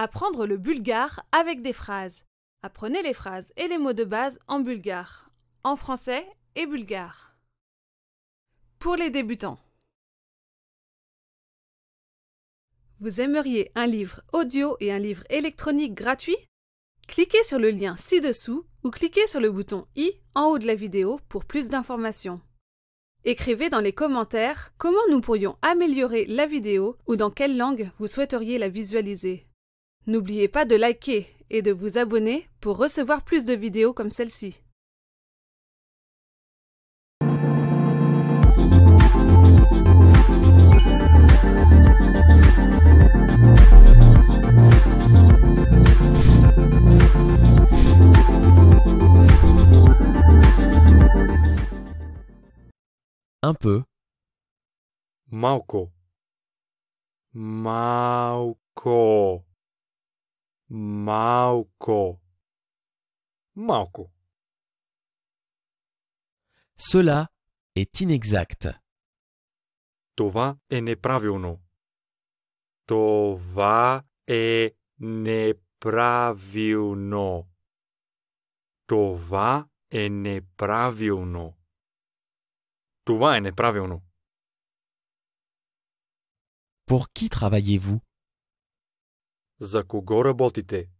Apprendre le bulgare avec des phrases. Apprenez les phrases et les mots de base en bulgare, en français et bulgare. Pour les débutants. Vous aimeriez un livre audio et un livre électronique gratuit Cliquez sur le lien ci-dessous ou cliquez sur le bouton i en haut de la vidéo pour plus d'informations. Écrivez dans les commentaires comment nous pourrions améliorer la vidéo ou dans quelle langue vous souhaiteriez la visualiser. N'oubliez pas de liker et de vous abonner pour recevoir plus de vidéos comme celle-ci. Un peu. MAUCO MAUCO cela est inexact tova est неправильно tova est va tova est неправильно To va est неправильно pour qui travaillez-vous За кого работите?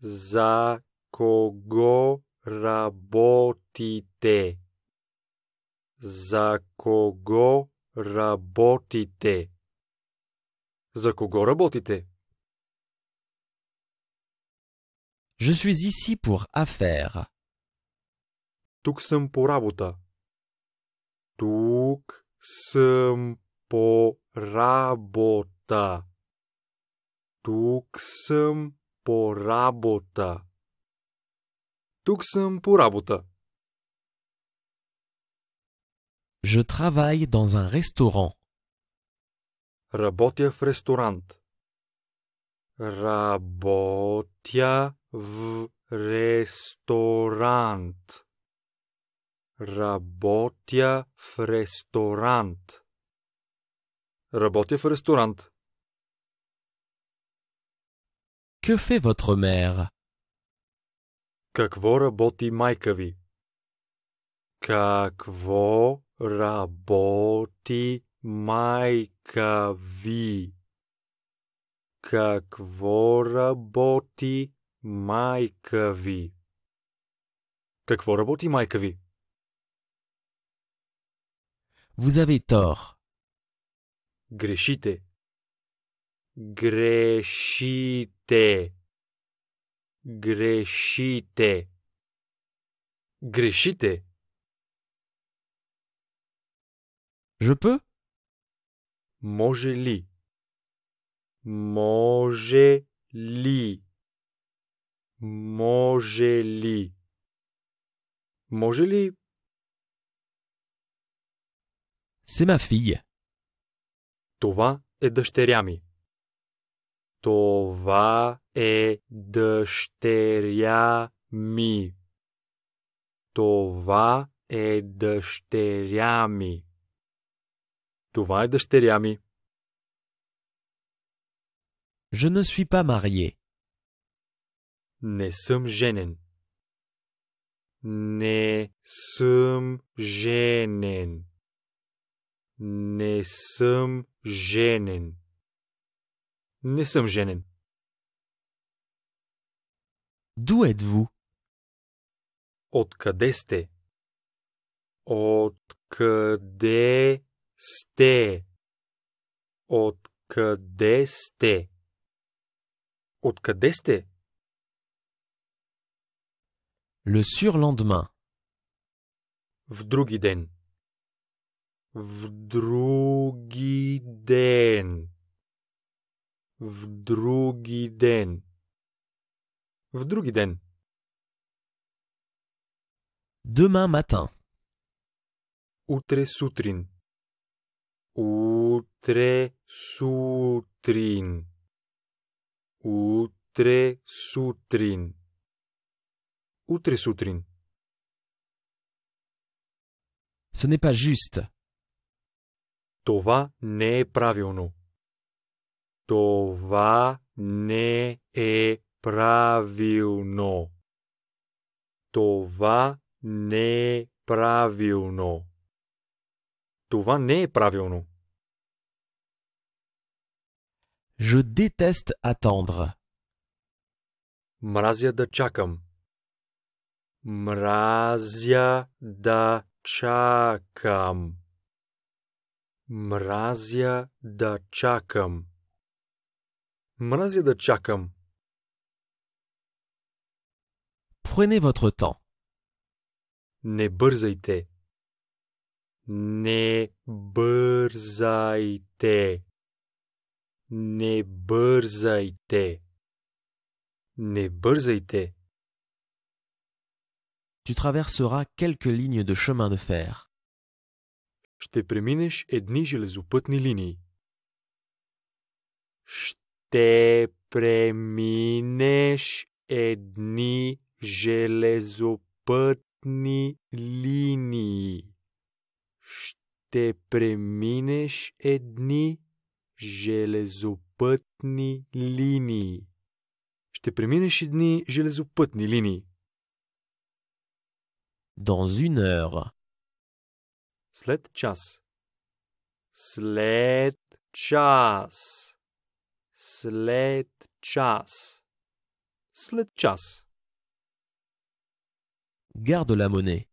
За кого работите? За кого работите? За кого работите? Je suis ici pour affaires. Тук съм по работа. Тук съм по работа. Тук съм по работа. Тук съм по работа. Je travaille dans un restaurant. Работя в ресторант. Работя в ресторант. Работя в ресторант. Работя в ресторант. Que fait votre mère Какво работи майка ви? Какво работи майка ви? Какво работи майка ви? Какво работи майка ви? Vous avez tort. Грешите. Грешите. Грешите. Грешите. Je peux? Може ли? Може ли? Може ли? Може ли? C'est ma fille. Това е дъщеря ми. Tova e de mi. Tova e de mi. Tova e Je ne suis pas marié. Ne som ženen. Ne som jenen. Ne sum D'où êtes-vous Откъде сте? Откъде сте? Откъде сте? Откъде сте? Le surlendemain. В други ден. W drugi Demain matin. Utre sutrin. Utre sutrin. Utre sutrin. Utre sutrin. Ce n'est pas juste. Tova ne est Това не е правилно. Това не е правилно. Това не е правилно. Je déteste attendre. Мразя да чакам. Мразя да чакам. Мразя да чакам. Mraz je Prenez votre temps. Ne brzajte. Ne brzajte. Ne brzajte. Ne brzajte. Tu traverseras quelques lignes de chemin de fer. Ще преминеш едни железопътни линии. Ще Ще преминеш едни железопътни линии. Ще преминеш едни железопътни линии. Ще преминеш едни железопътни линии. Dans une heure. След час. След час. След час. След час. Garde ла моне.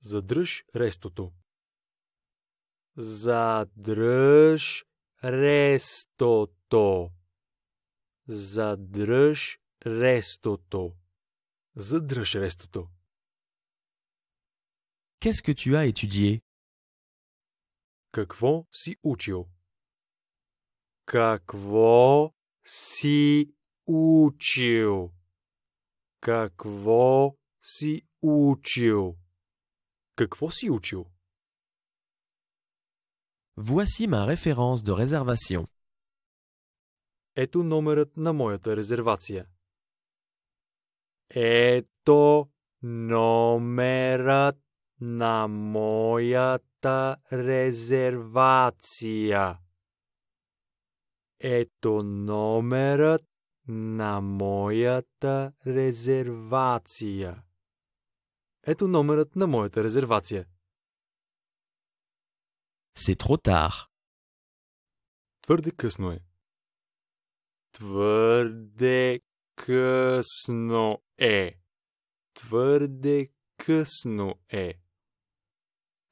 Задръж рестото. Задръж рестото. Задръж рестото. Задръж рестото. Qu'est-ce que tu as étudié? Какво си учил? Какво си учил? Какво си учил? Какво си учил? Voici ma référence de réservation. Ето номерът на моята резервация. Ето номерът на моята резервация. Et ton nomerat namoyata reservatia. Et ton nomerat namoyata reservatia. C'est trop tard. Tverde kusnoe. Tverde kusnoe. Tverde kusnoe.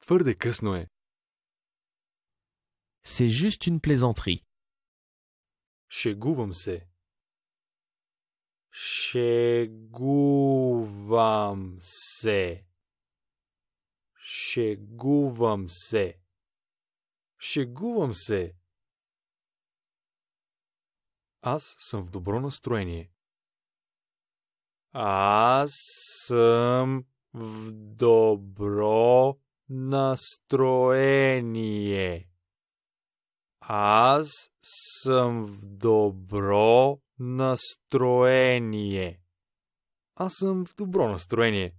Tverde kusnoe. C'est juste une plaisanterie. Шегувам се. Шегувам се. Шегувам се. Шегувам се. Аз съм в добро настроение. Аз съм в добро настроение. Аз съм в добро настроение. Аз съм в добро настроение.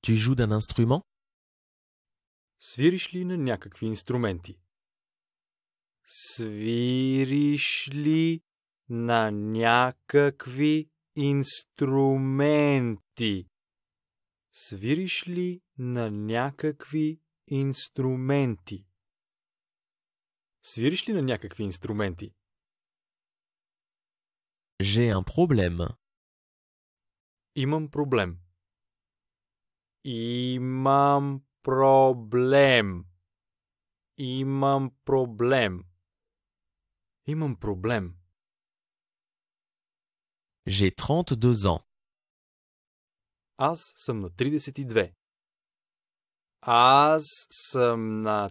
Ти joues d'un инструмент? Свириш ли на някакви инструменти? Свириш ли на някакви инструменти? Свириш ли на някакви инструменти? Свириш ли на някакви инструменти? J'ai un problème. Имам проблем. Имам проблем. Имам проблем. Имам проблем. J'ai 32 ans. Аз съм на 32. Аз съм на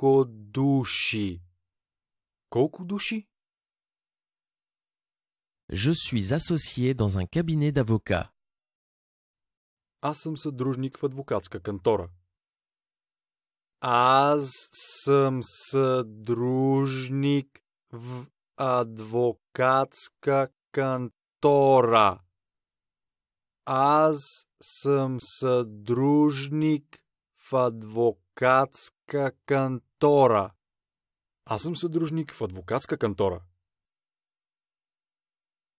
Je suis associé dans un cabinet d'avocat. Az sam sadružnik v advokatska kantora. Az sam vadvocatska v advokatska kantora. Az sam sadružnik v адвокатска кантора. Аз съм съдружник в адвокатска кантора.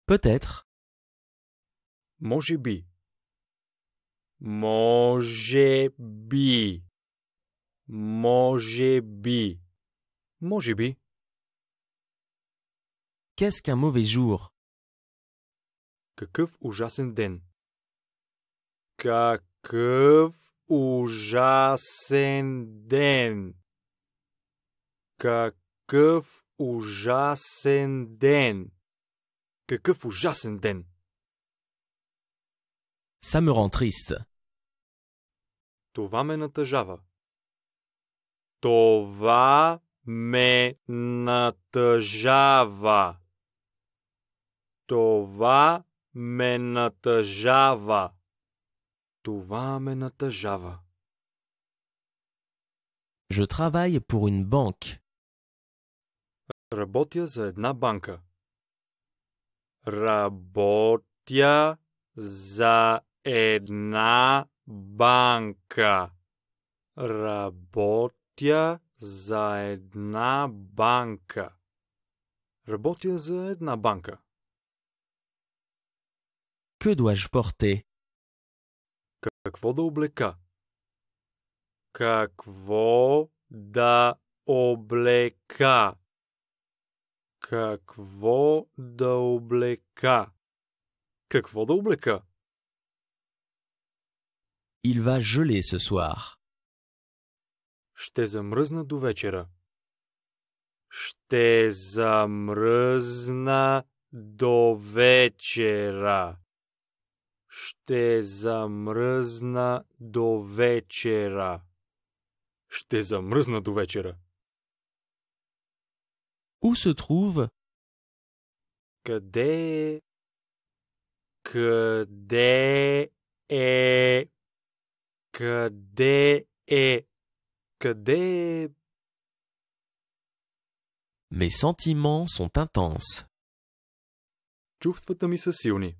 peut Може би. Може би. Може би. Може би. Qu'est-ce qu'un mauvais jour? Какъв ужасен ден. Какъв ужасен ден. Какъв ужасен ден. Какъв ужасен ден. Ça me rend triste. Това ме натъжава. Това ме натъжава. Това ме натъжава. Je travaille pour une banque. Работя за една банка. Работя банка. Que dois-je porter Какво да облека? Какво да облека? Какво да облека? Какво да облека? Il va geler ce soir. Ще замръзна до вечера. Ще замръзна до вечера. Ще замръзна до вечера. Ще замръзна до вечера. Où се trouve? Къде е? Къде е? Къде е? Къде е? Mes sentiments sont intenses. Чувствата ми са силни.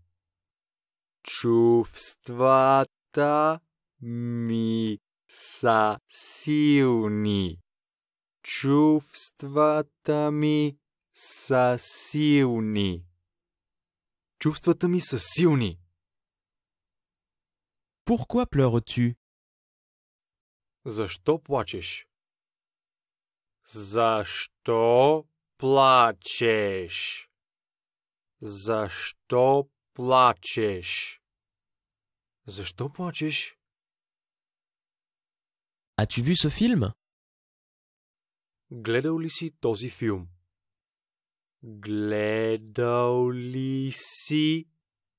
Чувствата ми са силни. Чувствата ми са силни. Чувствата ми са силни. Pourquoi pleures-tu? Защо плачеш? Защо плачеш? Защо Плачеш. Защо плачеш? As-tu vu ce film? ли си този филм? Гледал ли си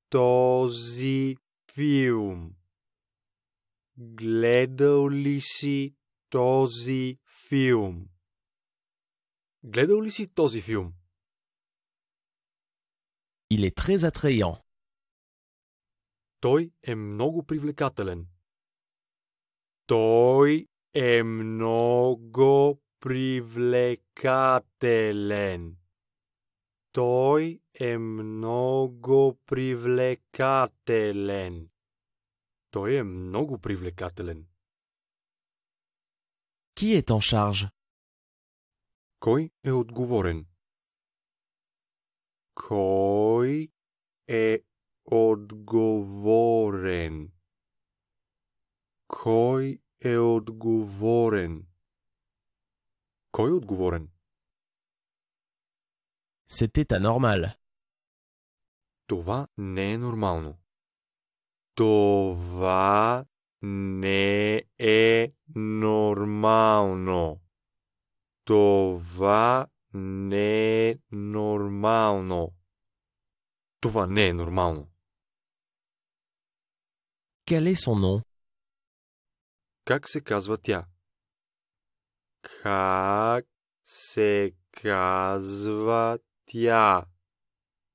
този филм? Il est très attrayant. Той е много привлекателен. Той е много привлекателен. Той е много привлекателен. Той е много привлекателен. Ки е тон шарж? Кой е отговорен? Кой е отговорен. Кой е отговорен? Кой е отговорен? C'était anormal. Това не е нормално. Това не е нормално. Това не е нормално. Това не е нормално. Quel est son nom Как се казва тя? Как се казва тя?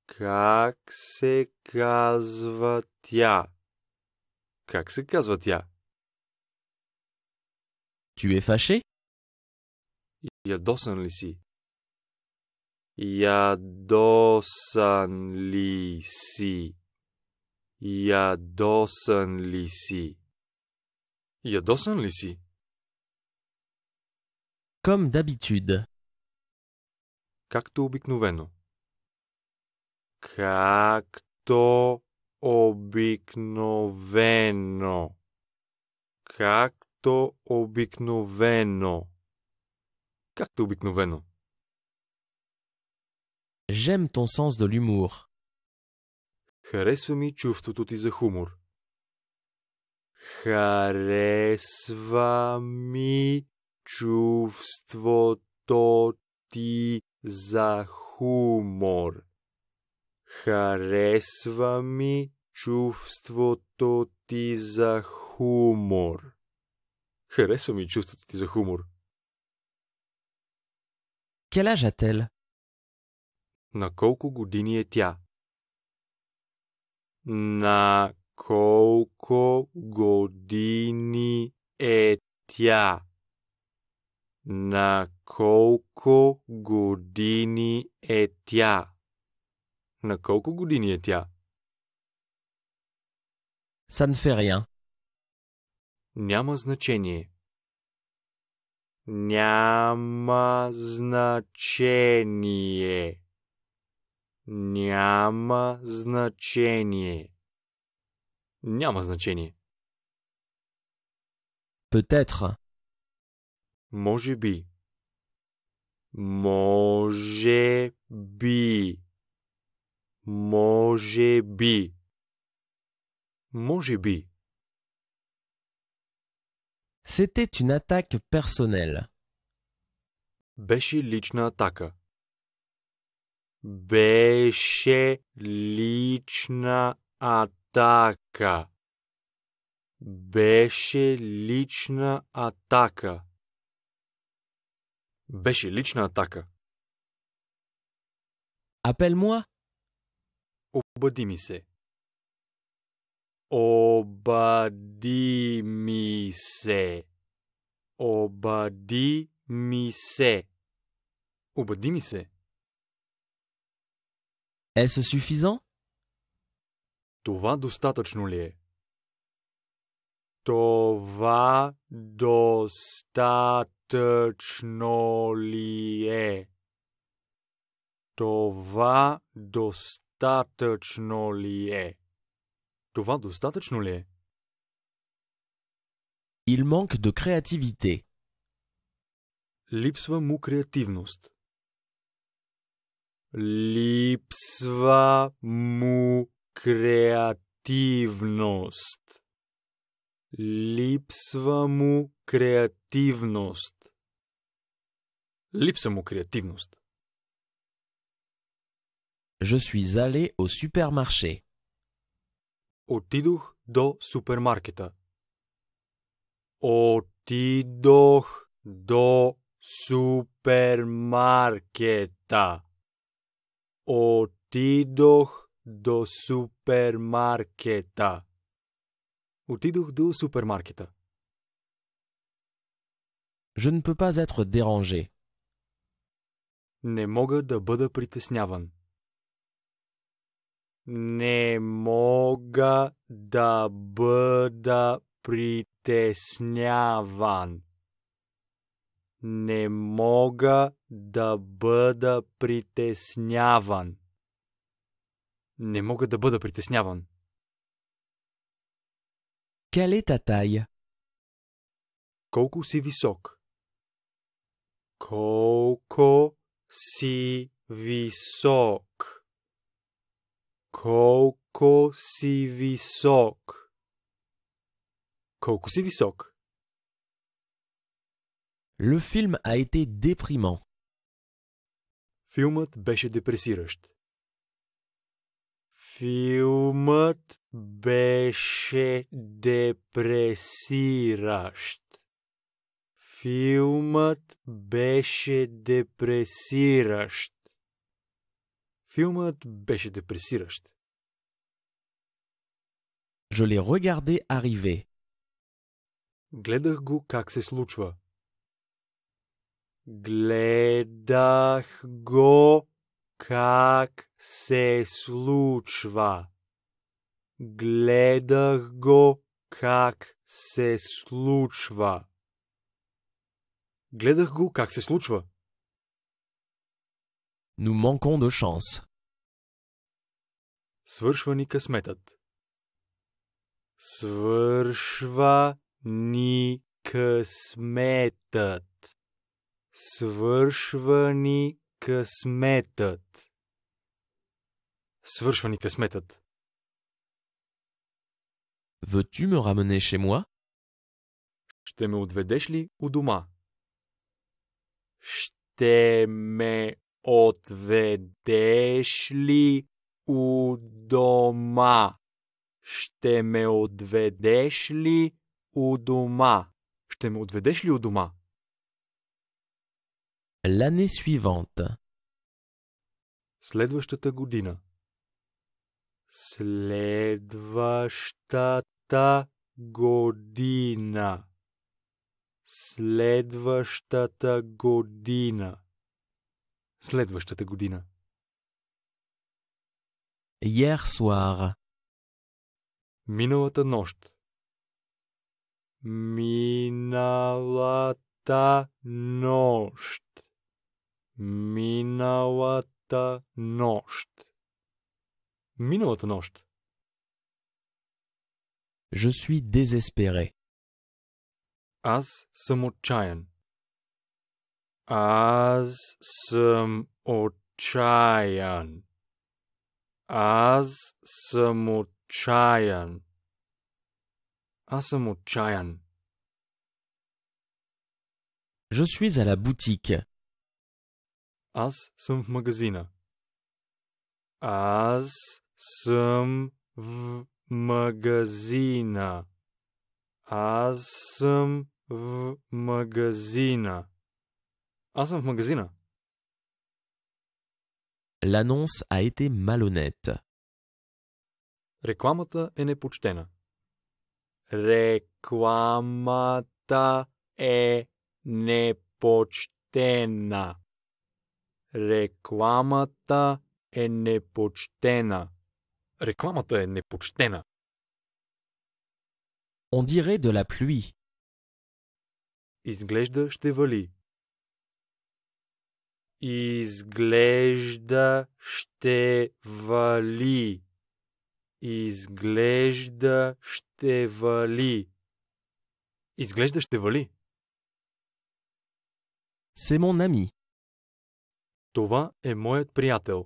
Как се казва тя? Tu es fâché? Ядосан ли си? Ядосан ли си? Il y a d'autres l'ici. y a Comme d'habitude. Cacto obic nouveno. Cacto obic nouveno. Cacto obic Cacto J'aime ton sens de l'humour. Харесва ми чувството ти за хумор. Харесва ми чувството ти за хумор. Харесва ми чувството ти за хумор. Харесва ми чувството ти за хумор. Quel âge a-t-elle На колко години е тя? На колко години е тя? На колко години е тя? На колко години е тя? Ça ne fait rien. Няма значение. Няма значение. Няма значение. Няма значение. peut Може би. Може би. Може би. Може би. C'était une attaque personnelle. Беше лична атака беше лична атака. Беше лична атака. Беше лична атака. Appelle-moi. Обади ми се. Обади ми се. Обади ми се. Обади ми се. Est-ce suffisant Това достатъчно ли е? Това достатъчно ли е? Това достатъчно ли е? Това достатъчно ли е? Il manque de créativité. Липсва му креативност. Lipsva mu kreativnost. Lipsva mu kreativnost. Lipsva mu kreativnost. Je suis allé au supermarché. Отидох до супермаркета. Отидох do супермаркета. Отидох до супермаркета. Отидох до супермаркета. Je ne peux pas être dérangé. Не мога да бъда притесняван. Не мога да бъда притесняван. Не мога да бъда притесняван. Не мога да бъда притесняван. Quelle е тая. Колко си висок? Колко си висок? Колко си висок? Колко си висок? Le film a été déprimant. Филмът беше депресиращ. Филмът беше депресиращ. Филмът беше депресиращ. Филмът беше депресиращ. Je l'ai regardé arriver. Гледах го как се случва. Гледах го как се случва. Гледах го как се случва. Гледах го как се случва. Nous manquons de chance. Свършва ни късметът. Свършва ни късметът. Свършва ни късметът. Свършва ни късметът. Veux-tu me ramener chez moi? Ще ме отведеш ли у дома? Ще ме отведеш ли у дома? Ще ме отведеш ли у дома? Ще ме отведеш ли у дома? L'année suivante. Следващата година. Следващата година. Следващата година. Следващата година. Hier soir. Миналата нощ. Миналата нощ. Minowata nocht. Minowata nocht. Je suis désespéré. As semot chayan. As Az chayan. As Je suis à la boutique. Аз съм в магазина. Аз съм в магазина. Аз съм в магазина. Аз съм в магазина. L'annonce a été malhonnête. Рекламата е непочтена. Рекламата е непочтена. Рекламата е непочтена. Рекламата е непочтена. On dirait de la pluie. Изглежда ще вали. Изглежда ще вали. Изглежда ще вали. Изглежда ще вали. C'est mon ami. Това е моят приятел.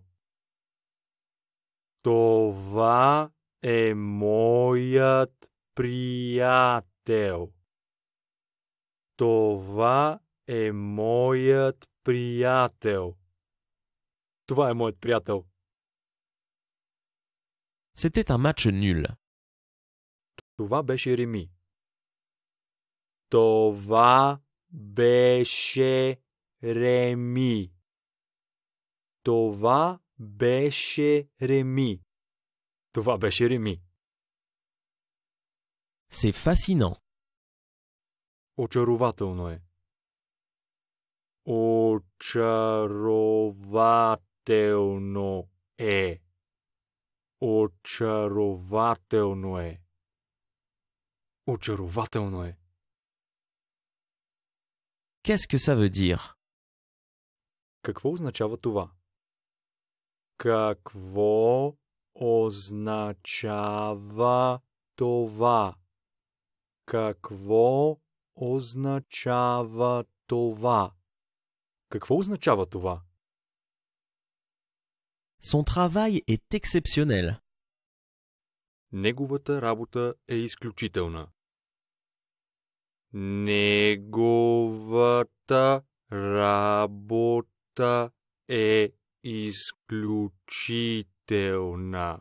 Това е моят приятел. Това е моят приятел. Това е моят приятел. C'était un match nul. Това беше реми. Това беше реми. Това беше Реми. Това беше Реми. Се fascinant. Очарователно е. Очарователно е. Очарователно е. Очарователно е. Qu'est-ce que ça veut dire? Какво означава това? Какво означава това? Какво означава това? Какво означава това? Son travail est exceptionnel. Неговата работа е изключителна. Неговата работа е изключителна.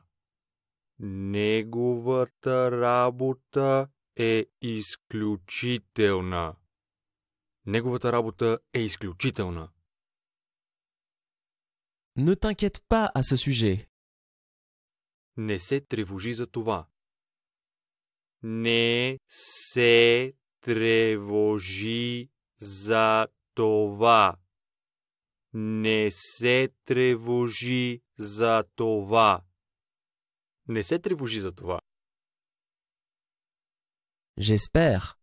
Неговата работа е изключителна. Неговата работа е изключителна. Не t'inquiète pas à ce sujet. Не се тревожи за това. Не се тревожи за това. Не се тревожи за това. Не се тревожи за това. J'espère.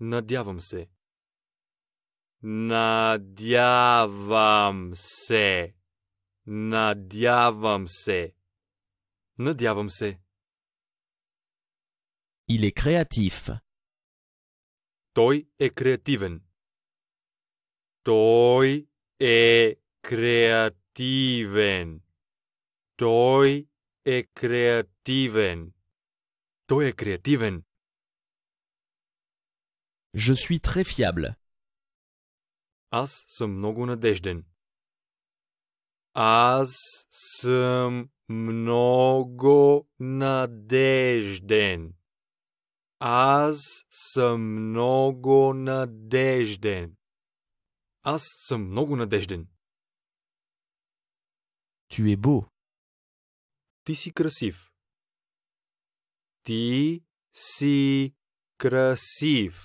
Надявам се. Надявам се. Надявам се. Надявам се. Il est créatif. Той е креативен. Toi e kreativen. Toi e kreativen. Toi e kreativen. Je suis très fiable. Аз съм много надежден. Аз съм много надежден. Аз съм много надежден. As mnogo nadezhden. Tu es beau. Ti si krasiv. Ti si krasiv.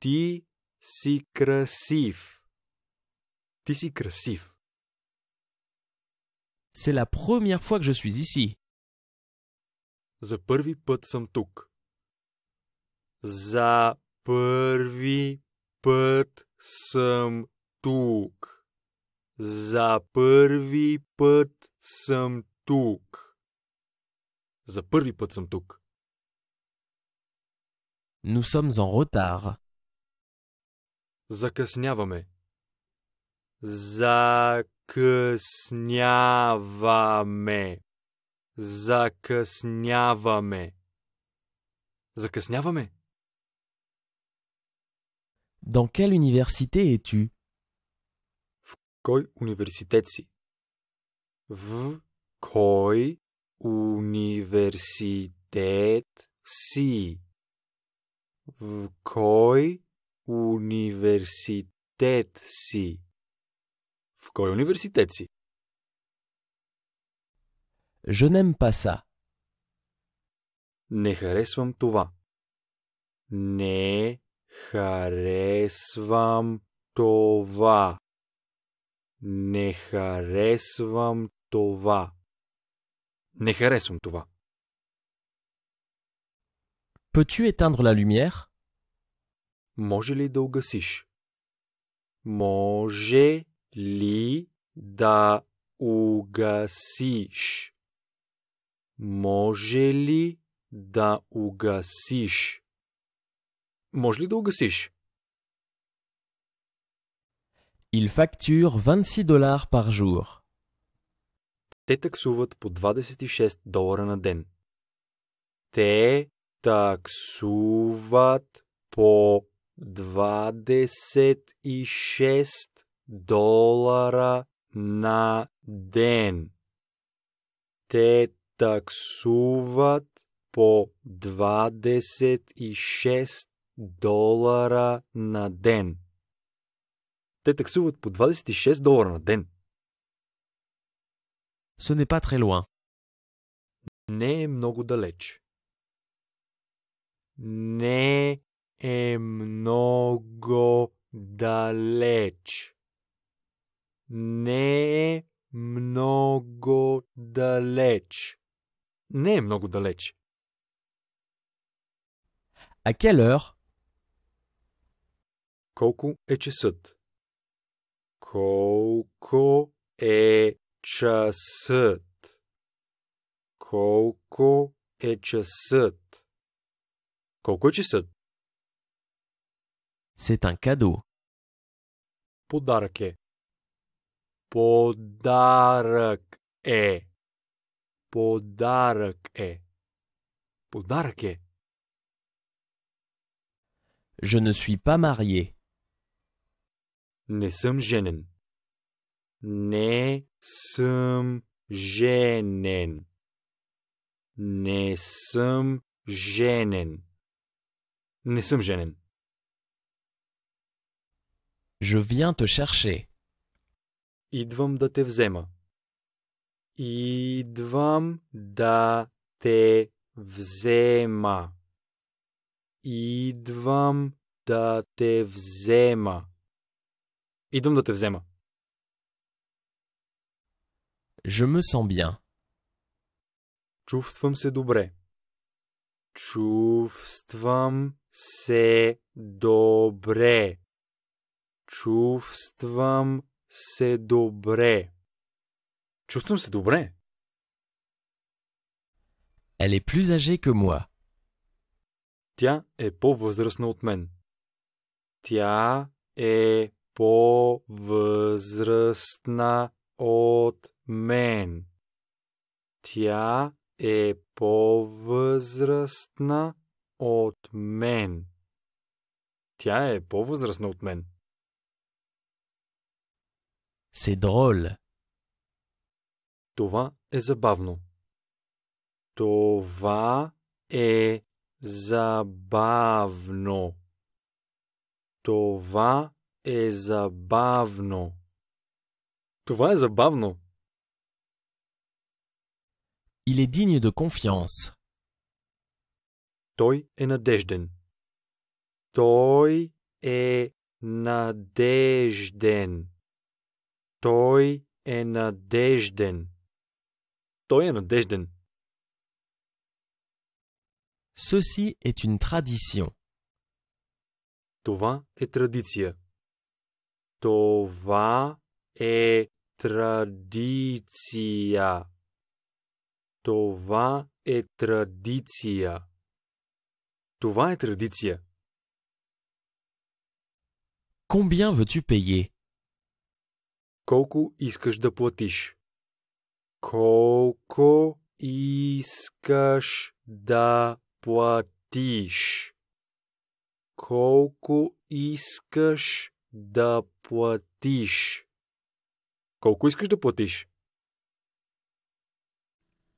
Ti si krasiv. Ti C'est la première fois que je suis ici. Za përvi pët sam tuk. Za përvi път съм тук. За първи път съм тук. За първи път съм тук. Nous sommes en retard. Закъсняваме. Закъсняваме. Закъсняваме. Закъсняваме. Dans quelle université es-tu? V université universitet si? V t'si? universitet si? V koj universitet si? Je n'aime pas ça. Ne tout tova. Ne Харесвам това. Не харесвам Peux-tu éteindre la lumière? Може les да угасиш? Може da да угасиш? Може ли да угасиш? Il facture 26 dollars par jour. Те таксуват по 26 долара на ден. Те таксуват по 26 долара на ден. Те таксуват по 26 долара на ден. Те таксуват по 26 долара на ден. Ce n'est pas très loin. Не е много далеч. Не е много далеч. Не е много далеч. Не е много далеч. À quelle heure Coco et Coke chasset. Coco et chasset. Coco chesut. C'est un cadeau. Pudarke. Podaruk e podarke. Je ne suis pas marié ne sommes gênés. Ne sommes jennin, Ne sommes Je viens te chercher. Idvam da te vzema. Idvam da te vzema. Idvam da te vzema. Идвам да те взема. Je me sens bien. Чувствам се добре. Чувствам се добре. Чувствам се добре. Чувствам се добре. Elle est plus âgée que moi. Тя е по-възрастна от мен. Тя е по-възрастна от мен. Тя е по-възрастна от мен. Тя е по-възрастна от мен. Се drôle. Това е забавно. Това е забавно. Това Il est digne de confiance. Toi est надежден. Toi est надежден. Toi est надежден. E Ceci est une tradition. To. est Това е традиция. Това е традиция. Това е традиция. Combien veux-tu payer? Колко искаш да платиш? Колко искаш да платиш? Колко искаш да платиш? D'apôtiche. Qu'est-ce que je te potiche?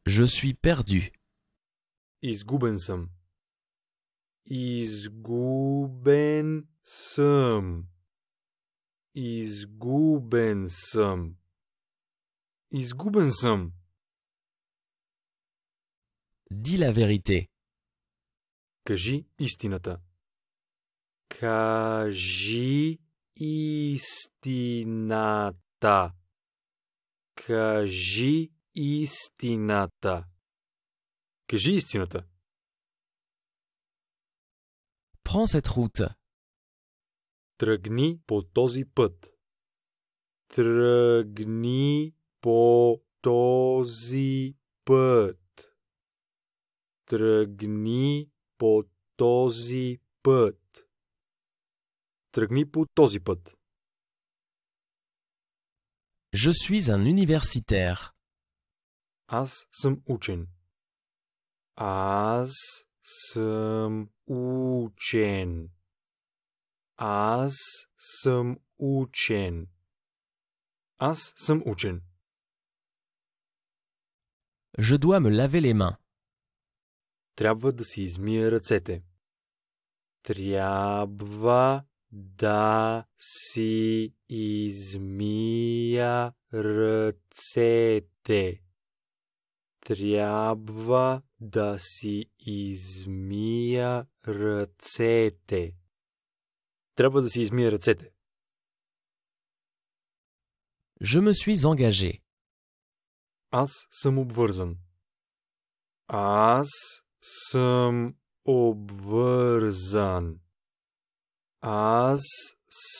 Je suis perdu. Izgubensam. Izgubensam. Izgubensam. Izgubensam. Dis la vérité. Kaj istina ta. Kaj istina истината. Кажи истината. Кажи истината. Prends cette route. Тръгни по този път. Тръгни по този път. Тръгни по този път. Je suis un universitaire. as съм учен. Аз съм учен. Аз съм учен. Аз съм учен. Je dois me laver les mains. Трябва да си измия да си измия ръцете. Трябва да си измия ръцете. Трябва да си измия ръцете. Je me suis engagé. Аз съм обвързан. Аз съм обвързан. Аз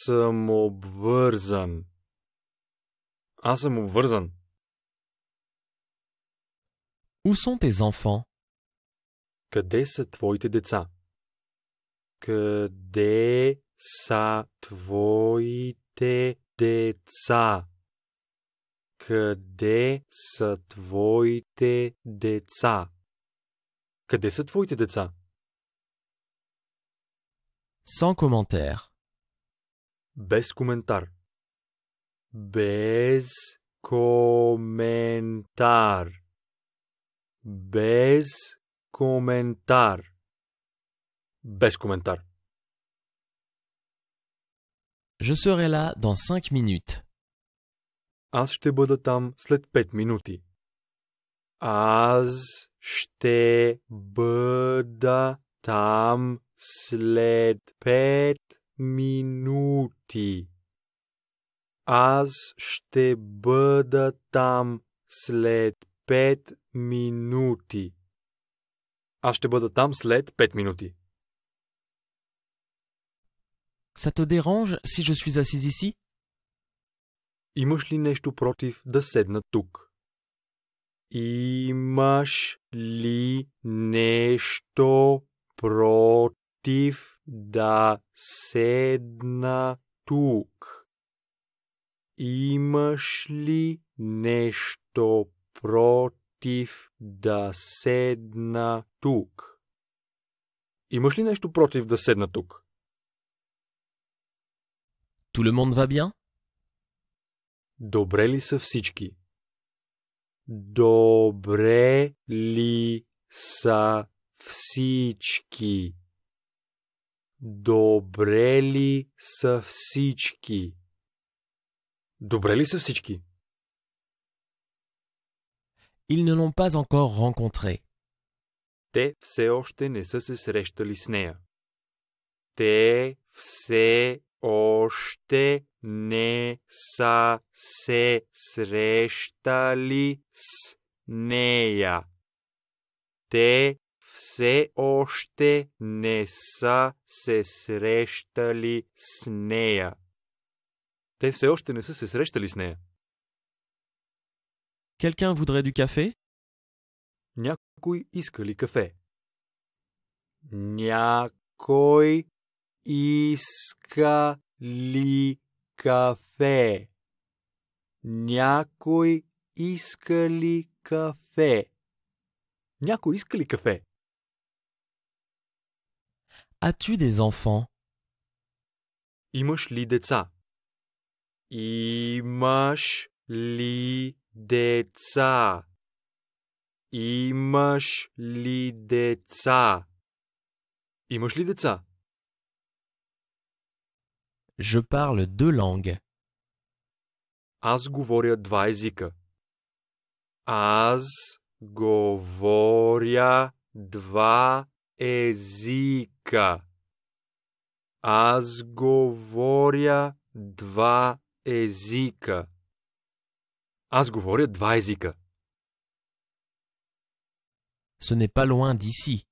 съм обвързан. Аз съм обвързан. Où sont tes enfants? Къде са твоите деца? Къде са твоите деца? Къде са твоите деца? Къде са твоите деца? Sans commentaire. bez commentaire. Без commentaire. bez commentaire. Без commentaire. Je serai là dans 5 minutes. Аз ще бъда там след 5 минути. az ще бъда там след пет минути. Аз ще бъда там след пет минути. Аз ще бъда там след пет минути. Ça te dérange si je suis assis ici? Имаш ли нещо против да седна тук? Имаш ли нещо против? против да седна тук. Имаш ли нещо против да седна тук? Имаш ли нещо против да седна тук? Tout le monde va bien? Добре ли са всички? Добре ли са всички? Добре ли са всички? Добре ли са всички? Ils ne l'ont pas encore rencontré. Те все още не са се срещали с нея. Те все още не са се срещали с нея. Те все още не са се срещали с нея. Те все още не са се срещали с нея. Quelqu'un voudrait du café? Някой иска ли кафе? Някой иска ли кафе? Някой иска ли кафе? Някой иска ли кафе? As-tu des enfants Imash li detsa. Imash li detsa. Imash li detsa. Imochli detsa. Je parle deux langues. Аз говоря dva езика. Аз говоря dva езика. Аз говоря два езика. Аз говоря два езика. Ce n'est pas loin d'ici.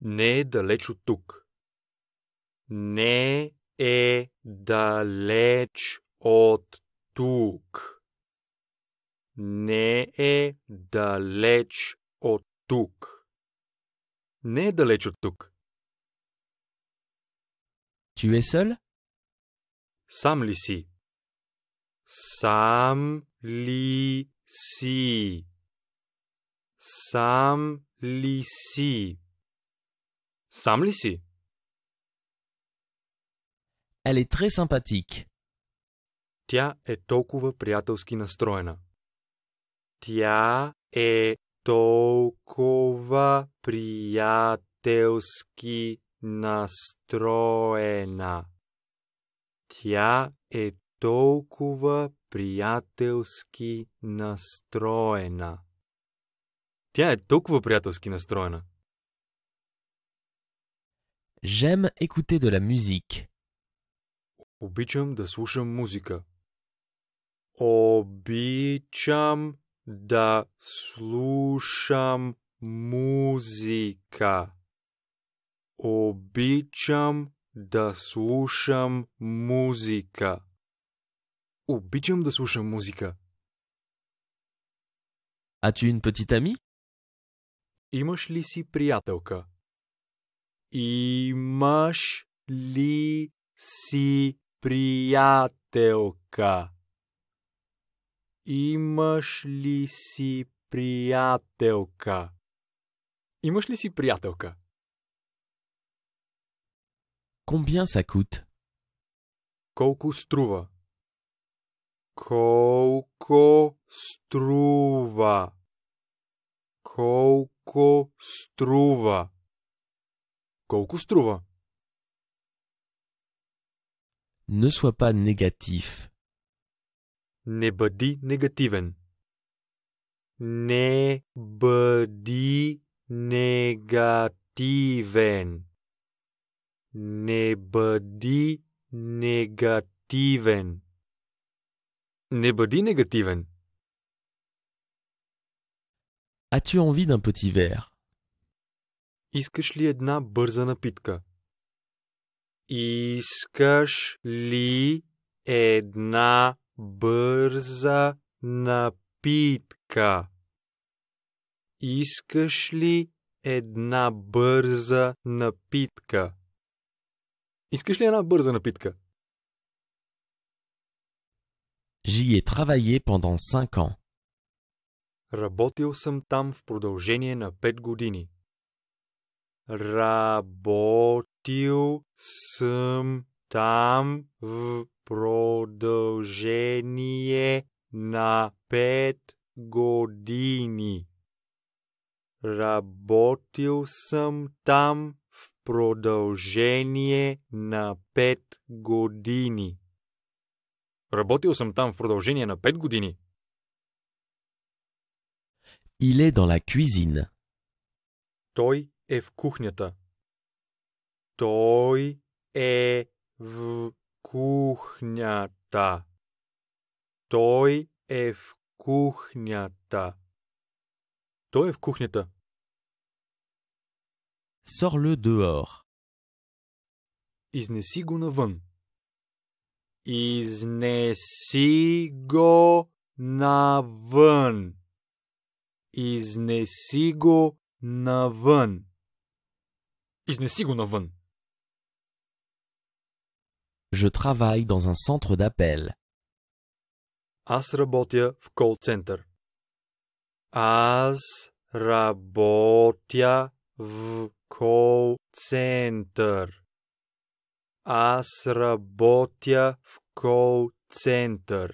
Не е далеч от тук. Не е далеч от тук. Не е далеч от тук. Не е далеч от тук. Tu es seul? Сам ли си? Сам ли си? Сам ли си? Сам ли си? Elle est très sympathique. Тя е толкова приятелски настроена. Тя е толкова приятелски настроена. Тя е толкова приятелски настроена. Тя е толкова приятелски настроена. J'aime écouter de la musique. Обичам да слушам музика. Обичам да слушам музика. Обичам да слушам музика. Обичам да слушам музика. As-tu une petite amie? Имаш ли си приятелка? Имаш ли си приятелка? Imash li si priyatelka? si Combien ça coûte? Kolko struva. Kolko struva. Ne sois pas négatif. Nebodi negativen. Nebodi negativen. Nebodi negativen. Nebodi negativen. As-tu envie d'un petit verre? Iskaš li edna brza бърза напитка. Искаш ли една бърза напитка? Искаш ли една бърза напитка? J'y ai travaillé pendant 5 ans. Работил съм там в продължение на 5 години. Работил съм там в продължение на пет години. Работил съм там в продължение на пет години. Работил съм там в продължение на пет години. Il est dans la cuisine. Той е в кухнята. Той е в кухнята. Той е в кухнята. Той е в кухнята. Сор ле dehors. Изнеси го навън. Изнеси го навън. Изнеси го навън. Изнеси го навън. Je travaille dans un centre d'appel. As robotia v call center. As robotia v call center. As robotia v call center.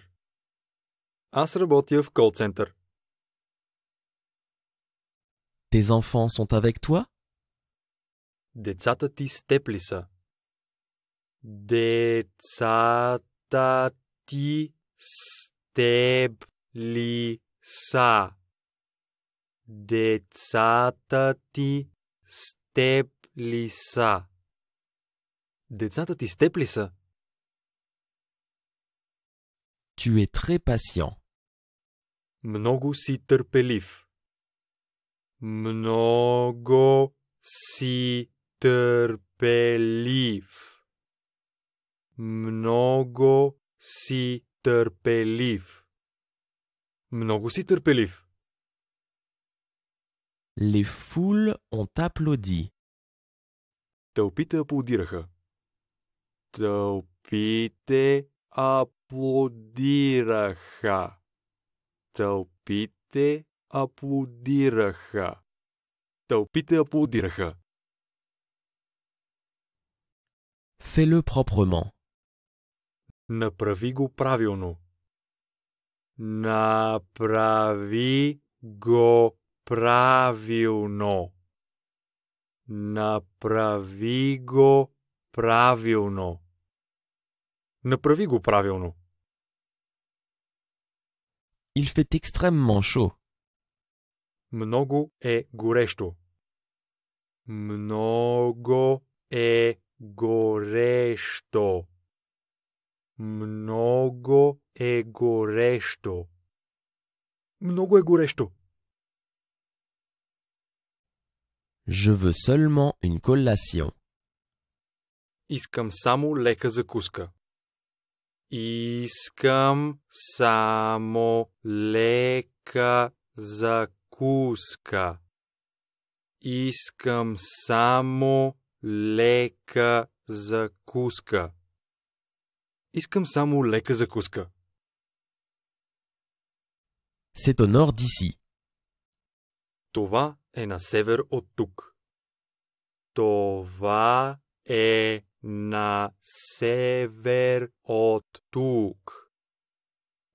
As center. Tes enfants sont avec toi? Det zat ti decatati steblisa. de step li sa Tu es très patient. Mnogo si terpeliv. Mnogo si terpeliv. Много си търпелив. Много си търпелив. Les foules ont applaudi. Тълпите аплодираха. Тълпите аплодираха. Тълпите аплодираха. Тълпите аплодираха. Fais-le proprement. Направи го правилно. Направи го правилно. Направи го правилно. Направи го правилно. Il fait extrêmement chaud. Много е горещо. Много е горещо. Много е горещо. Много е горещо. Je veux seulement une collation. Искам само лека закуска. Искам само лека закуска. Искам само лека закуска. Искам само лека закуска. C'est au nord d'ici. Tova е на север от тук. Това е на север от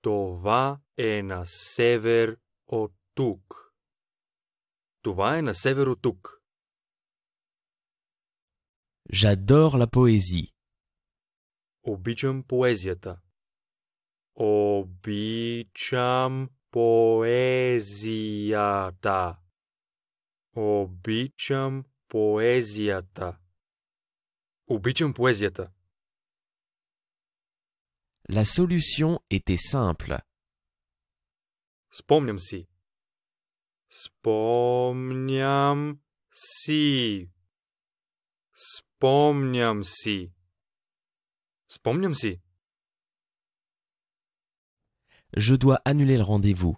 Това е на север от тук. Това е J'adore la poésie. Obi cham poesiata. Obi cham poesiata. Obi poesiata. La solution était simple. Spomniam si. Spomniam si. Spomniam si. Спомням си. Je dois annuler le rendez-vous.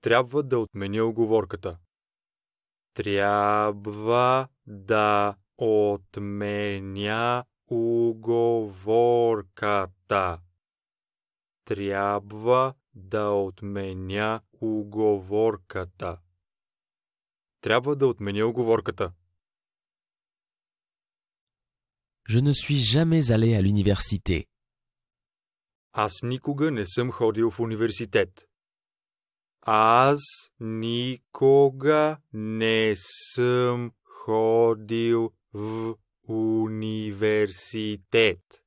Трябва да отменя оговорката. Трябва да отменя оговорката. Трябва да отменя оговорката. Трябва да отменя оговорката. Je ne suis jamais allé à l'université. As nikoga ne sem chodil v universitet. As nikoga ne sem chodil v universitet.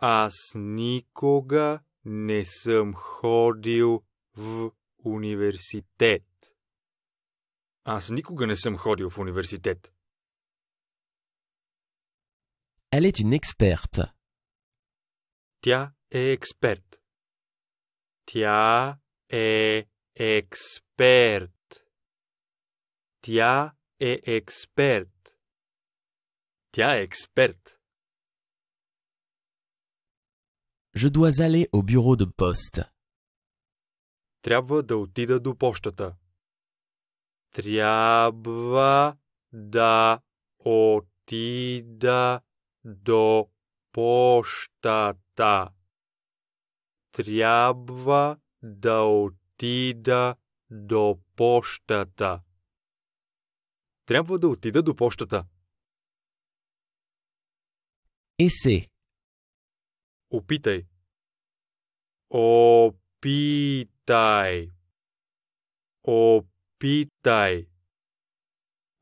As nikoga ne sem chodil v universitet. As v universitet. Elle est une experte. Tia est experte. Tia est experte. Tia est experte. Tia est experte. Je dois aller au bureau de poste. Трябва да отида до пощата. Трябва da отида до пощата. Трябва да отида до пощата. Трябва да отида до пощата. Есе. Опитай. Опитай. Опитай.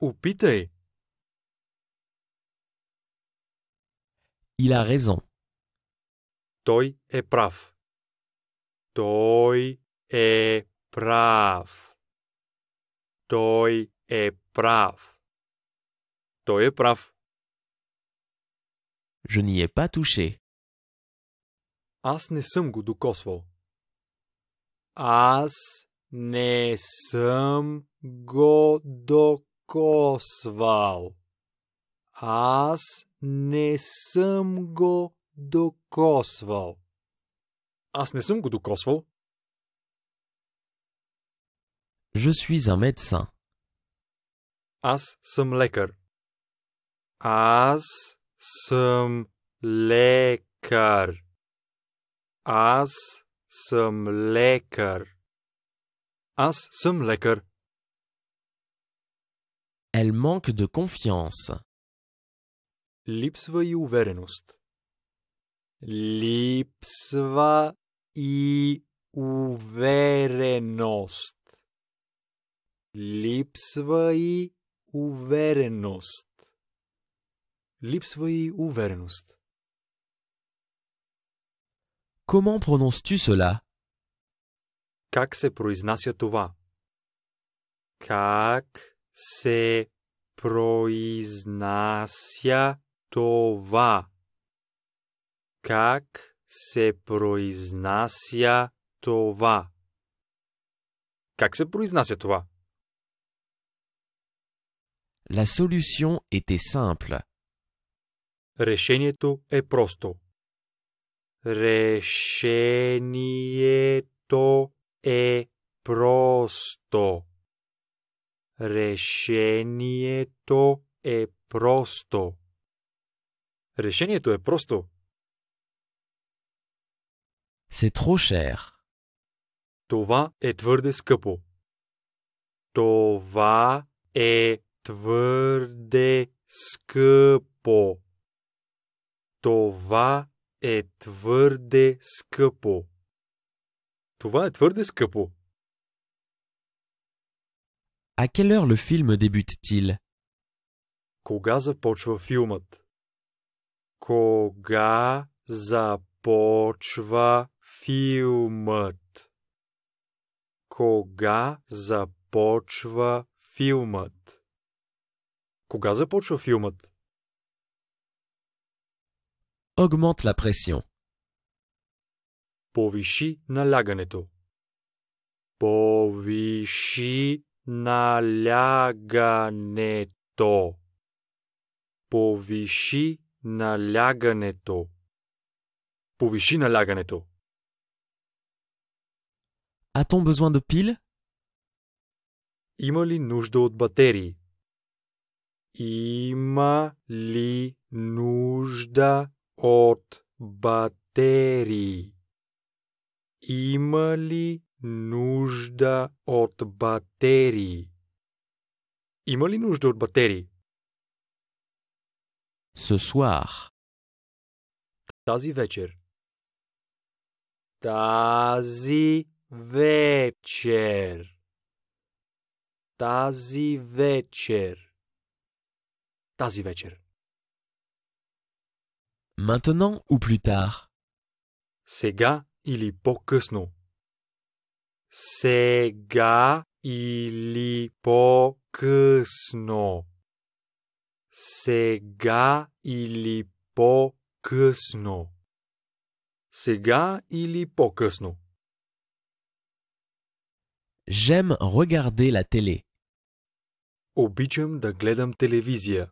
Опитай. Il a raison. Toi est praf. Toi est praf. Toi est praf. Toi est praf. Je n'y ai pas touché. As ne sem go dukosvo. As ne sem go dokosval. As Nesum go го докосвал. Je suis un médecin. As съм лекар. Аз Elle manque de confiance. Липсва и увереност. Липсва и увереност. Липсва и увереност. Липсва и увереност. Comment prononces-tu cela? Как се произнася това? Как се произнася това. Как се произнася това? Как се произнася това? La solution était simple. Решението е просто. Решението е просто. Решението е просто. Решението е просто. C'est trop cher. Това е твърде скъпо. Това е твърде скъпо. Това е твърде скъпо. Това е твърде скъпо. À quelle heure le film débute-t-il? Кога започва филмът? Кога започва филмът? Кога започва филмът? Кога започва филмът? Augmente la pression. Повиши налягането. Повиши налягането. Повиши Налягането. Повиши налягането. A-t-on besoin de Има ли нужда от батерии? Има ли нужда от батерии? Има ли нужда от батерии? Има ли нужда от батерии? Ce soir. Tazi večer. Tazi večer. Tazi večer. Tazi večer. Maintenant ou plus tard Sega ili pokusno. Sega ili pokusno. Sega gai ilipo kusno. ce j'aime regarder la télé. Obicham da gledam televizija.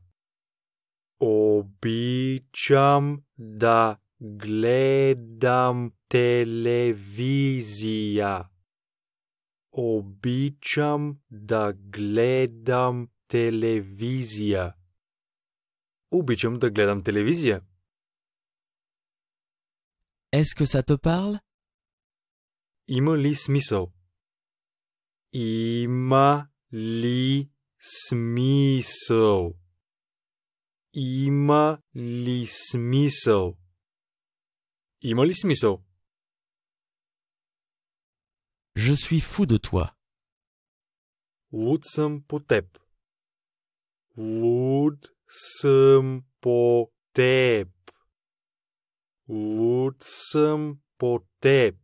Obicham da gledam da gledam televizija est- ce que ça te parle im molly smitho ilm'a li smith imm' smitho je suis fou de toi woods potep. Wood съм по теб. Луд съм по теб.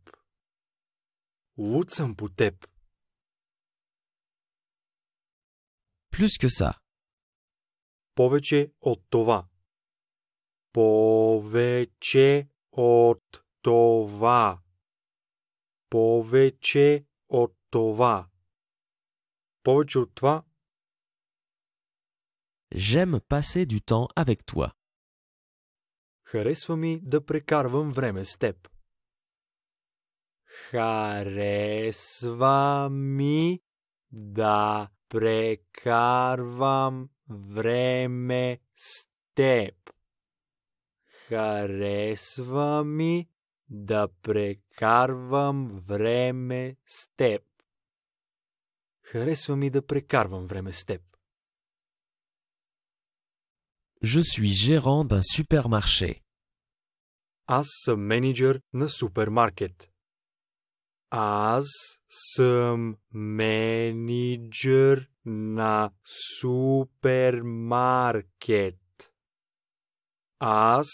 Луд съм по теб. Плюс que Повече от това. Повече от това. Повече от това. Повече от това J'aime passer du temps avec toi. Харесва ми да прекарвам време с теб. Харесва ми да прекарвам време с теб. Харесва ми да прекарвам време с теб. Харесва ми да прекарвам време с теб. Je suis gérant d'un supermarché. As manager n'a supermarket. As manager na supermarket. As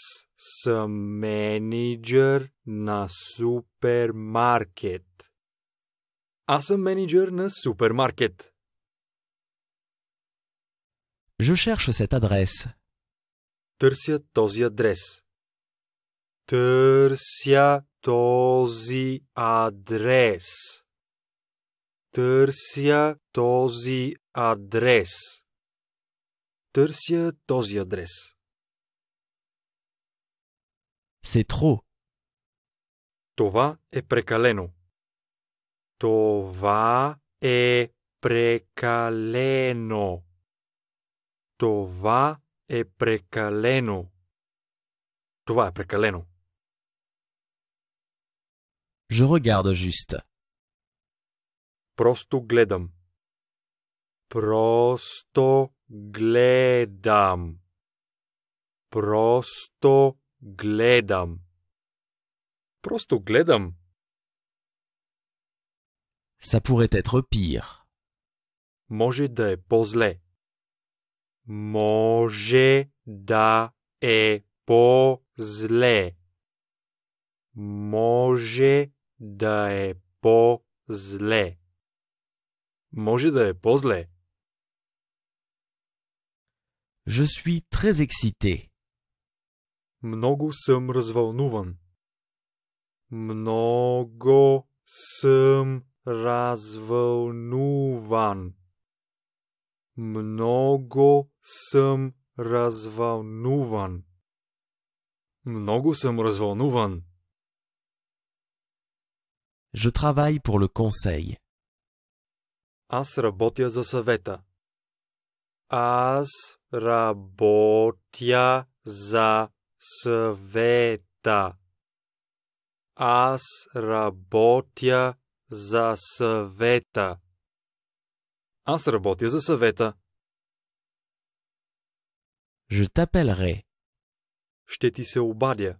manager na supermarket. As manager na supermarket. Je cherche cette adresse. Търся този адрес. Търся този адрес. Търся този адрес. Търся този адрес. C'est Това е прекалено. Това е прекалено. Това е прекалено. Je regarde juste. Prosto gledam. Prosto gledam. Prosto gledam. Prosto gledam. Ça pourrait être pire. manger des е Може да е по-зле. Може да е по-зле. Може да е по-зле. Je suis très excité. Много съм развълнуван. Много съм развълнуван. Много съм развълнуван. Много съм развълнуван. Je travaille pour le conseil. Аз работя за съвета. Аз работя за съвета. Аз работя за съвета. Аз работя за съвета. Je t'appellerai. Ще ти се обадя.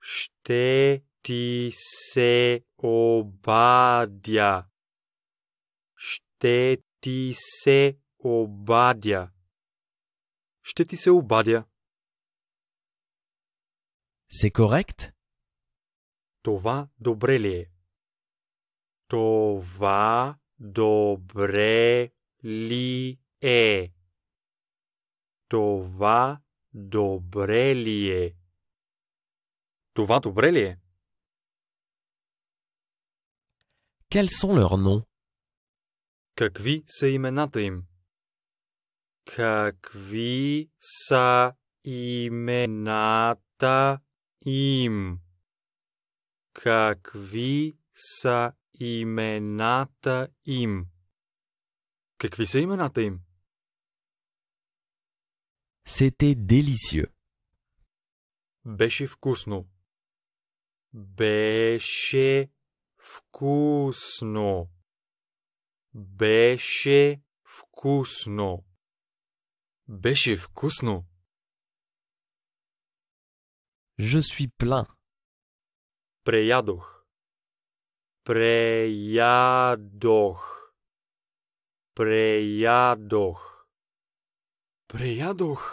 Ще ти се обадя. Ще ти се обадя. Ще ти се обадя. се корект. Това добре ли е? Това Dobre lié. tova va dobre lié. To va dobre lié. Quels sont leurs noms? Kakvi se imenatim. Kakvi sa imenataim. Kakvi sa imenataim. Имената им. Какви са имената им? C'était делисио. Беше вкусно. Беше вкусно. Беше вкусно. Беше вкусно. Je suis plein. Преядох. priyadokh priyadokh priyadokh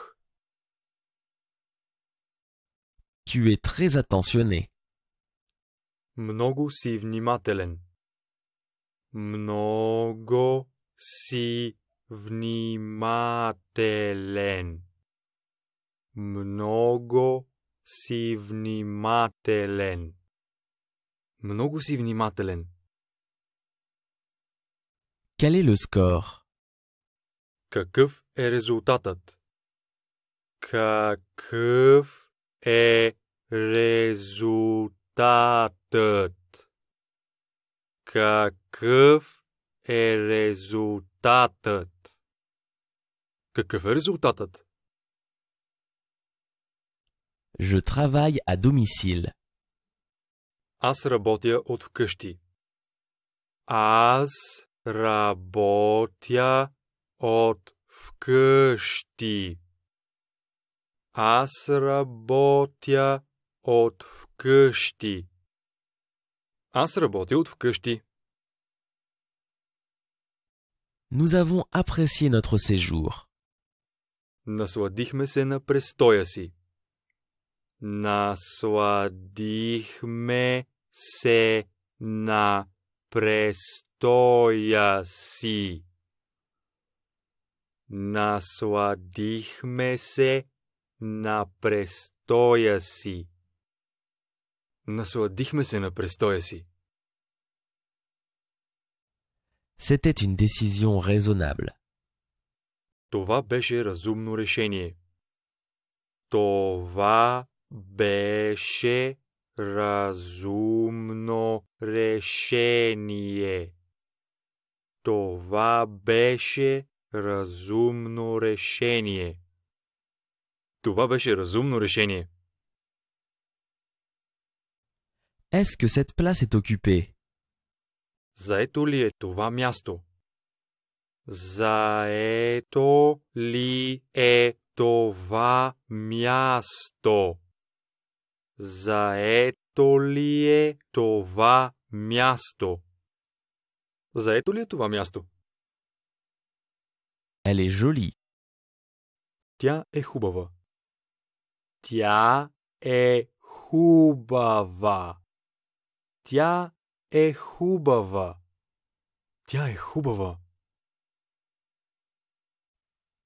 tu es très attentionné mnogo si vnimatelen mnogo si vnimatelen mnogo si vnimatelen quel est le score? que е резултатът? Какъв е резултатът? Какъв е Je travaille à domicile. Аз работя ot вкъщи. Аз работя от вкъщи. Аз работя от вкъщи. Аз работя Nous avons apprécié notre séjour. Насладихме се на престоя си. Насладихме се на престоя си. Насладихме се на престоя си. Насладихме се на престоя си. C'était une décision raisonnable. Това беше разумно решение. Това беше разумно решение. Това беше разумно решение. Това беше разумно решение. Est-ce que cette place est occupée? Заето ли е това място? Заето ли е това място? Заето ли е това място? Заето ли е това място? Elle est jolie. Тя е хубава. Тя е хубава. Тя е хубава. Тя е хубава.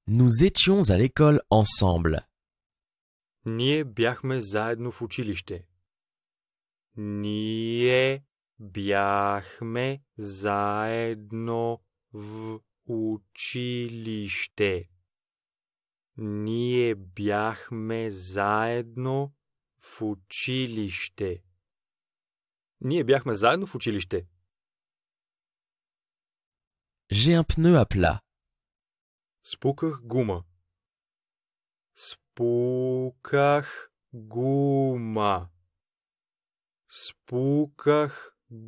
Nous étions à l'école ensemble. Ние бяхме заедно в училище. Ние бяхме заедно в училище. Ние бяхме заедно в училище. Ние бяхме заедно в училище. J'ai un pneu à plat. Спуках гума. Pokakh guma Spukakh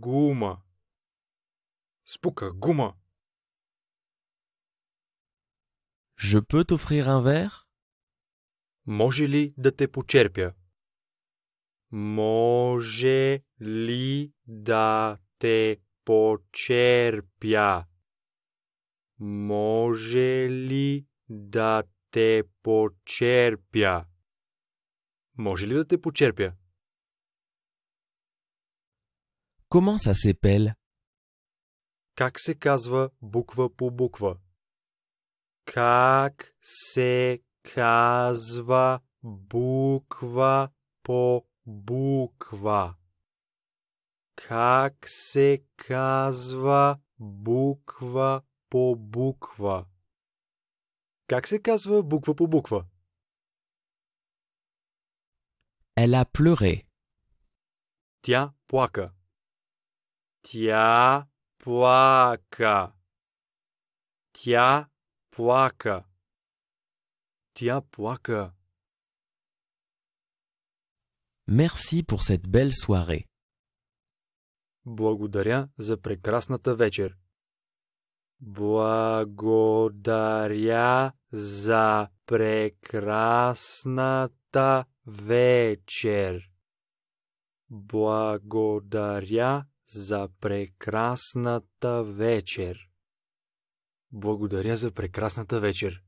guma Spukakh guma Je peux t'offrir un verre Mogeli da te pucerpia Mojeli da te pucerpia Mojeli da те почерпя. Може ли да те почерпя? Comment ça s'appelle Как се казва буква по буква? Как се казва буква по буква? Как се казва буква по буква? Как се казва буква по буква? Ела плюре. Тя плака. Тя плака. Тя плака. Тя плака. Мерси pour сет бел суаре. Благодаря за прекрасната вечер. Благодаря за прекрасната вечер. Благодаря за прекрасната вечер. Благодаря за прекрасната вечер.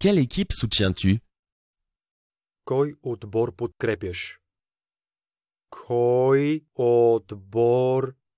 Quelle équipe soutiens-tu? Кой отбор подкрепяш? Кой отбор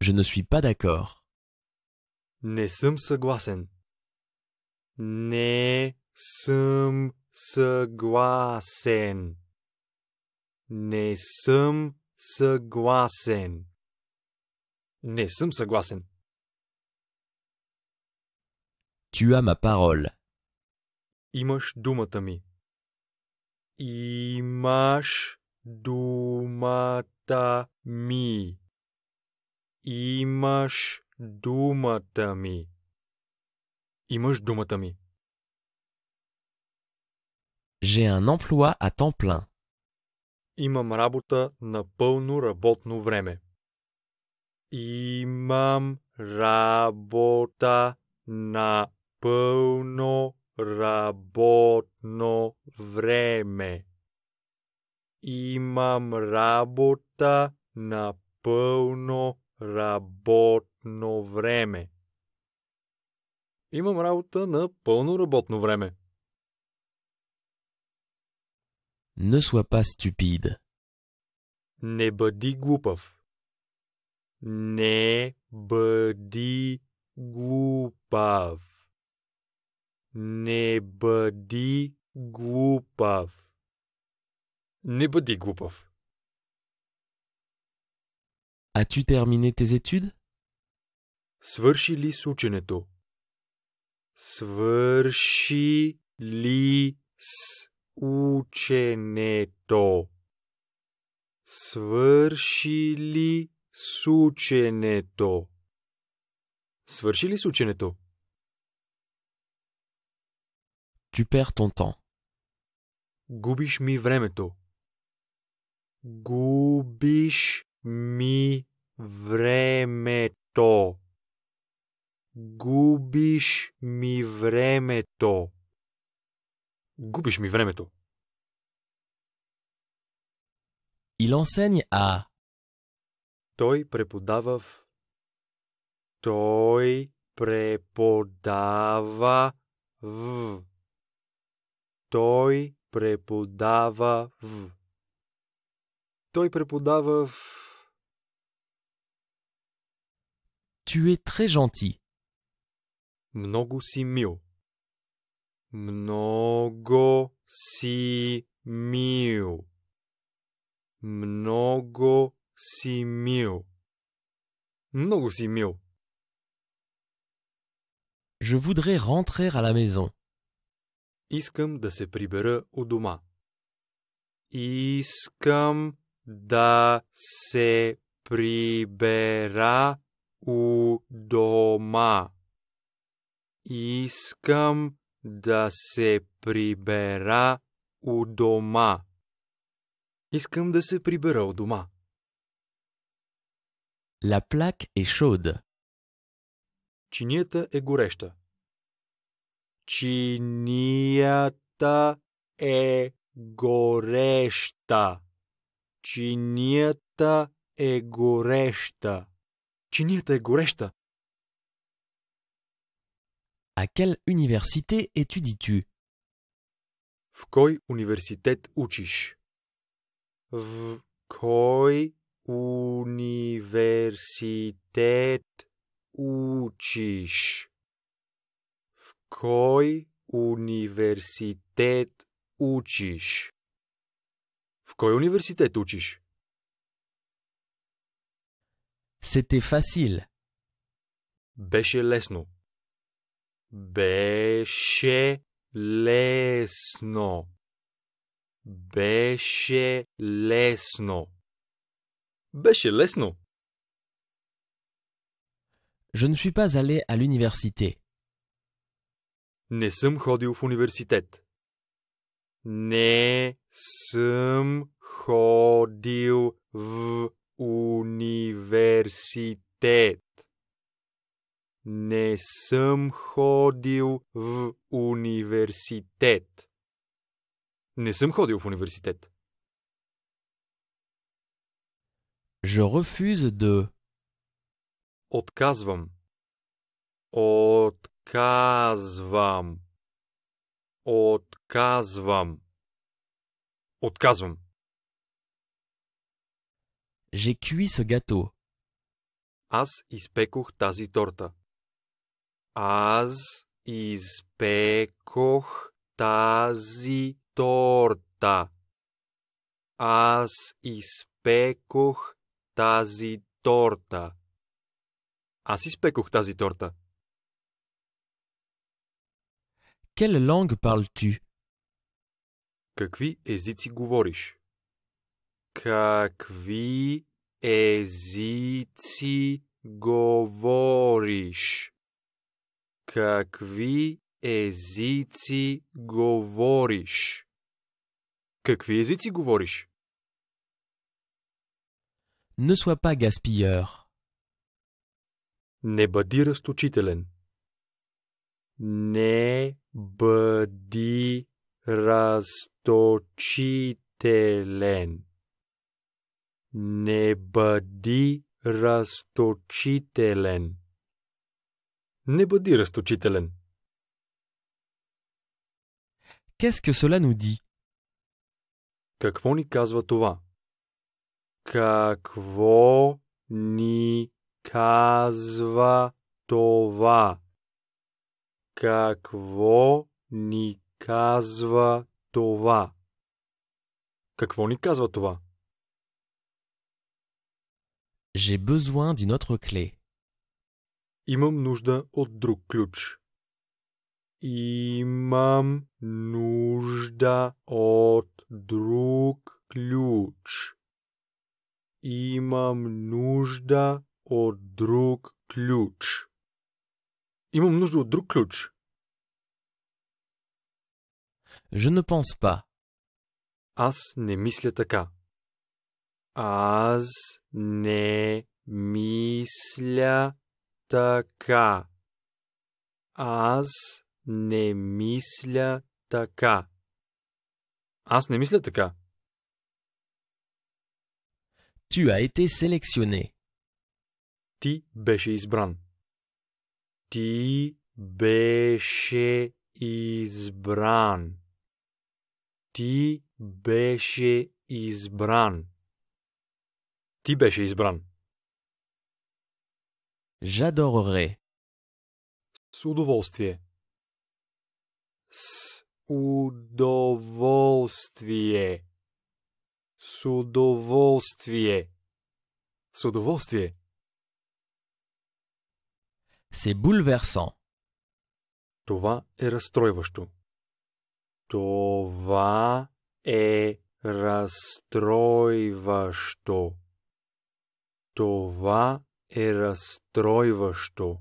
Je ne suis pas d'accord. Ne sum se guasen. Ne sum se guasen. Ne sum se guasen. Ne sum se guasen. Tu as ma parole. Imosh du matami. Imosh думата ми. Имаш думата ми. Имаш думата ми. J'ai un emploi à temps plein. Имам работа на пълно работно време. Имам работа на пълно работно време. Имам работа на пълно работно време. Имам работа на пълно работно време. Не sois pas stupide. Не бъди глупав. Не бъди глупав. Не бъди глупав. As-tu terminé tes études? Svârši-li s'učene to? Svârši-li s'učene to? li s'učene Tu perds ton temps. Goubis-mi Губиш ми времето. Губиш ми времето. Губиш ми времето. Il enseigne à. Той преподава в. Той преподава в. Той преподава в. Tu es très gentil. Много si Много си мил. Много си Je voudrais rentrer à la maison. Искам да се прибера у дома. Искам да се прибера у дома. Искам да се прибера у дома. Искам да се прибера у дома. La plaque est chaude. Чинията е гореща. Чинията е гореща. Чинията е гореща. Чинията е гореща. А кел университет étudies-tu? В кой университет учиш? В кой университет учиш? В кой университет учиш? université università chiste c'était facile bêcher les no bêcher les no bêcher les les je ne suis pas allé à l'université nessum cordium universitet. Не съм ходил в университет. Не съм ходил в университет. Не съм ходил в университет. Je refuse de. Отказвам. Отказвам. Отказвам. Отказвам. J'ai cuit ce gâteau. Аз изпекох тази торта. Аз изпекох тази торта. Аз изпекох тази торта. Аз изпекох тази торта. Quelle langue parles-tu Какви езици говориш? Какви езици говориш? Какви езици говориш? Какви езици говориш? Ne sois pas gaspilleur. Не бъди разточителен. не бъди разточителен. Не бъди разточителен. Не бъди разточителен. Qu'est-ce que cela nous dit? Какво ни казва това? Какво ни казва това? Какво ни казва това? Какво ни казва това? J'ai besoin d'une autre clé. Имам нужда от друг ключ. Имам нужда от друг ключ. Имам нужда от друг ключ. нужда от друг ключ. Je ne pense pas. Аз ne мисля така. Аз ne мисля така. Аз не мисля така. Аз Tu as été sélectionné. Ти беше избран. ti beše izbran. Ti beše izbran. Ti beše izbran. J'adorerai. S udovolstvie. S udovolstvie. S udovolstvie. S udovolstvie. S udovolstvie. C'est bouleversant. Това е разстройващо. Това е разстройващо. Това е разстройващо.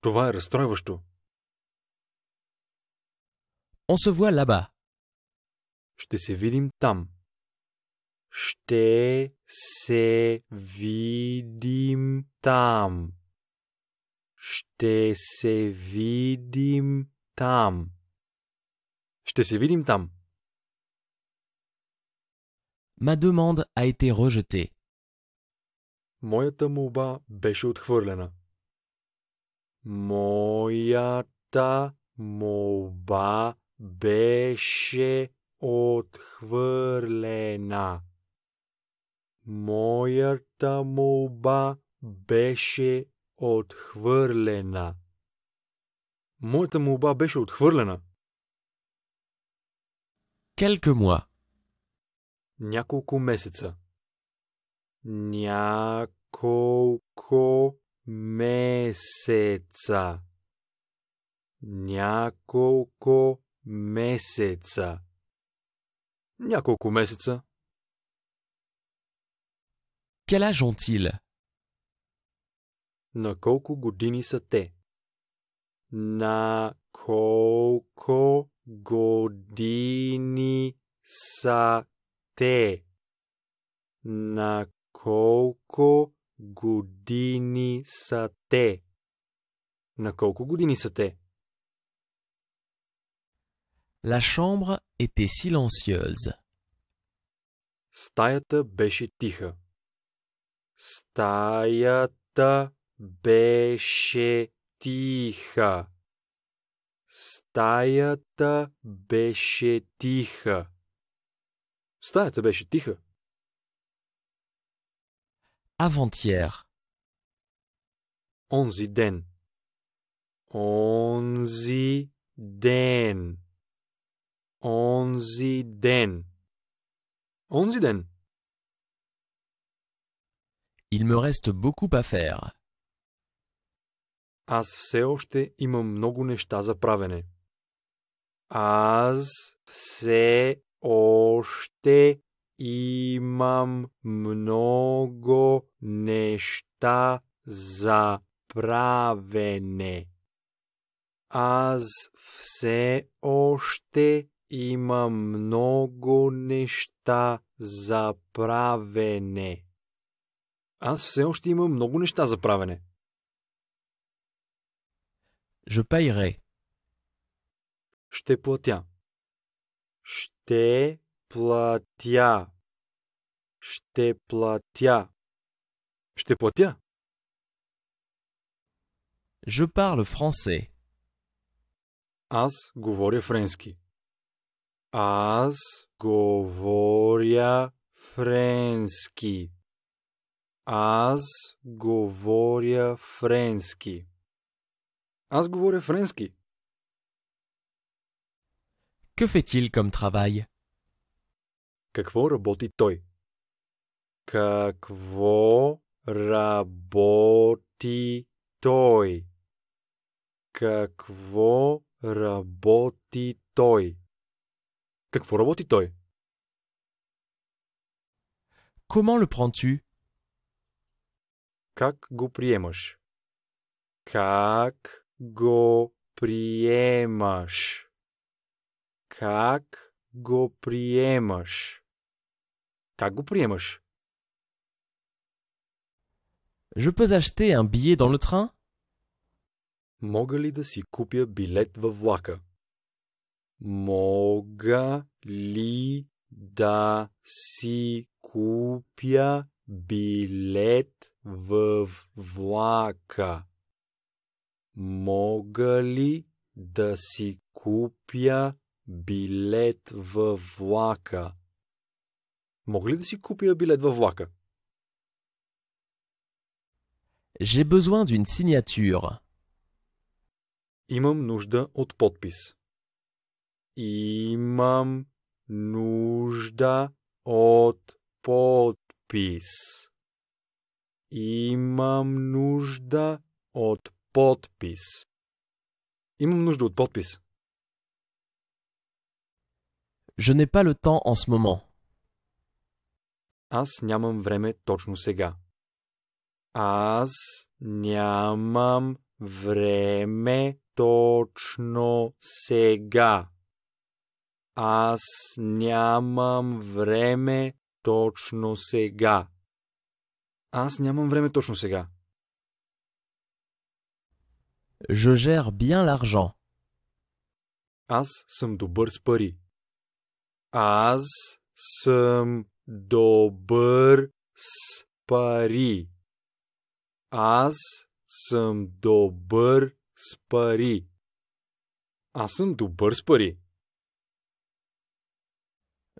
Това е разстройващо. On se voit là-bas. Ще се видим там. Ще се видим там. Ще се видим там. Ще се видим там. Ma demande a été rejetée. Моята молба беше отхвърлена. Моята молба беше отхвърлена. Моята молба беше Отхвърлена. Моята молба беше отхвърлена. Келко муа. Няколко месеца. Няколко месеца. Няколко месеца. Няколко месеца. Кела жонтиле. На колко години са те? На колко години са те? На колко години са те? На колко години са те? La chambre était silencieuse. Стаята беше тиха. Стаята Béché tiche. Stai ta béché tiche. Avant-hier. Onzi den. Onzi den. Onzi den. Onzi den. Il me reste beaucoup à faire. Аз все още имам много неща за правене. Аз все още имам много неща за правене. Аз все още имам много неща за правене. Аз все още имам много неща за правене. Je paierai. Je te platiens. Je te platia. Je te platia. Je te platia. Je parle français. As говоря френски. As говоря френски. As говоря френски. Аз говоря френски. Que fait-il comme travail? Какво работи той? Какво работи той? Какво работи той? Какво работи той? Comment le prends-tu? Как го приемаш? Как go Как го Je peux acheter un billet dans le train? Мога ли да си купя билет във влака? Мога Mogli da si coupia billet ve voaka. Mogli de si coupia billet ve voaka. J'ai besoin d'une signature. Imam noujda haut potpis. Imam noujda haut potpis. Imam noujda haut Подпис. Имам нужда от подпис. Je n'ai pas le temps en ce moment. Аз нямам време точно сега. Аз нямам време точно сега. Аз нямам време точно сега. Аз нямам време точно сега. Je gère bien l'argent. As sunt dober spari. As sunt dober s As sunt dober s As sunt dober s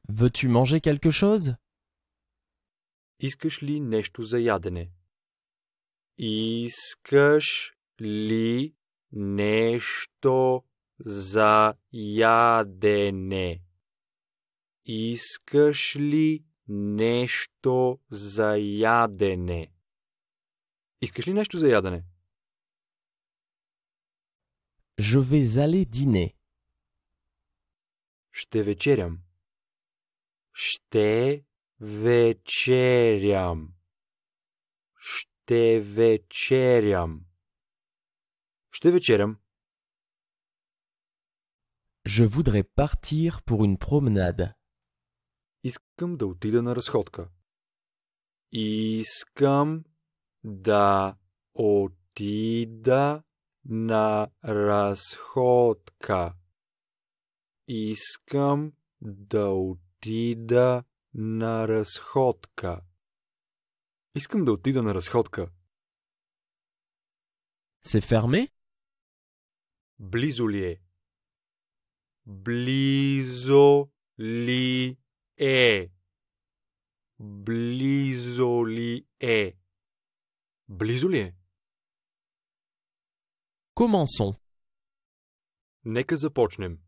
Veux-tu manger quelque chose? Iskăș li neștu za jadene. ли нещо за ядене? Искаш ли нещо за ядене? Искаш ли нещо за ядене? Je vais aller dîner. Ще вечерям. Ще вечерям. Ще вечерям. Je hein. je voudrais partir pour une promenade. Iskam da utida na raschotka. Iskam da utida na raschotka. Iskam da na raschotka. Iskam na raschotka. C'est fermé? Близо ли е? Близо ли е? Близо ли е? Близо ли е? Комансон. Нека започнем.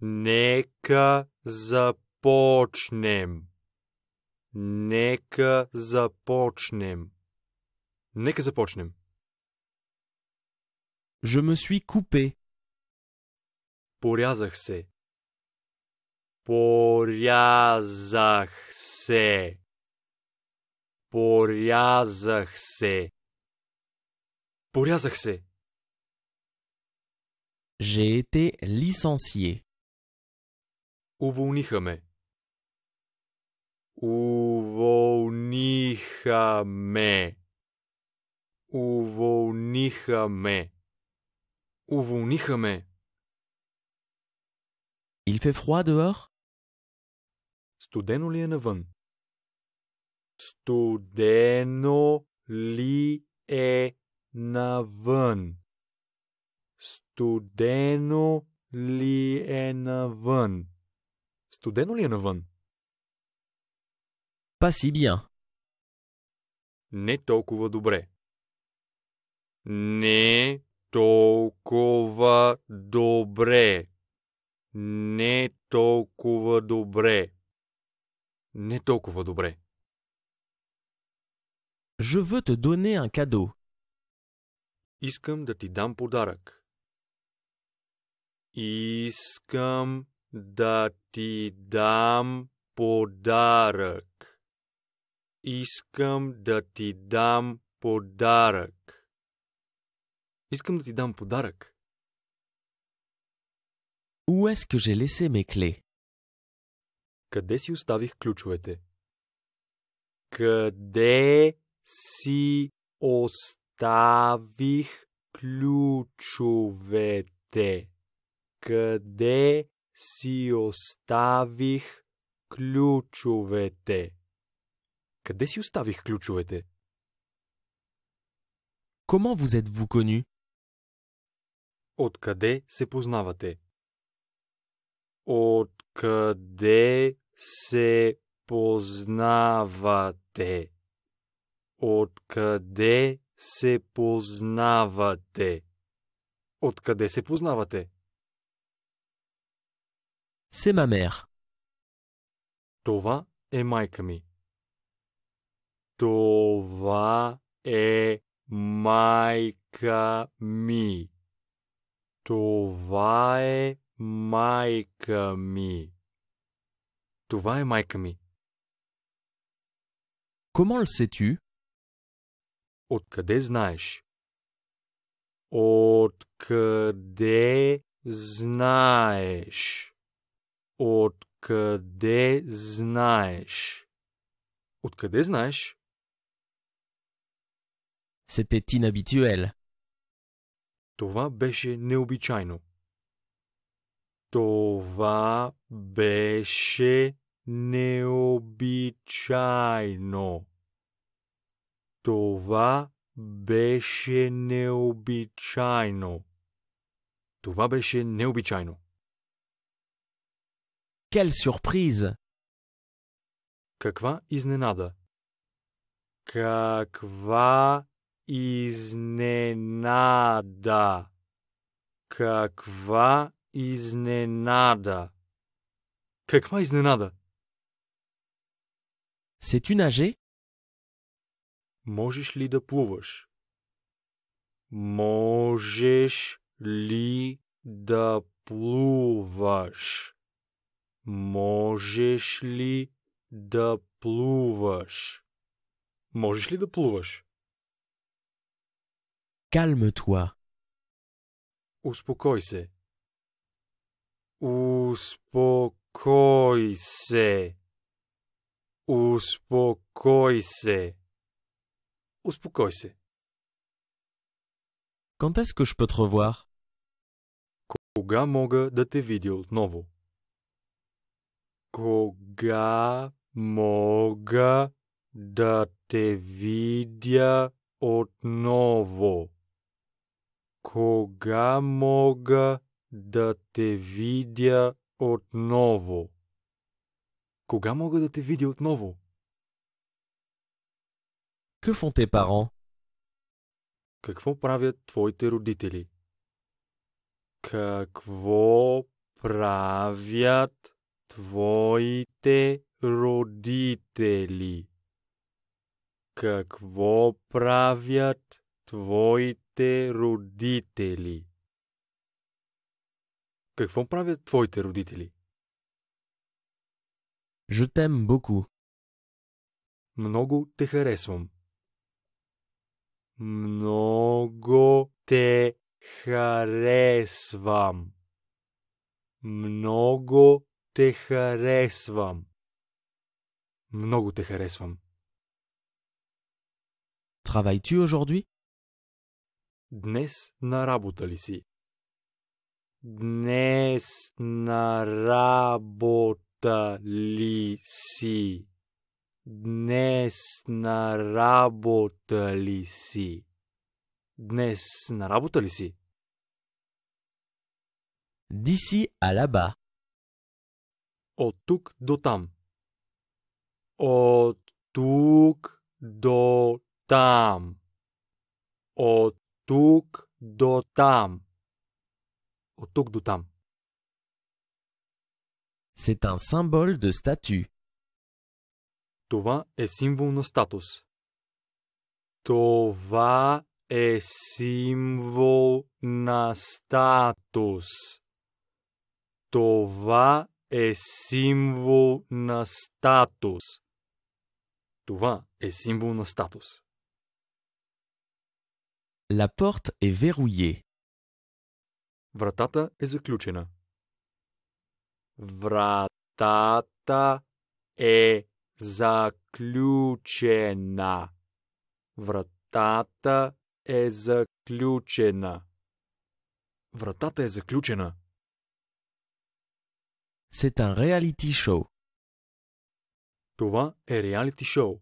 Нека започнем. Нека започнем. Нека започнем. je me suis coupé. pour yazakçi. pour yazakçi. j'ai été licencié. Uvounihame. Uvounichame. Uvounihame. Il fait froid dehors? Studeno li enavan. Studeno li enavan. li li Pas si bien. Ne tokuva dobre. Ne толкова добре. Не толкова добре. Не толкова добре. Je veux te donner un cadeau. Искам да ти дам подарък. Искам да ти дам подарък. Искам да ти дам подарък. Искам да ти дам подарък. Où est-ce Къде си оставих ключовете? Къде си оставих ключовете? Къде си оставих ключовете? Къде си оставих ключовете? Comment vous êtes-vous connu? Откъде се познавате? Откъде се познавате? Откъде се познавате? Откъде се познавате? C'est ma mère. Това е майка ми. Това е майка ми. Tu е майка Tu Това е Comment le sais-tu? Откъде знаеш? Откъде знаеш? Откъде знаеш? Откъде C'était inhabituel. Това беше необичайно. Това беше необичайно. Това беше необичайно. Това беше необичайно. Quelle surprise! Каква изненада! Каква Изненада. Каква изненада? Каква изненада? Sais-tu Можеш ли да плуваш? Можеш ли да плуваш? Можеш ли да плуваш? Можеш ли да плуваш? Calme-toi. Uspokojse. Uspokojse. Uspokojse. Uspokojse. Quand est-ce que je peux te revoir? Koga moga da te vidio novo? Koga moga da te vidia novo? Кога мога да те видя отново? Кога мога да те видя отново? Que font tes parents? Какво правят твоите родители? Какво правят твоите родители? Какво правят твоите твоите родители. Какво правят твоите родители? Je t'aime beaucoup. Много те харесвам. Много те харесвам. Много те харесвам. Много те харесвам. Travailles-tu aujourd'hui Днес на работа ли си? Днес на работа ли си? Днес на работа ли си? Днес на работа ли си? Диси алаба. От тук до там. От тук до там. От Touk d'otam. C'est un symbole de statut. Tova e simbolo na status. Tova e simbolo na status. Tova e simbolo status. touva e simbolo na status. La porte est verrouillée. Вратата е заключена. Вратата е заключена. Вратата е заключена. Вратата е заключена. C'est un reality show. Това е реалити шоу.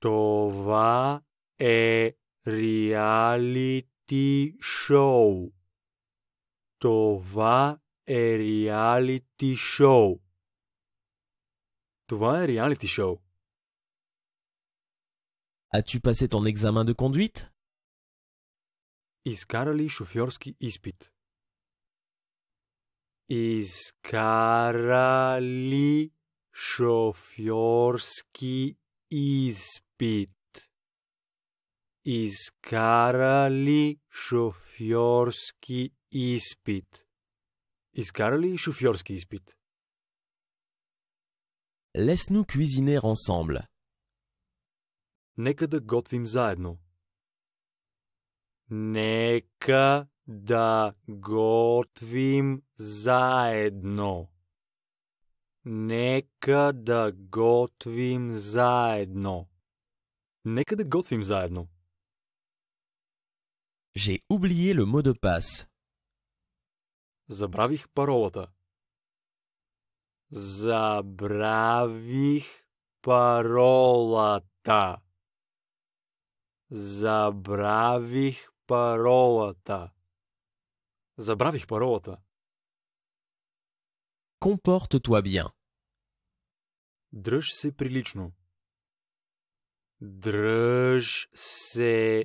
Това е Reality show. Tova est reality show. Tova e reality show. As-tu passé ton examen de conduite? iskarali Shofiorski ispit. Iskarali Shofiorski ispit. Изкарали шофьорски изпит. Изкарали шофьорски изпит. Лесно nous cuisiner ensemble. Нека да готвим заедно. Нека да готвим заедно. Нека да готвим заедно. Нека да готвим заедно. J'ai oublié le mot de passe. Zabravih oublié Zabravich parole. Zabravich parota. Zabravih parota. Comporte-toi bien. се прилично. se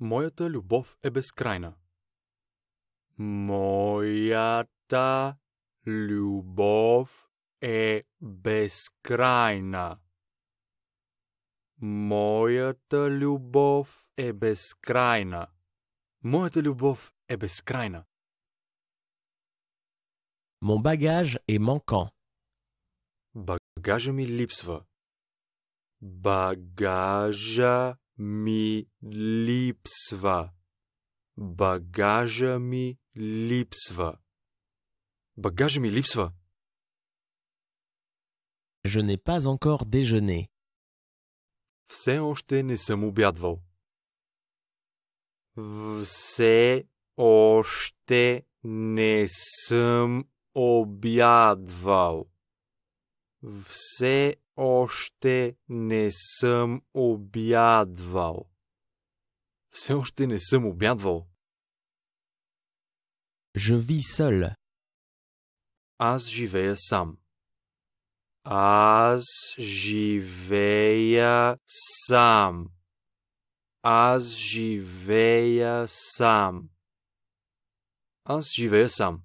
Моята любов е безкрайна. Моята любов е безкрайна. Моята любов е безкрайна. Моята любов е безкрайна. Mon bagage est manquant. Багажа ми липсва. Багажа ми липсва. Багажа ми липсва. Багажа ми липсва. Je n'ai pas encore déjeuné. Все още не съм обядвал. Все още не съм обядвал. Все hoche te ne sam obiadwao. sejrtene samobienie. je vis seul. as givae sam. as givae sam. as givae sam. as givae ya sam.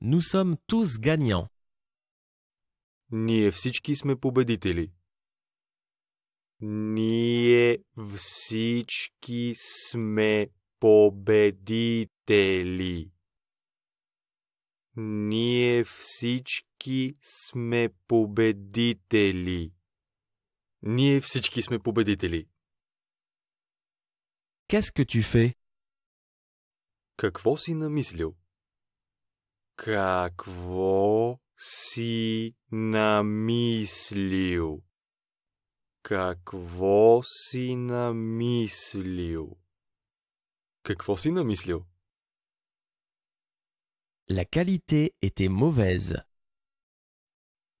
nous sommes tous gagnants. Ние всички сме победители. Ние всички сме победители. Ние всички сме победители. Ние всички сме победители. Qu'est-ce que tu fais? Какво си намислил? Какво си намислил? Какво си намислил? Какво си намислил? La qualité était mauvaise.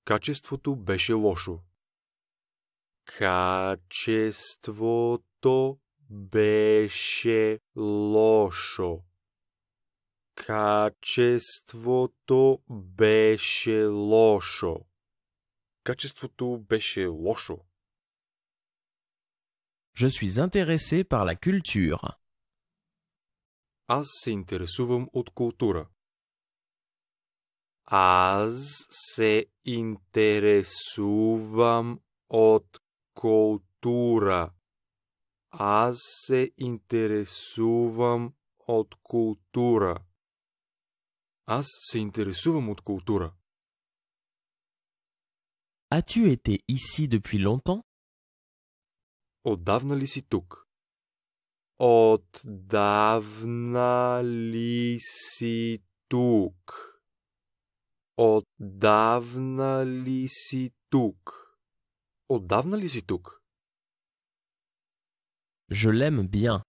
Качеството беше лошо. Качеството беше лошо. Качеството беше лошо. Качеството беше лошо. Je suis intéressé par la culture. Аз се интересувам от култура. Аз се интересувам от култура. Аз се интересувам от култура. Аз се интересувам от култура. As-tu été ici depuis longtemps? Отдавна ли си тук? Отдавна ли си тук? Отдавна ли си тук? Отдавна ли си тук? Je l'aime bien.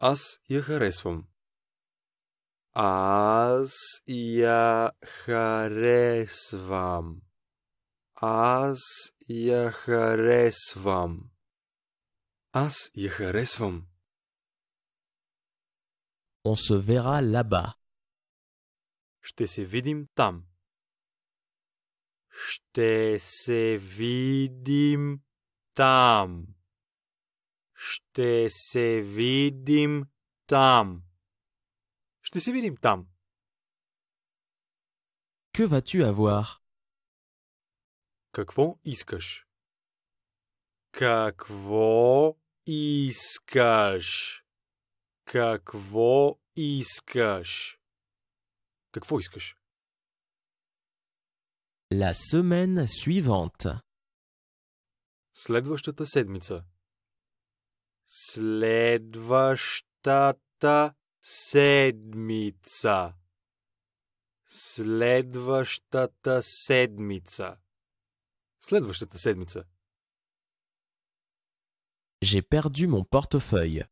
Аз я харесвам. as ja charesvam as ja charesvam as ja charesvam on se verra là-bas shte se vidim tam shte se vidim tam shte se se vidim tam. Ще се видим там. Que vas-tu avoir? Какво искаш? Какво искаш? Какво искаш? Какво искаш? La semaine suivante. Следващата седмица. Следващата седмица, следващата седмица, следващата седмица. J'ai perdu mon portefeuille.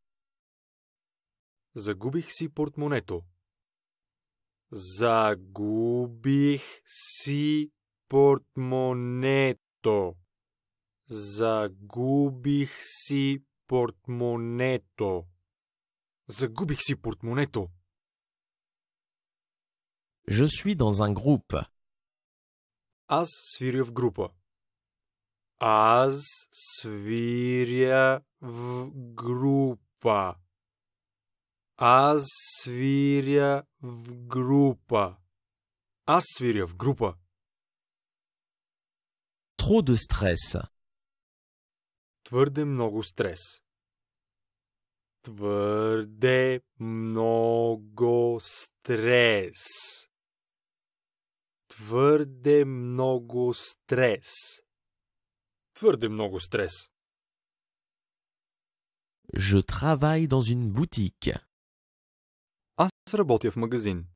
Загубих си портмонето. Загубих си портмонето. Загубих си портмонето. Загубих си портмонето. Je suis dans un groupe. Аз свиря в група. Аз свиря в група. Аз свиря в група. Аз свиря в група. Trop de стрес. Твърде много стрес. твърде много стрес. Твърде много стрес. Твърде много стрес. Je travaille dans une boutique. Аз работя в магазин.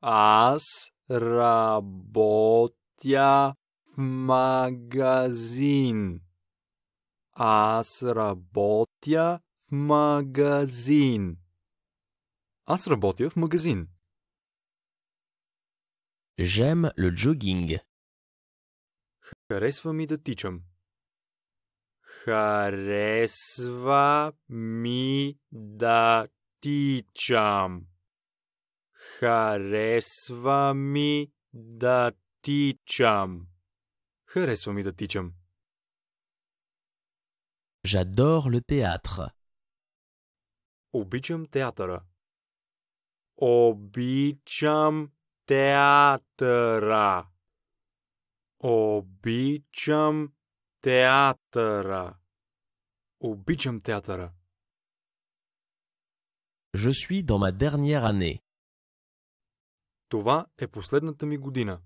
Аз работя в магазин. Аз работя Magazine. Astrobotiof magazin. J'aime le jogging. Chares for me de da teachum. Chares da teachum. J'adore le théâtre. Обичам театъра. Обичам театъра. Обичам театъра. Обичам театъра. Je suis dans ma dernière année. Това е последната ми година.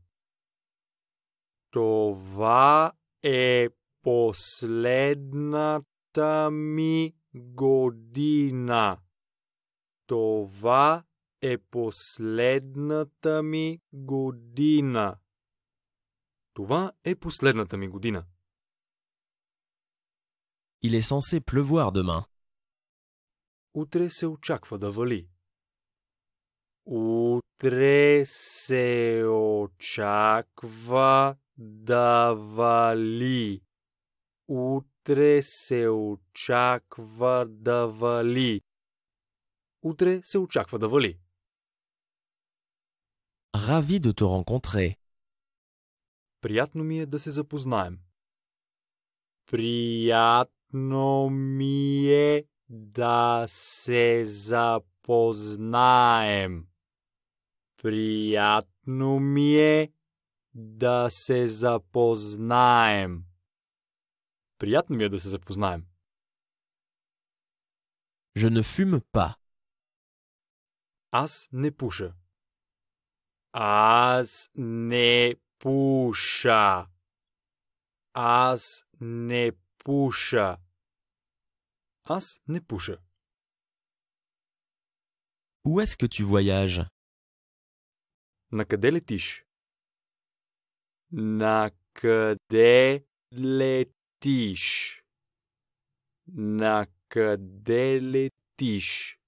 Това е последната ми година. Това е последната ми година. Това е последната ми година. Il est censé pleuvoir demain. Утре се очаква да вали. Утре се очаква да вали. Утре Утре се очаква да вали. Утре се очаква да вали. Рави да те ренконтре. Приятно ми е да се запознаем. Приятно ми е да се запознаем. Приятно ми е да се запознаем. Приятно ми е да се запознаем. Je ne fume pas. Аз не пуша. Аз не пуша. Аз не пуша. Аз не пуша. Où est-ce que tu voyages На къде летиш? На къде летиш? летиш? На къде летиш?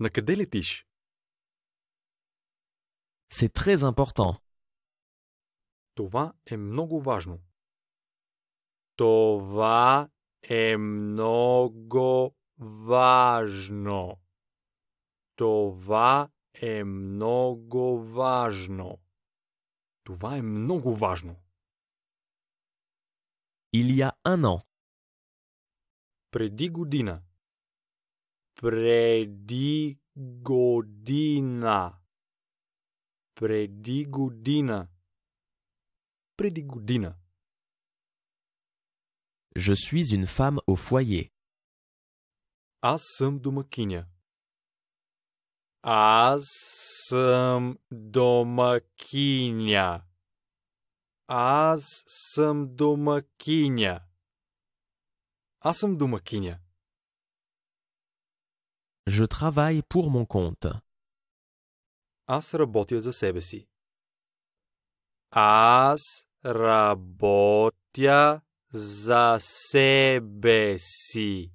На къде летиш? C'est très important. Това е много важно. Това е много важно. Това е много важно. Това е много важно. Il y a un an. Predigudina. godina. Predigudina. godina. Je suis une femme au foyer. Аз съм домакиня. Аз Аз съм домакиня. Аз съм домакиня. Je travaille pour mon compte. Аз работя за себе си. Аз работя за себе си.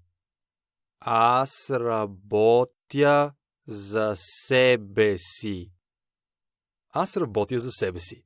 Аз работя за себе си. Аз работя за себе си.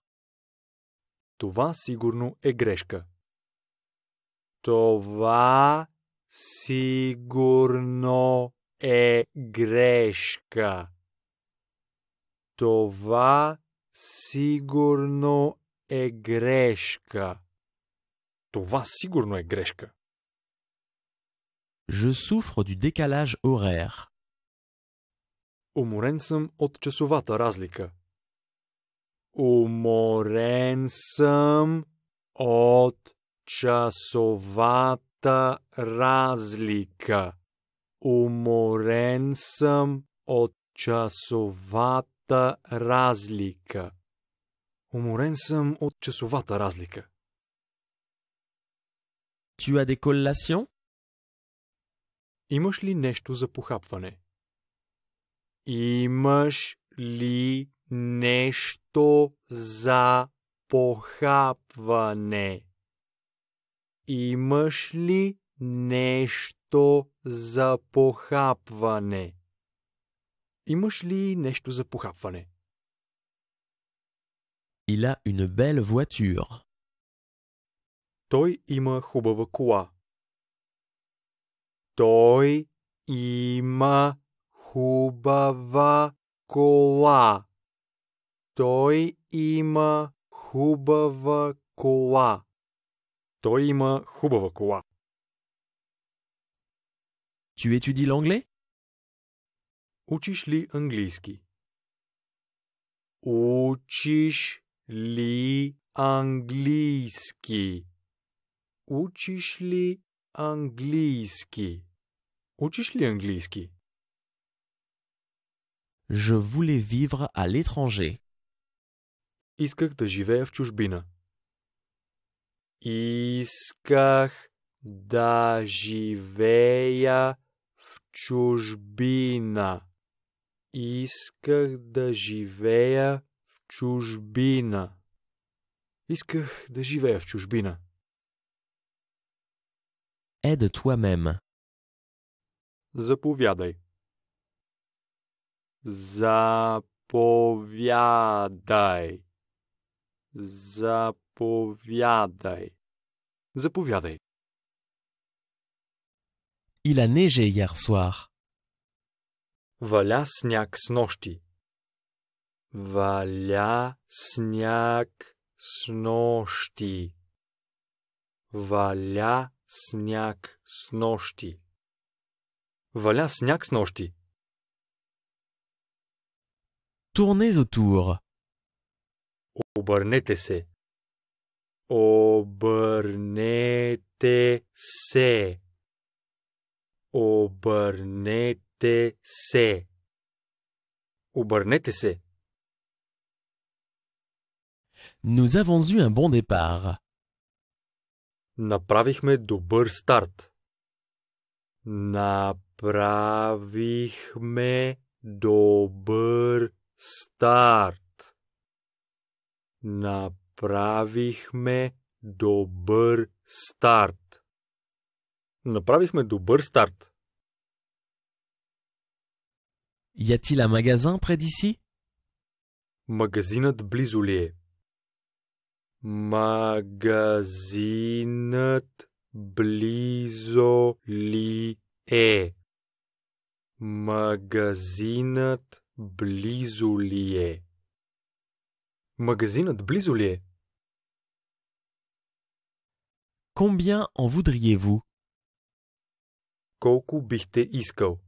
Това сигурно е грешка. Това сигурно е грешка. Това сигурно е грешка. Това сигурно е грешка. Je souffre du décalage horaire. Уморен съм от часовата разлика. Уморен съм от часовата разлика. Уморен съм от часовата разлика. Уморен съм от часовата разлика. Tu as des collations? Имаш ли нещо за похапване? Имаш ли Нещо за похапване. Имаш ли нещо за похапване? Имаш ли нещо за похапване? Il a une belle voiture. Той има хубава кола. Той има хубава кола. Toi ima hubavakoa. Toi ima hubavakoa. Tu étudies l'anglais? Uchisli anglici. Uchisli angli. Uchisli angliski. angliski. Je voulais vivre à l'étranger. Исках да живея в чужбина. Исках да живея в чужбина. Исках да живея в чужбина. Исках да живея в чужбина. Еда toi мем. Заповядай. Заповядай. zaporjady. zaporjady. il a neigé hier soir. voila sniak snochti. vahya sniak snochti. vahya sniak snochti. voila sniak snochti. tournez autour. Обърнете се. Обърнете се. Обърнете се. Обърнете се. Nous avons eu un bon départ. Направихме добър старт. Направихме добър старт. Направихме добър старт. Направихме добър старт. Y a-t-il un magasin près d'ici Магазинът близо ли е? Магазинът близо ли е? Магазинът близо ли е? Магазинът близо ли е? Combien en voudriez-vous Колко бихте искал?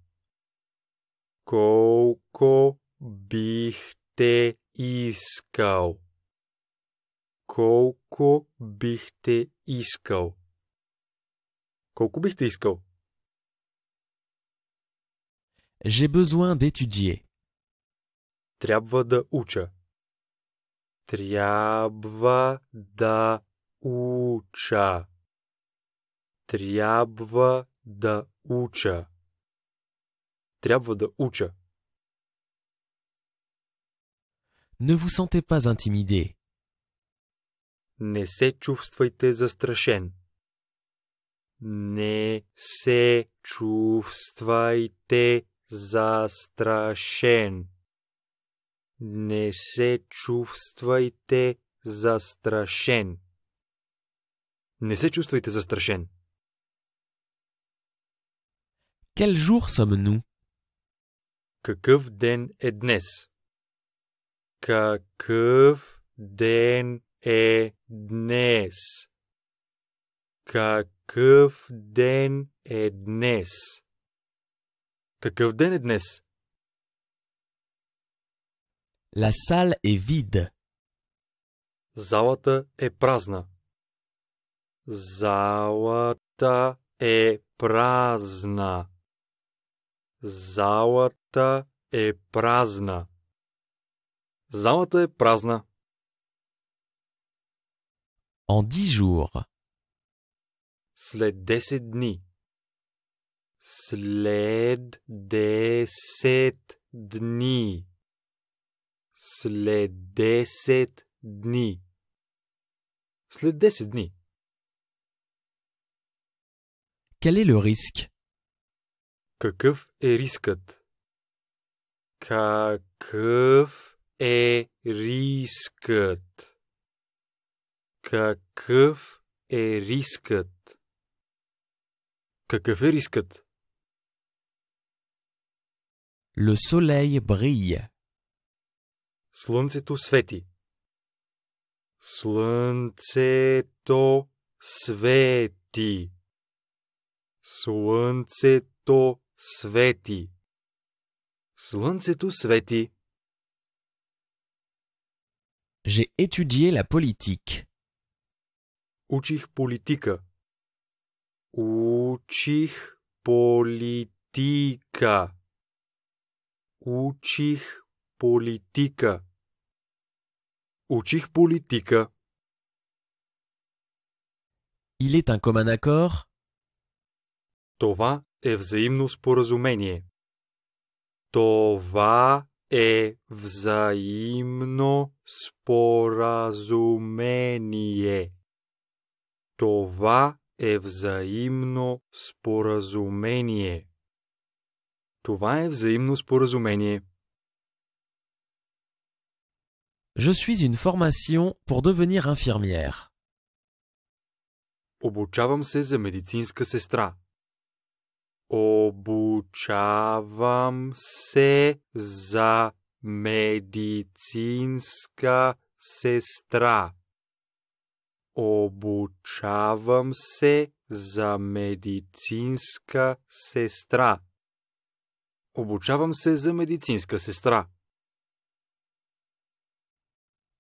Колко бихте искал? Колко бихте искал? Колко бихте искал? J'ai besoin d'étudier. Трябва да уча. Трябва да уча. Трябва да уча. Трябва да уча. Не vous sentez pas intimidé. Не се чувствайте застрашен. Не се чувствайте застрашен. Не се чувствайте застрашен. Не се чувствайте застрашен. Quel jour sommes-nous? Какъв ден е днес? Какъв ден е днес? Какъв ден е днес? Какъв ден е днес? La salle est vide. Залата е празна. Залата е празна. Залата е празна. Залата е празна. En 10 jours. След 10 дни. След 10 дни. След dni. След 10 dni. Quel est le risque Какъв е рискът? que Le soleil brille. Слънцето свети. Слънцето свети. Слънцето свети. Слънцето свети. J'ai étudié la politique. Учих политика. Учих политика. Учих Политика. Учих политика. Il est un commun accord. Това е взаимно споразумение. Това е взаимно споразумение. Това е взаимно споразумение. Това е взаимно споразумение. Je suis une formation pour devenir infirmière. Обучавам se za medicinska sestra. »« Обучавам se za medicinska sestra. »« Обучавам se za medicinska sestra. »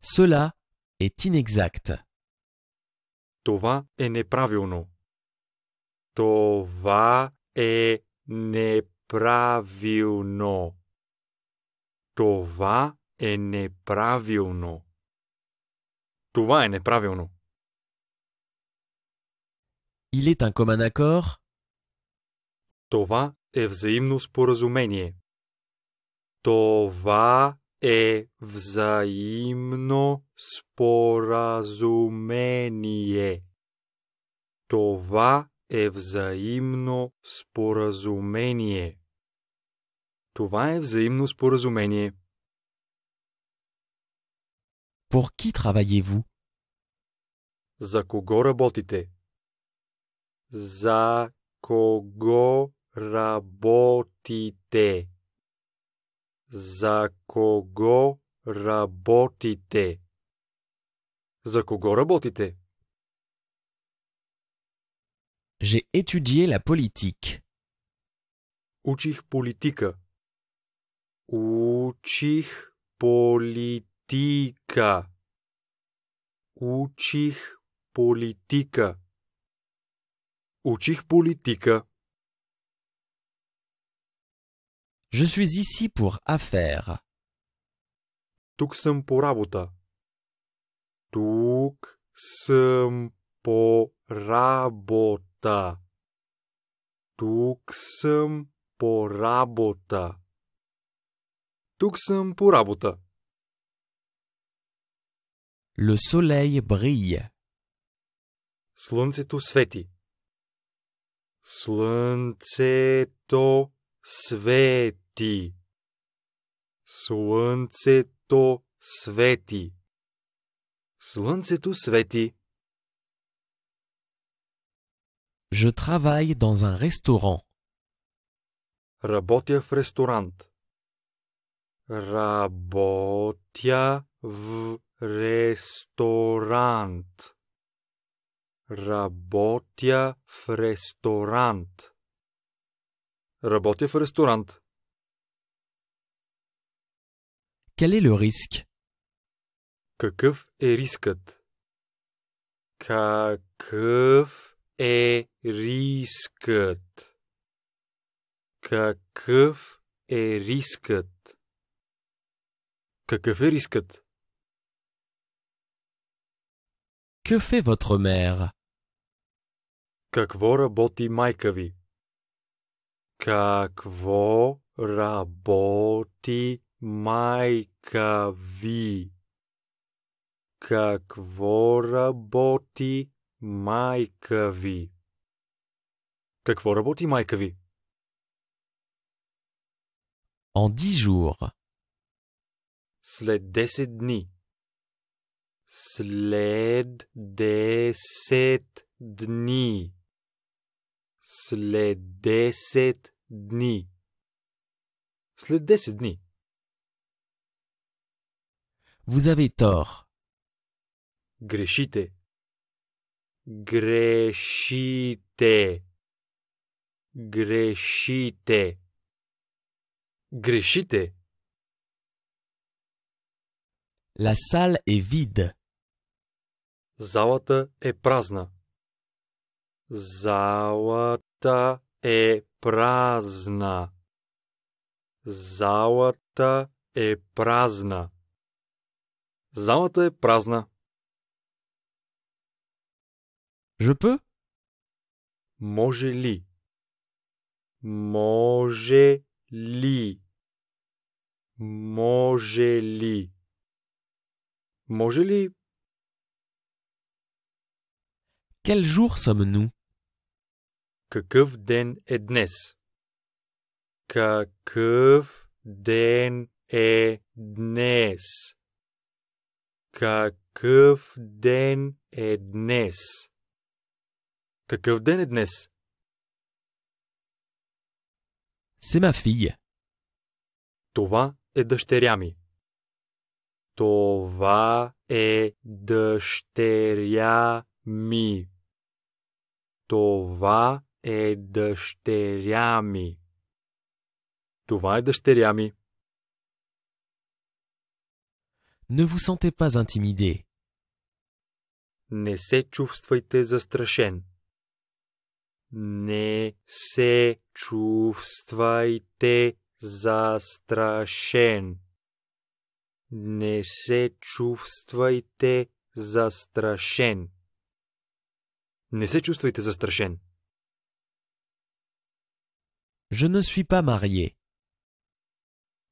Cela est inexact. Това е неправилно. Това е неправилно. Това е неправилно. Това е неправилно. Il est un commun accord. Това е взаимно споразумение. Това е взаимно споразумение. Това е взаимно споразумение. Това е взаимно споразумение. Pour qui travaillez-vous? За кого работите? За кого работите? За кого работите? За кого работите? J'ai étudié la politique. Учих политика. Учих политика. Учих политика. Учих политика. Je suis ici pour affaire Tuksampurabota. Tuk sam porrabota. Le soleil brille. Slunce tushi. Slunceto. Sveti Sunceto Sveti Sunceto Sveti. Je travaille dans un restaurant. v restaurant. Rabotia v restaurant. Работя в ресторант. Quel est le risque Какъв е рискът? Какъв е рискът? Какъв е рискът? Какъв е рискът? Que fait votre mère Какво работи майка ви? Какво работи майка ви? Какво работи майка ви? Какво работи майка ви? En 10 jours. След 10 дни. След 10 дни. Sleddesedni. Sleddesedni. Vous avez tort. Gréchite. Gréchite. Gréchite. Gréchite. La salle est vide. Zawater est prasna. Zawata e prazna. Zawata e prazna. Zawata e prazna. Je peux? Manger li? Manger li? Manger Quel jour sommes-nous? Какъв ден е днес? Какъв ден е днес? Какъв ден е днес? Какъв ден е днес? C'est ma fille. Това е дъщеря ми. Това е дъщеря ми. Това е дъщеря ми. Това е дъщеря ми. Не vous sentez pas intimidé. Не се чувствайте застрашен. Не се чувствайте застрашен. Не се чувствайте застрашен. Не се чувствайте застрашен. Je ne suis pas marié.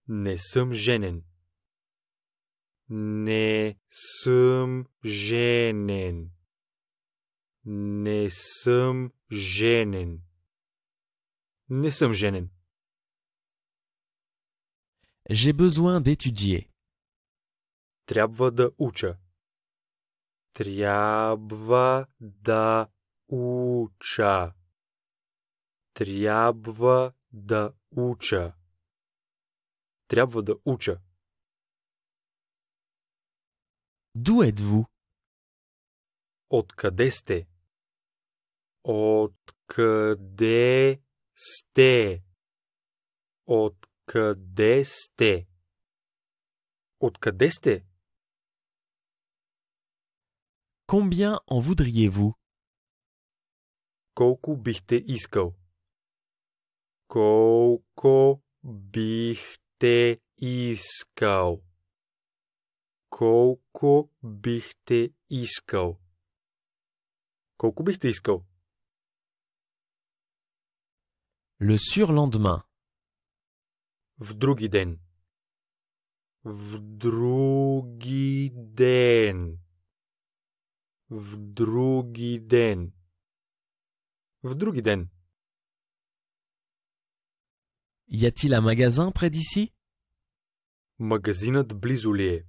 Ne sum jenen. Ne sum jenen. Ne sum jenen. Ne sum gêné. J'ai besoin d'étudier. Трябва da ucha. Трябва da уча. Трябва да уча. Трябва да уча. D'où êtes-vous? Откъде сте? Откъде сте? Откъде сте? Откъде сте? Combien en voudriez-vous? Колко бихте искал? Koliko bih te iskal? Koliko iskau iskal? Koliko Le surlendemain. V'drugi den. V'drugi den. V'drugi den. V'drugi drugi y a-t-il un magasin près d'ici Magazinat blizuli. E.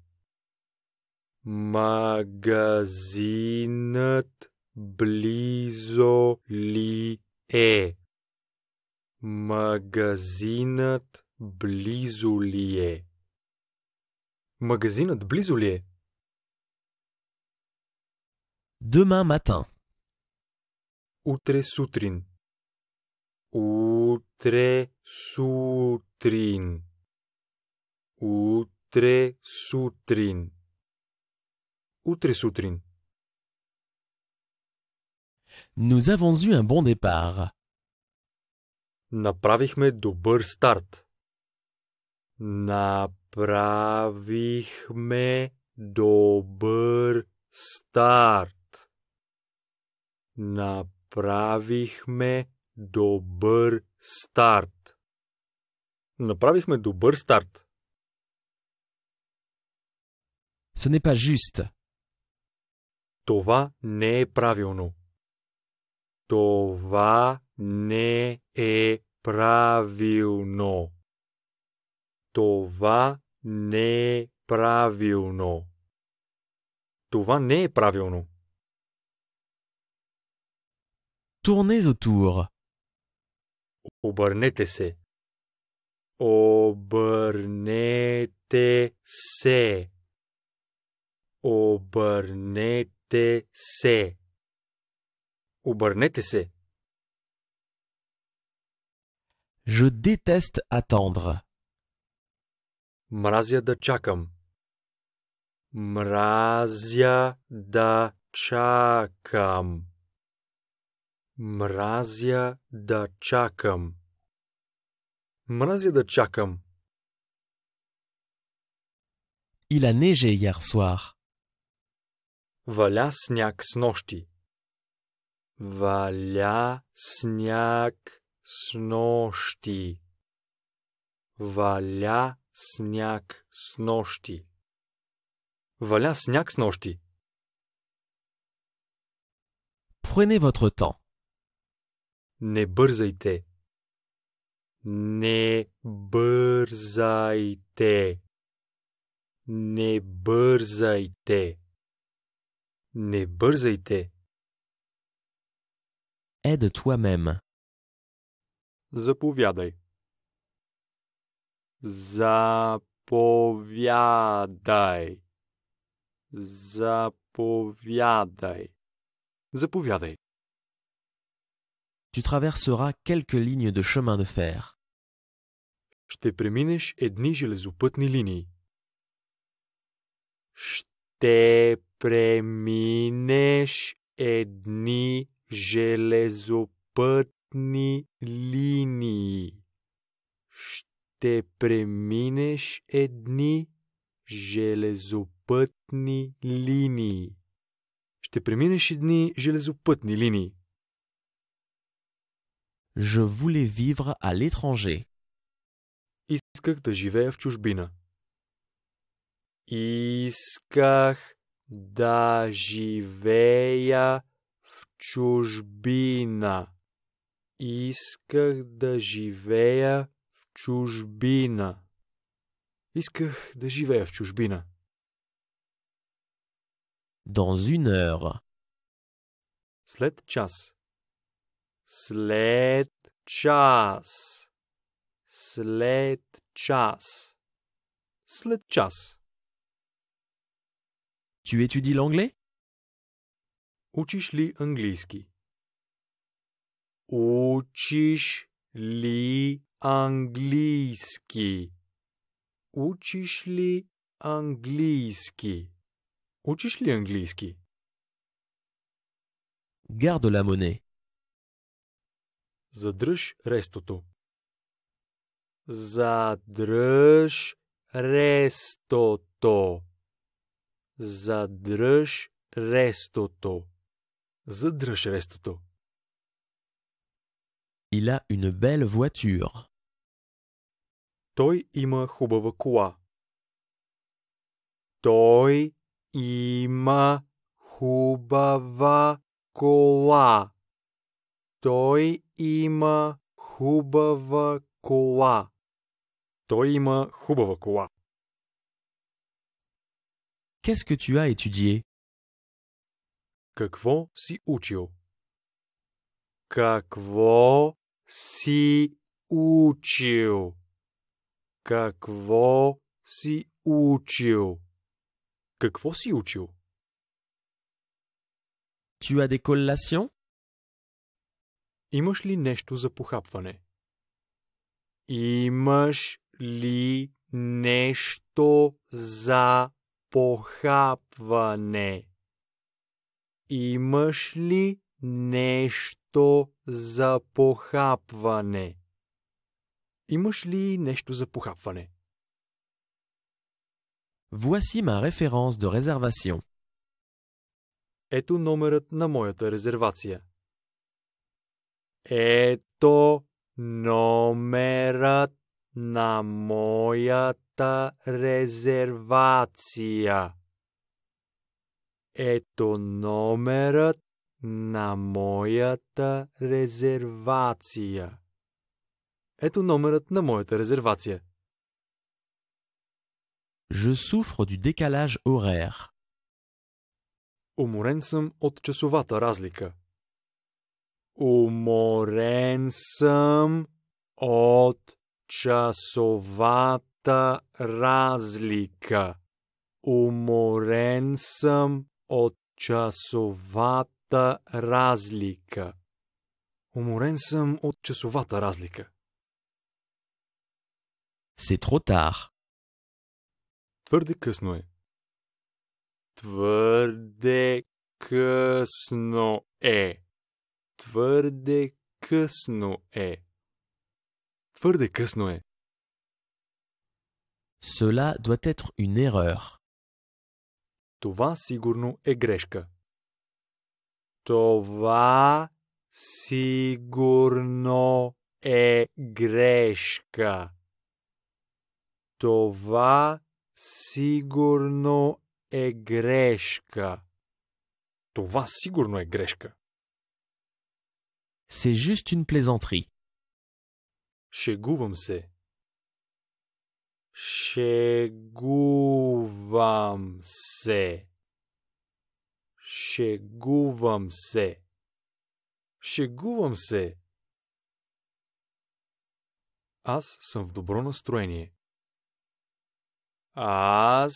Magazinat blizoulé. E. Magazinat blizoulé. E. Magazinat blizuli. Demain matin. Outre sutrin outre sorine outre sorine outre soutrine nous avons eu un bon départ Napravihme do start napravme do start Napravihme. добър старт. Направихме добър старт. Ce n'est pas juste. Това не е правилно. Това не е правилно. Това не е правилно. Това не е правилно. Tournez autour. Обърнете се. Обърнете се. Обърнете се. Обърнете се. Je déteste attendre. Мразя да чакам. Мразя да чакам. Mrazia da chakam Mrazia da chakam. Il a neigé hier soir. Vala sniak snochti. Vala sniak snochti. Vala sniak snochti. Vala sniak Prenez votre temps. Не бързайте. Не бързайте. Не бързайте. Не бързайте. Еде това мем Заповядай. Заповядай. Заповядай. Заповядай. tu traverseras quelques lignes de chemin de fer. Ще преминеш едни железопътни линии. Ще преминеш едни железопътни линии. Ще преминеш едни железопътни линии. Ще преминеш едни железопътни линии. Je voulais vivre à l'étranger. Исках да живея в чужбина. Исках да живея в чужбина. Исках да живея в чужбина. Dans une heure. След Slet jazz, Slet tu étudies l'anglais? ou li angliski? ou li angliski? ou li angliski? angliski? garde la monnaie. Задръж рестото. Задръж рестото. Задръж рестото. Задръж рестото. Il a une belle voiture. Той има хубава кола. Той има хубава кола. Той има хубава кола. Той има хубава кола. Qu'est-ce que tu as étudié? Какво си учил? Какво си учил? Какво си учил? Какво си учил? Tu as des collations? Имаш ли нещо за похапване? Имаш ли нещо за похапване? Имаш ли нещо за похапване? Имаш ли нещо за похапване? Voici ma référence de réservation. Ето номерът на моята резервация. Ето номерът на моята резервация. Ето номерът на моята резервация. Ето номерът на моята резервация. Je souffre du décalage horaire. Уморен съм от часовата разлика. Уморен съм от часовата разлика. Уморен съм от часовата разлика. Уморен съм от часовата разлика. C'est trop tard. Твърде късно е. Твърде късно е. tverde kusnoe tverde kusnoe cela doit être une erreur tova sigurno e greška. tova sigurno e greška. tova sigurno e greška. tova sigurno e greška. C'est juste une plaisanterie. Шегувамсе. se. Шегувамсе. se. Аз съм в добро настроение. Аз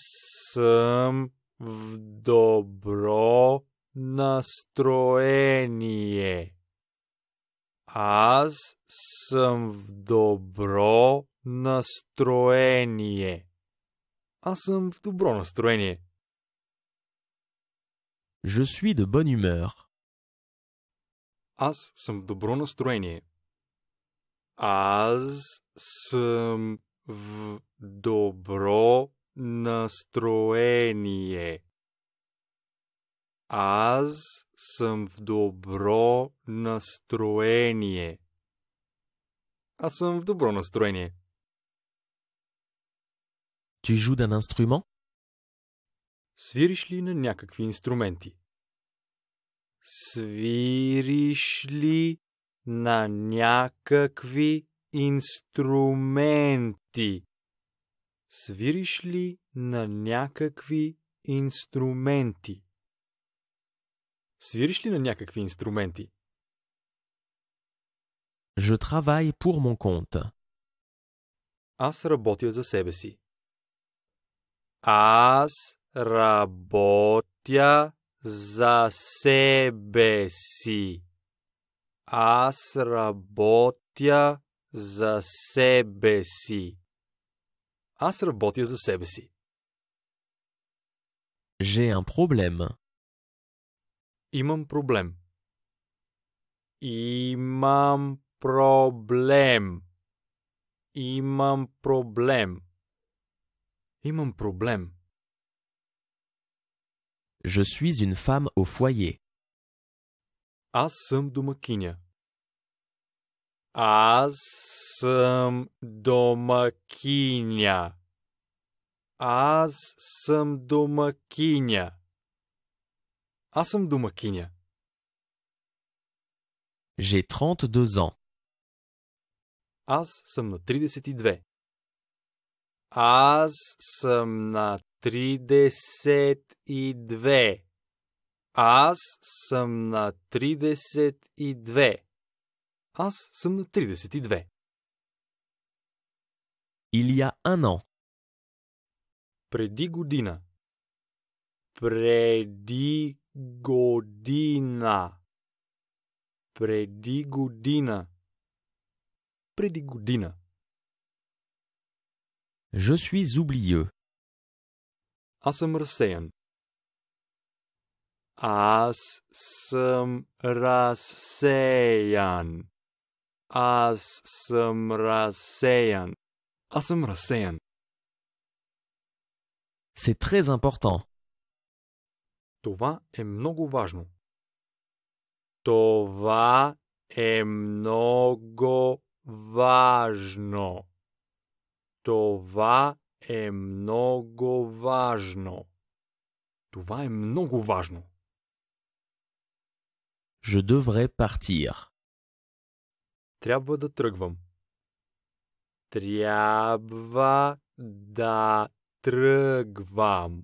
съм в добро настроение. Аз съм в добро настроение. Аз съм в добро настроение. Je suis de bonne humeur. Аз съм в добро настроение. Аз съм в добро настроение. Аз съм в добро настроение. Аз съм в добро настроение. Ти жу d'un instrument? Свириш ли на някакви инструменти? Свириш ли на някакви инструменти? Свириш ли на някакви инструменти? Свириш ли на някакви инструменти? Je travaille pour mon compte. Аз работя за себе си. Аз работя за себе си. Аз работя за себе си. Аз работя за себе си. J'ai un problème. Imam problem. Imam problem. Imam problem. Imam problem. Je suis une femme au foyer. Asum съм Asum Аз съм домакиня. Аз съм домакиня. J'ai 32 ans. Аз съм на 32. Аз съм на 32. Аз съм на 32. Аз съм на 32. Il y a un an. Преди година. Преди godina. Predigudina. Predigudina. Je suis oublieux. Asam rasejan. As C'est très important. Това е много важно. Това е много важно. Това е много важно. Това е много важно. Je devrais partir. Трябва да тръгвам. Трябва да тръгвам.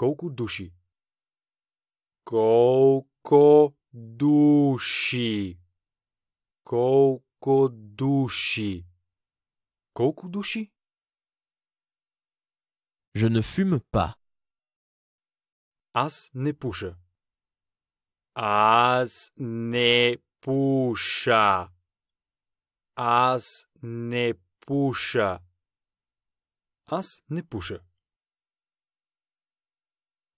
Cocodushi. Coke dushi. Coke Je ne fume pas. As ne pousse. As ne pusha. As ne pusha. As ne pusha.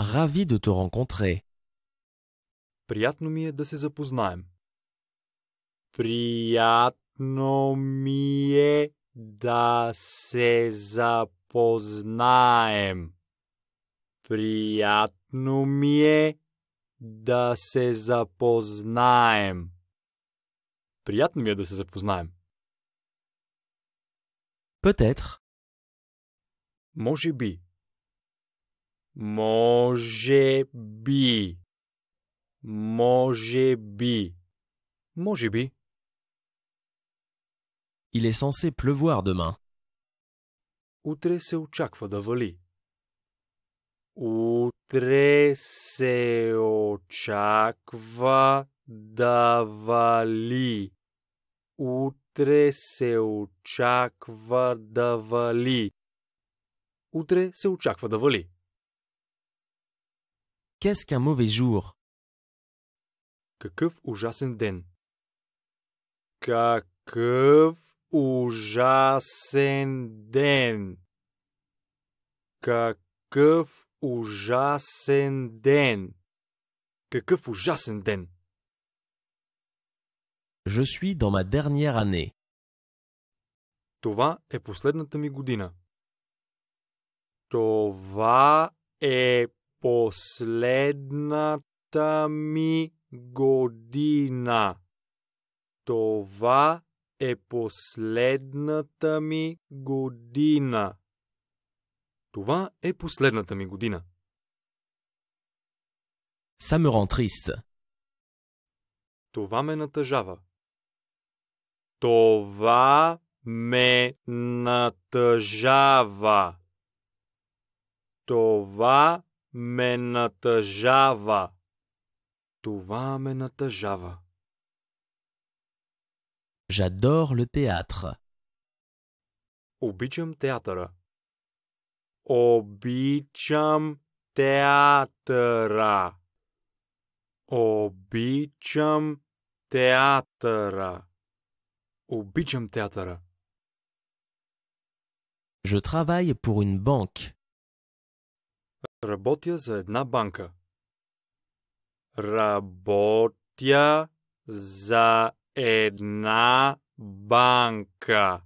Рави de te rencontrer. Приятно ми е да се запознаем. Приятно ми е да се запознаем. Приятно ми е да се запознаем. Приятно ми е да се запознаем. Peut-être. Може би. Manger bi. Manger bi. Manger bi. Il est censé pleuvoir demain. Utre se očakva da voli. Outre se da vali. Utre se očakva da vali. Utre se očakva da vali. Qu'est-ce qu'un mauvais jour Какъв ужасен ден. Какъв ужасен ден. Какъв ужасен ден. Какъв ужасен ден. Je suis dans ma dernière année. Това е последната ми година. Това е последната ми година. Това е последната ми година. Това е последната ми година. Ça me rend triste. Това ме натъжава. Това ме натъжава. Това me natajava te java. tu java. j'adore le théâtre. au teatra. theatre. teatra. beejum teatra. a te je travaille pour une banque. Работя за една банка. Работя за една банка.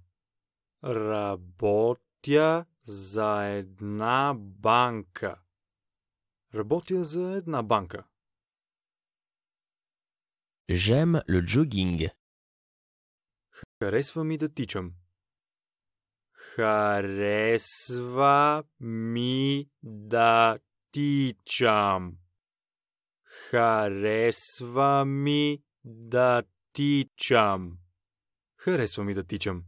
Работя за една банка. Работя за една банка. J'aime le jogging. Харесва ми да тичам. Харесва ми да тичам. Харесва ми да тичам. Харесва ми да тичам.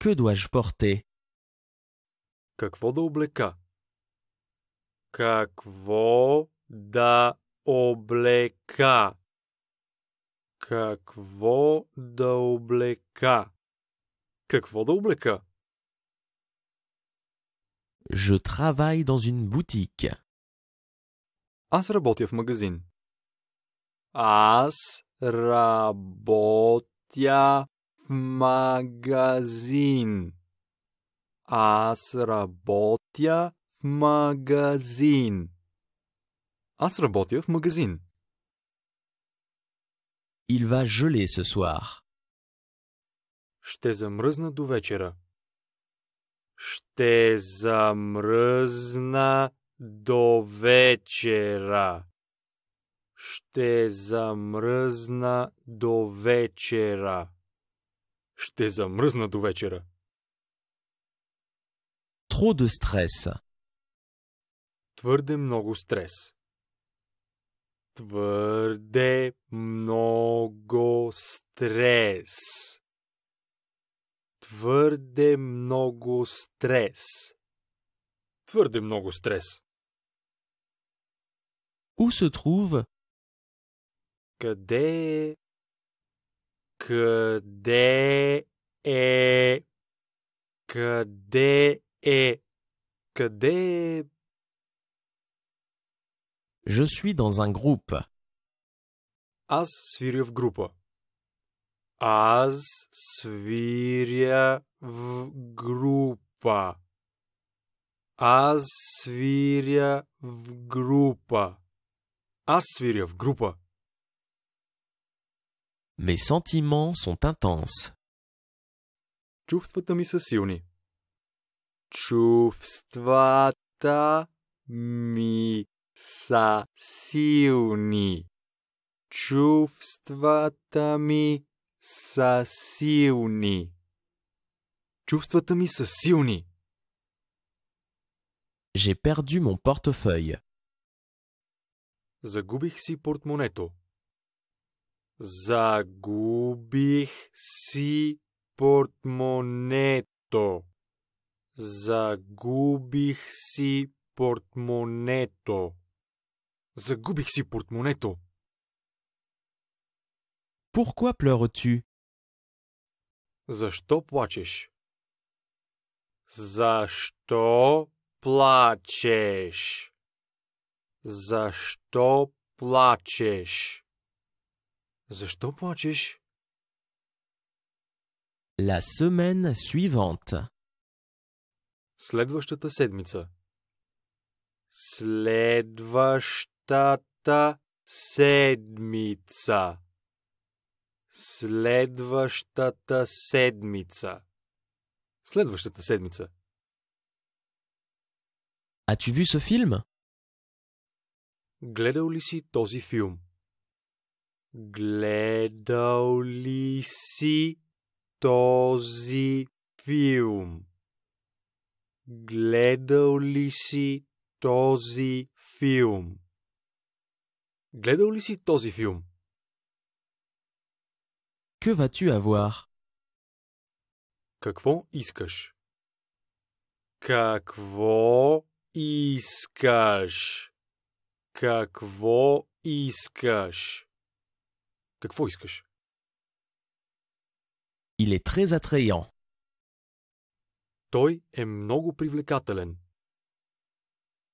Que dois-je porter? Какво да облека? Какво да облека? Какво да облека? je travaille dans une boutique. asra botia magazine. asra botia magazine. asra botia magazine. asra botia magazin. il va geler ce soir. Ще замръзна до вечера. Ще замръзна до вечера. Ще замръзна до вечера. Ще замръзна до вечера. Trop de стрес. Твърде много стрес. Твърде много стрес. Твърде много стрес. Твърде много стрес. Où se trouve? Къде Къде е? Къде е? Къде Je suis dans un groupe. As Asviria v Grupa Asviria v Grupa Asviria v Grupa Mes sentiments sont intenses. Chufsvata Mi Saiuni Chufsvata Mi са силни. Чувствата ми са силни. J'ai perdu mon portefeuille. Загубих си портмонето. Загубих си портмонето. Загубих си портмонето. Загубих си портмонето. Pourquoi pleures-tu? Защо плачеш? Защо плачеш? Защо плачеш? Защо плачеш? La semaine suivante. Следващата седмица. Следващата седмица. Следващата седмица. Следващата седмица. As-tu vu ce film? Гледал ли си този филм? Гледал ли си този филм? Гледал ли си този филм? Гледал ли си този филм? que vas-tu avoir Какво искаш Какво искаш Какво искаш Какво искаш Il est très attrayant. Той е много привлекателен.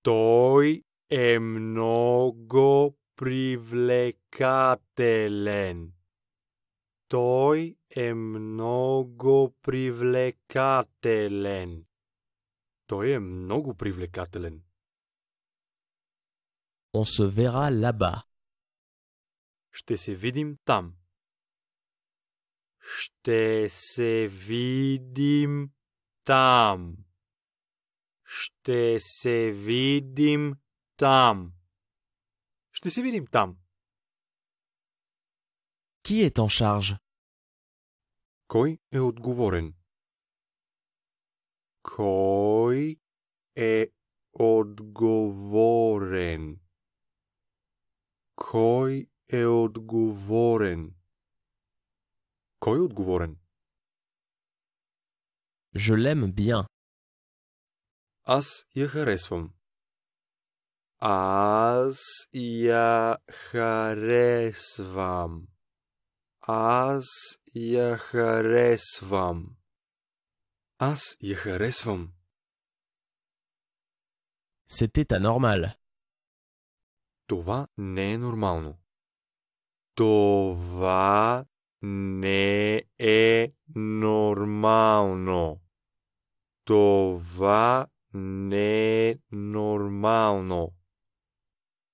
Той е много привлекателен. Той е много привлекателен. Той е много привлекателен. On se verra là-bas. Ще се видим там. Ще се видим там. Ще се видим там. Ще се видим там. Qui est en charge Qui est odgovoren? Koi е отговорен? Кой Je l'aime bien. As я Аз я харесвам. Аз я харесвам. C'était anormal. Това не е нормално. Това не е нормално. Това не е нормално.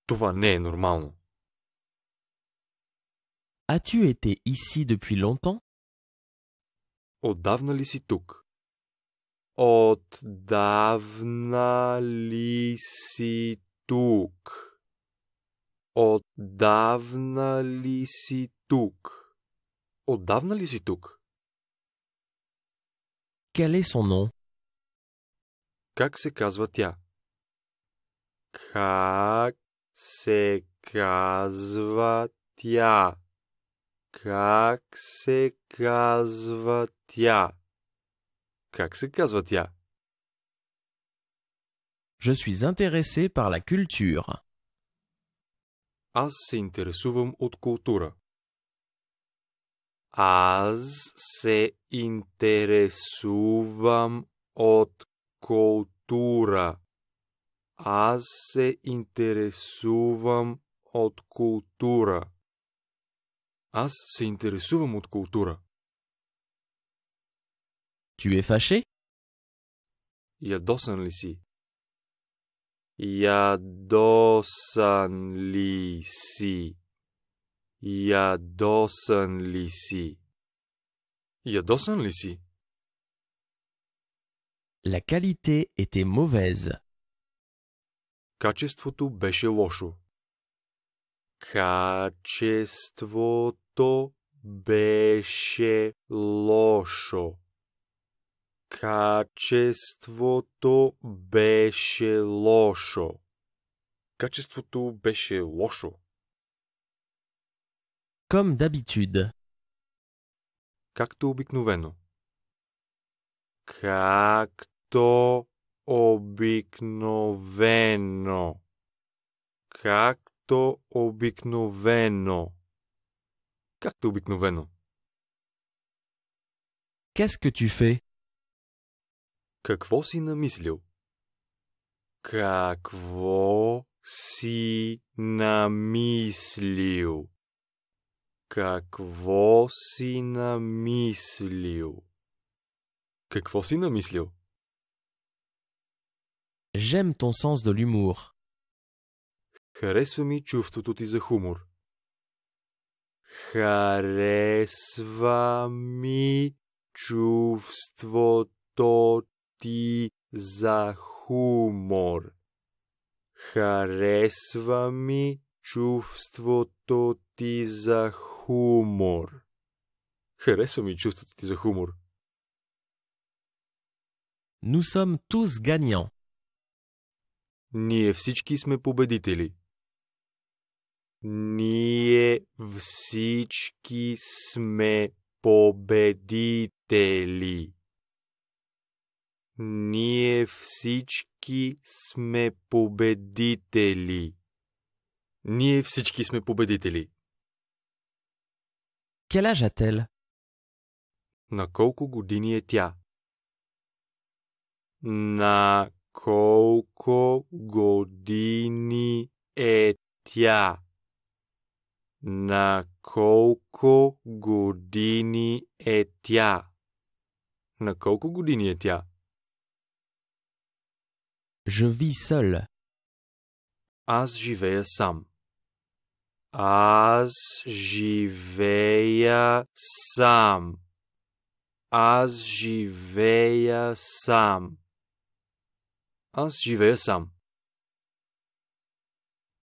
Това не е нормално. As-tu été ici depuis longtemps? O davena lissitouk. O davena tuk. O davena Quel est son nom? Kak se kazvatia. Ka se Как се казва тя? Как се казва тя? Je suis intéressé par la culture. Аз се интересувам от култура. Аз се интересувам от култура. Аз се интересувам от култура. Аз се интересувам от култура. Tu е фаше? Ядосан ли си? Ядосан ли си? Ядосан ли си? Ядосан ли си? La qualité était mauvaise. Качеството беше лошо. Качеството то беше лошо. Качеството беше лошо. Качеството беше лошо. Comme d'habitude. Както обикновено. Както обикновено. Както обикновено както обикновено. Qu'est-ce que tu fais? Какво си намислил? Какво си намислил? Какво си намислил? Какво си намислил? J'aime ton sens de l'humour. Харесва ми чувството ти за хумор. Харесва ми чувството ти за хумор. Харесва ми чувството ти за хумор. Харесва ми чувството ти за хумор. Nous sommes tous gagnants. Ние всички сме победители. Ние всички сме победители. Ние всички сме победители. Ние всички сме победители. Кела жател? На колко години е тя? На колко години е тя? Na koliko godini je tja? Na koliko godini je Je vis seul. As живея sam. »« As живея sam. »« As живея sam. »« As живея sam. »«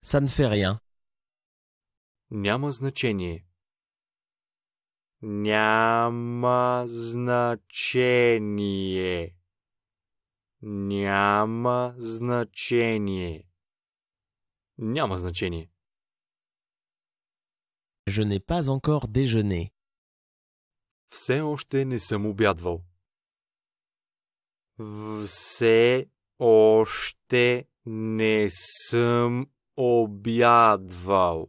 Ça ne fait rien. Няма значение. Няма значение. Няма значение. Няма значение. Je n'ai pas encore déjeuné. Все още не съм обядвал. Все още не съм обядвал.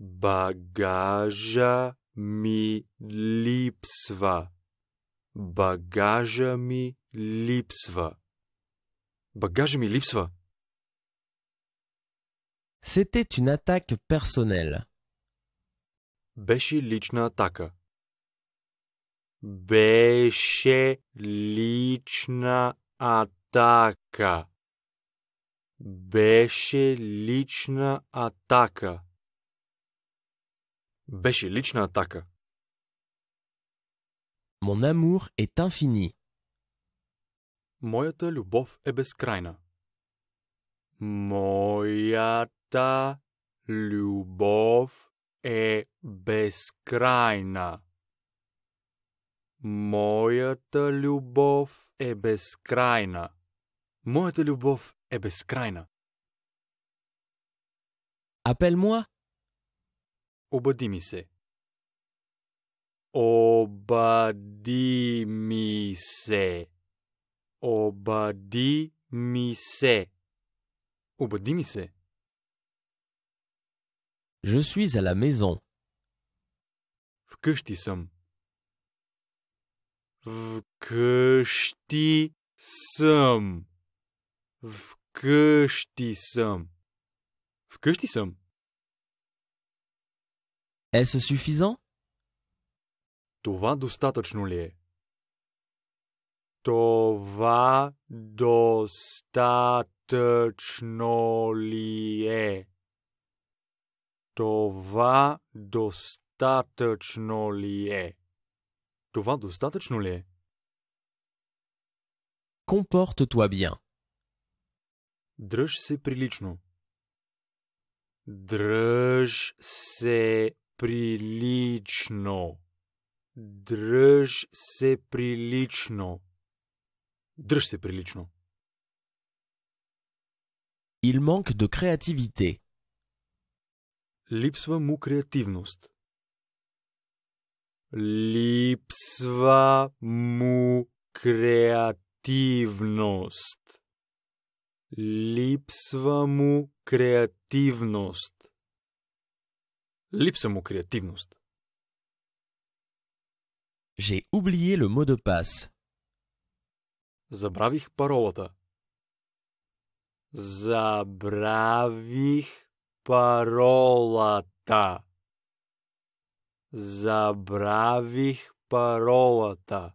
Багажа ми липсва. Багажа ми липсва. Багажа ми липсва. C'était une attaque personnelle. Беше лична атака. Беше лична атака. Беше лична атака. Mon amour est infini. Moïa ta lubov ebskraina. Moïa ta lubov ebskraina. Moïa ta lubov ebskraina. Moïa ta lubov ebskraina. Appelle-moi. Obadimise. Obadimise. Obadimise. Obadimise. Je suis à la maison. Вкъщи съм. Вкъщи съм. Вкъщи est-ce suffisant? Tova dostatochno li e. Tova dostatochno li e. Tova dostatochno li e. Comporte-toi bien. Drzh'sya prilichno. se прилично. Дръж се прилично. Дръж се прилично. Il manque de créativité. Липсва му креативност. Липсва му креативност. Липсва му креативност. J'ai oublié le mot de passe. Забравих паролата. Забравих паролата. Забравих паролата.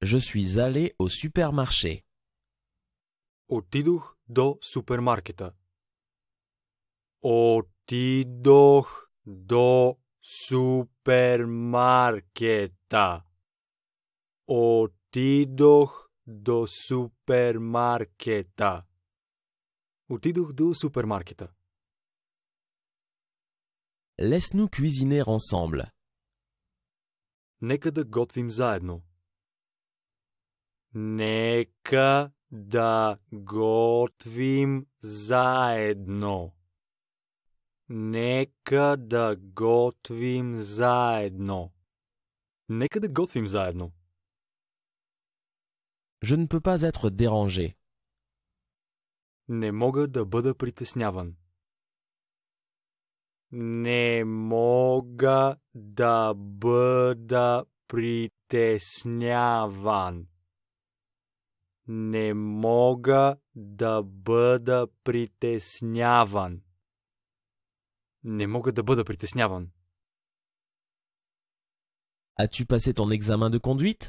Je suis allé au supermarché. до супермаркета. Отидох до супермаркета. Отидох до супермаркета. Отидох до супермаркета. Laisse-nous cuisiner ensemble. Нека да готвим заедно. Нека да готвим заедно. Нека да готвим заедно. Нека да готвим заедно. Je ne peux pas être dérangé. Не мога да бъда притесняван. Не мога да бъда притесняван не мога да бъда притесняван. Не мога да бъда притесняван. As-tu passé ton examen de conduite?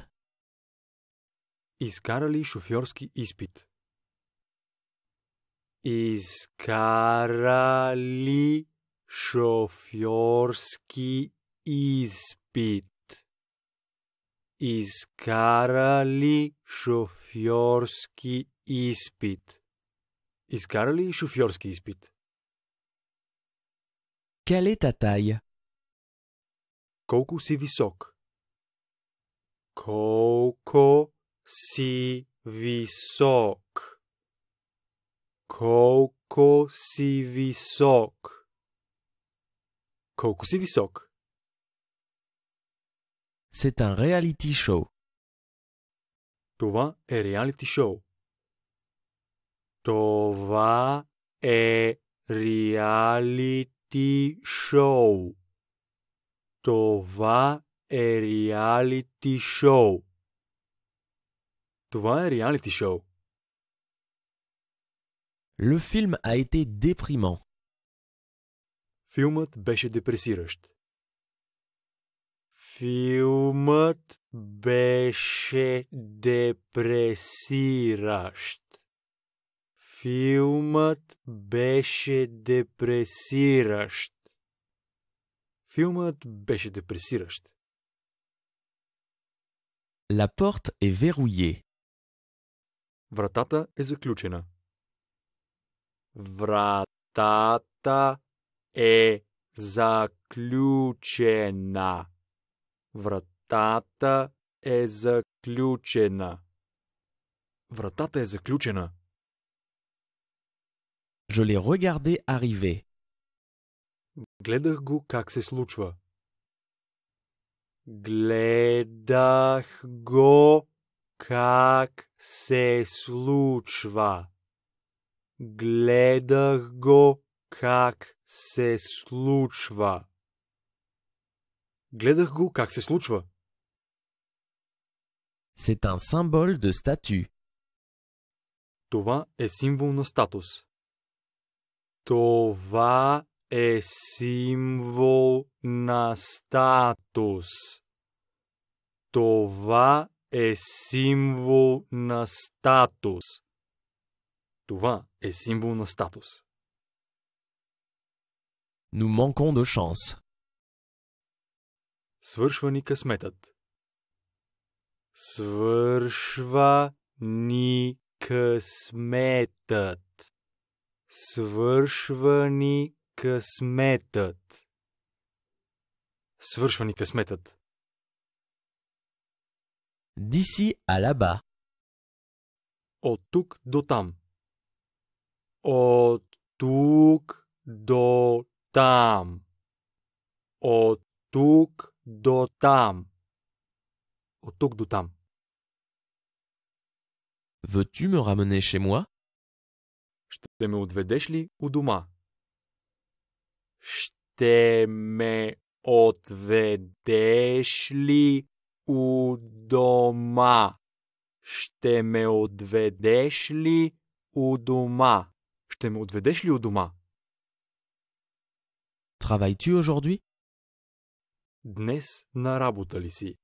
Изкара ли шофьорски изпит? Изкара ли шофьорски изпит? Изкарали шофьорски изпит. Изкарали шофьорски изпит. Quelle est ta taille? Колко си висок? Колко си висок? Колко си висок? Колко си висок? C'est un reality show. Tova e reality show. Tova e reality show. Tova e reality show. Tova e reality show. Le film a été déprimant. Filmat беше депресиращ. Филмът беше депресиращ. Филмът беше депресиращ. Филмът беше депресиращ. La porte est verrouillée. Вратата е заключена. Вратата е заключена. Вратата е заключена. Вратата е заключена. Je l'ai regardé arriver. Гледах го как се случва. Гледах го как се случва. Гледах го как се случва. Гледах го как се случва. C'est un symbole de statut. Това е символ на статус. Това е символ на статус. Това е символ на статус. Това е символ на статус. Nous manquons de chance. Свършва ни късметът. Свършва ни късметът. Свършва ни късметът. Свършва ни късметът. Диси Алаба. От тук до там. От тук до там. От тук d'otam, otok d'otam, veux Tu me ramener chez moi? Tu me odvedes chez moi? Tu me odvedes chez moi? Tu me travailles Tu Tu aujourd'hui? Днес на работа ли си?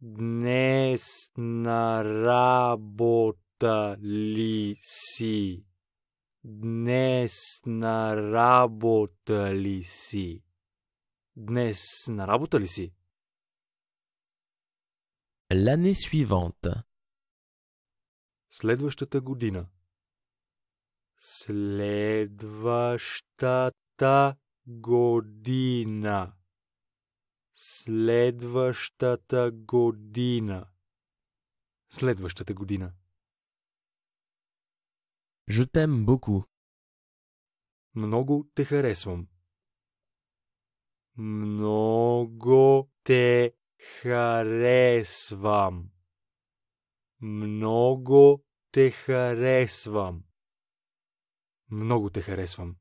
Днес на работа ли си? Днес на работа ли си? Днес на работа ли си? L'année suivante. Следващата година. Следващата година. Следващата година. Следващата година. Je t'aime beaucoup. Много те харесвам. Много те харесвам. Много те харесвам. Много те харесвам.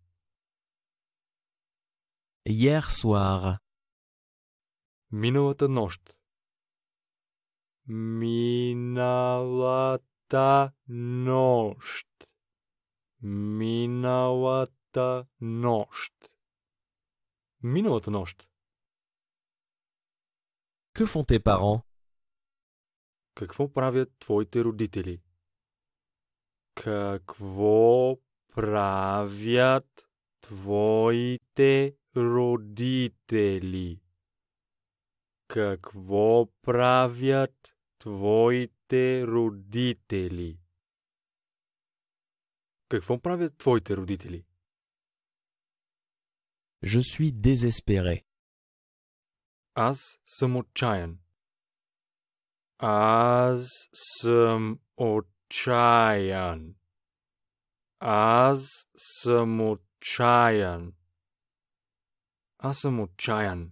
Hier soir. Миналата нощ. Миналата нощ. Миналата нощ. Миналата нощ. Que font tes parents? Какво правят твоите родители? Какво правят твоите родители? Какво правят твоите родители? Какво правят твоите родители? Je suis désespéré. Аз съм отчаян. Аз съм отчаян. Аз съм отчаян. Аз съм отчаян.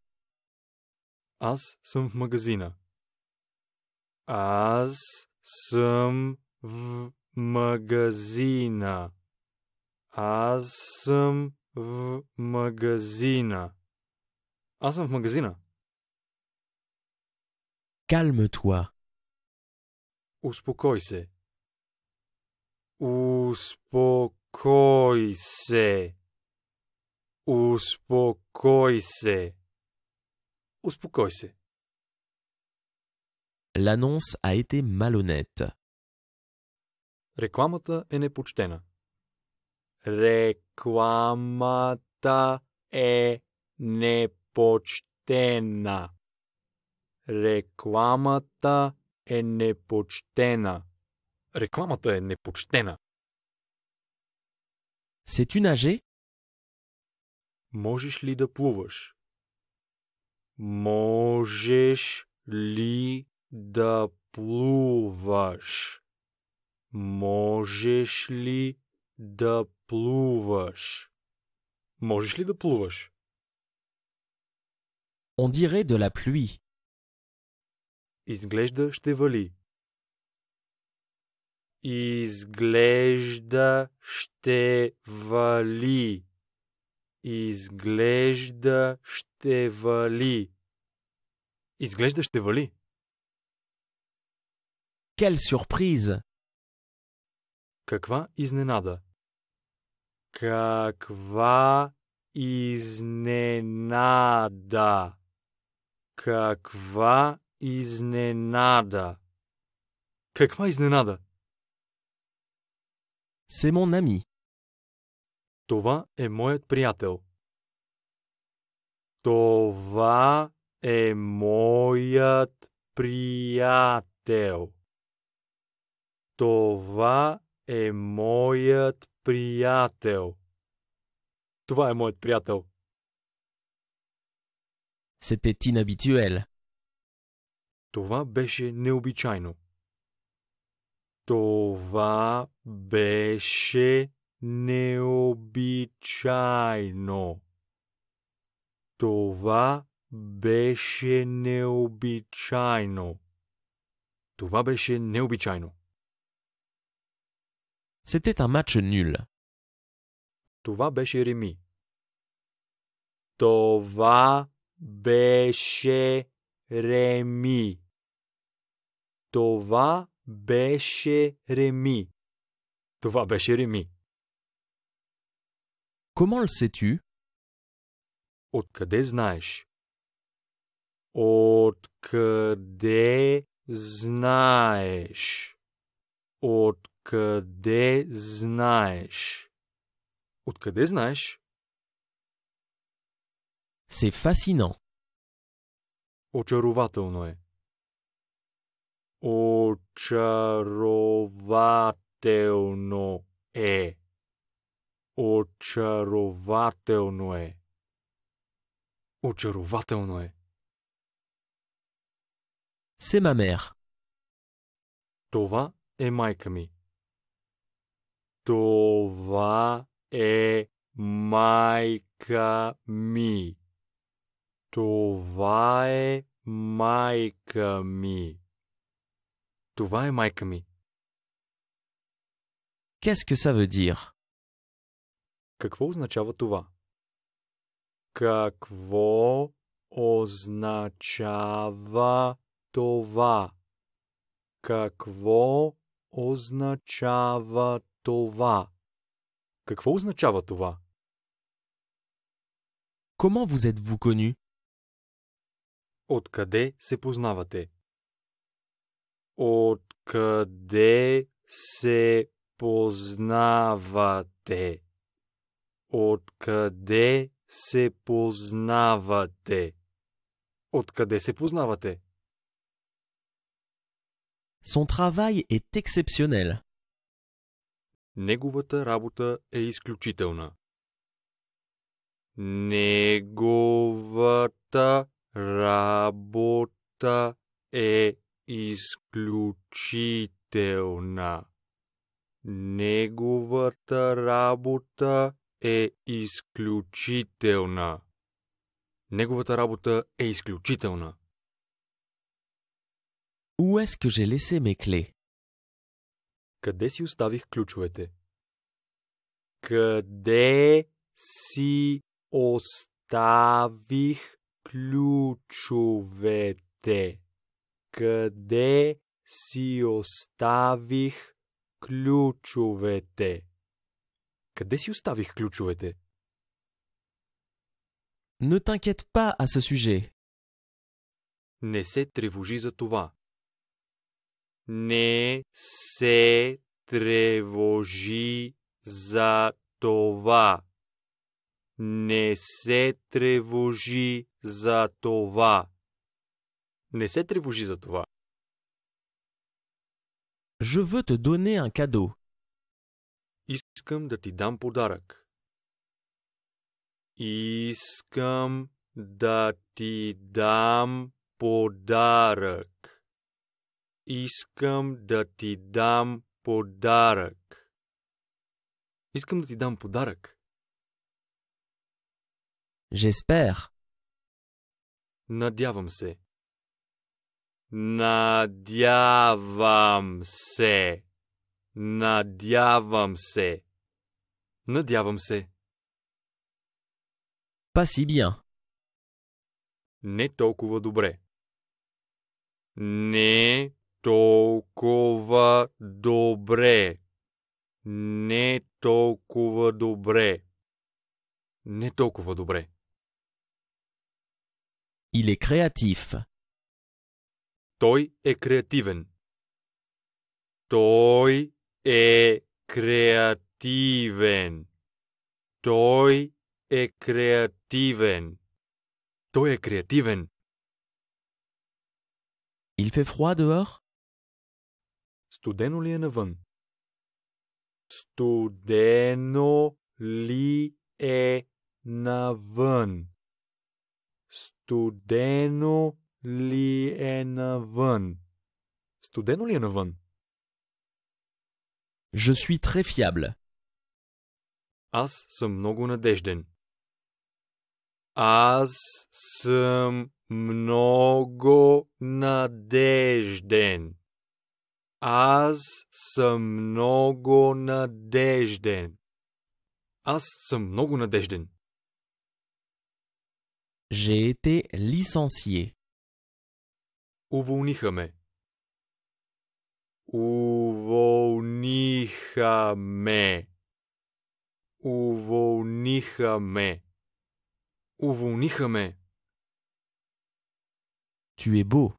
as s As-s-m'v-magazine. magazine as s magazine as mv Uspokoi-se. Uspokoi-se. Успокой се. L'annonce a малонет. Рекламата е непочтена. Рекламата е непочтена. Рекламата е непочтена. Рекламата е непочтена. sais наже? Можеш ли да плуваш? mon jesh li de plu vache. mon jesh li de plu vache. li de plu on dirait de la pluie. inglès de sté valli. inglès de sté Изглежда ще вали. Изглежда ще вали. Quelle surprise! Каква изненада! Каква изненада! Каква изненада! Каква изненада! C'est mon ami. Това е моят приятел. Това е моят приятел. Това е моят приятел. Това е моят приятел. C'était inhabituel. Това беше необичайно. Това беше необичайно. Това беше необичайно. Това беше необичайно. C'était un match nul. Това беше реми. Това беше реми. Това беше реми. Това беше реми. Comment le sais-tu Откъде знаеш? Откъде знаеш? Откъде знаеш? Откъде знаеш? C'est fascinant. Очарователно е. Очарователно е c'est ma mère tova et maika mi tova et maika mi et maika e mi qu'est-ce que ça veut dire Какво означава това? Какво означава това? Какво означава това? Какво означава това? Comment vous êtes-vous connu? Откъде се познавате? Откъде се познавате? Откъде се познавате? Откъде се познавате? Son travail est exceptionnel. Неговата работа е изключителна. Неговата работа е изключителна. Неговата работа е е изключителна. Неговата работа е изключителна. Où est се, мекле? Къде си оставих ключовете? Къде си оставих ключовете? Къде си оставих ключовете? Ne t'inquiète pas à ce sujet. Ne se тревожи за това. Не се тревожи ne това. Не се тревожи za това. Je veux te donner un cadeau. искам да ти дам подарък. Искам да ти дам подарък. Искам да ти дам подарък. Искам да ти дам подарък. J'espère. Надявам се. Надявам се. Надявам се. Надявам се. Pas si bien. Не толкова добре. Не толкова добре. Не толкова добре. Не толкова добре. Il est créatif. Той е креативен. Той е креативен. kreativen. Toi e kreativen. Toi kreativen. E Il fait froid dehors? Studeno e na Studeno li e na Studeno li e na van. Je suis très fiable. Аз съм много надежден. Аз съм много надежден. Аз съм много надежден. Аз съм много надежден. J'ai été licencié. Уволниха ме. Уволниха ме. Уволнихаме. Уволнихаме. Tu es beau.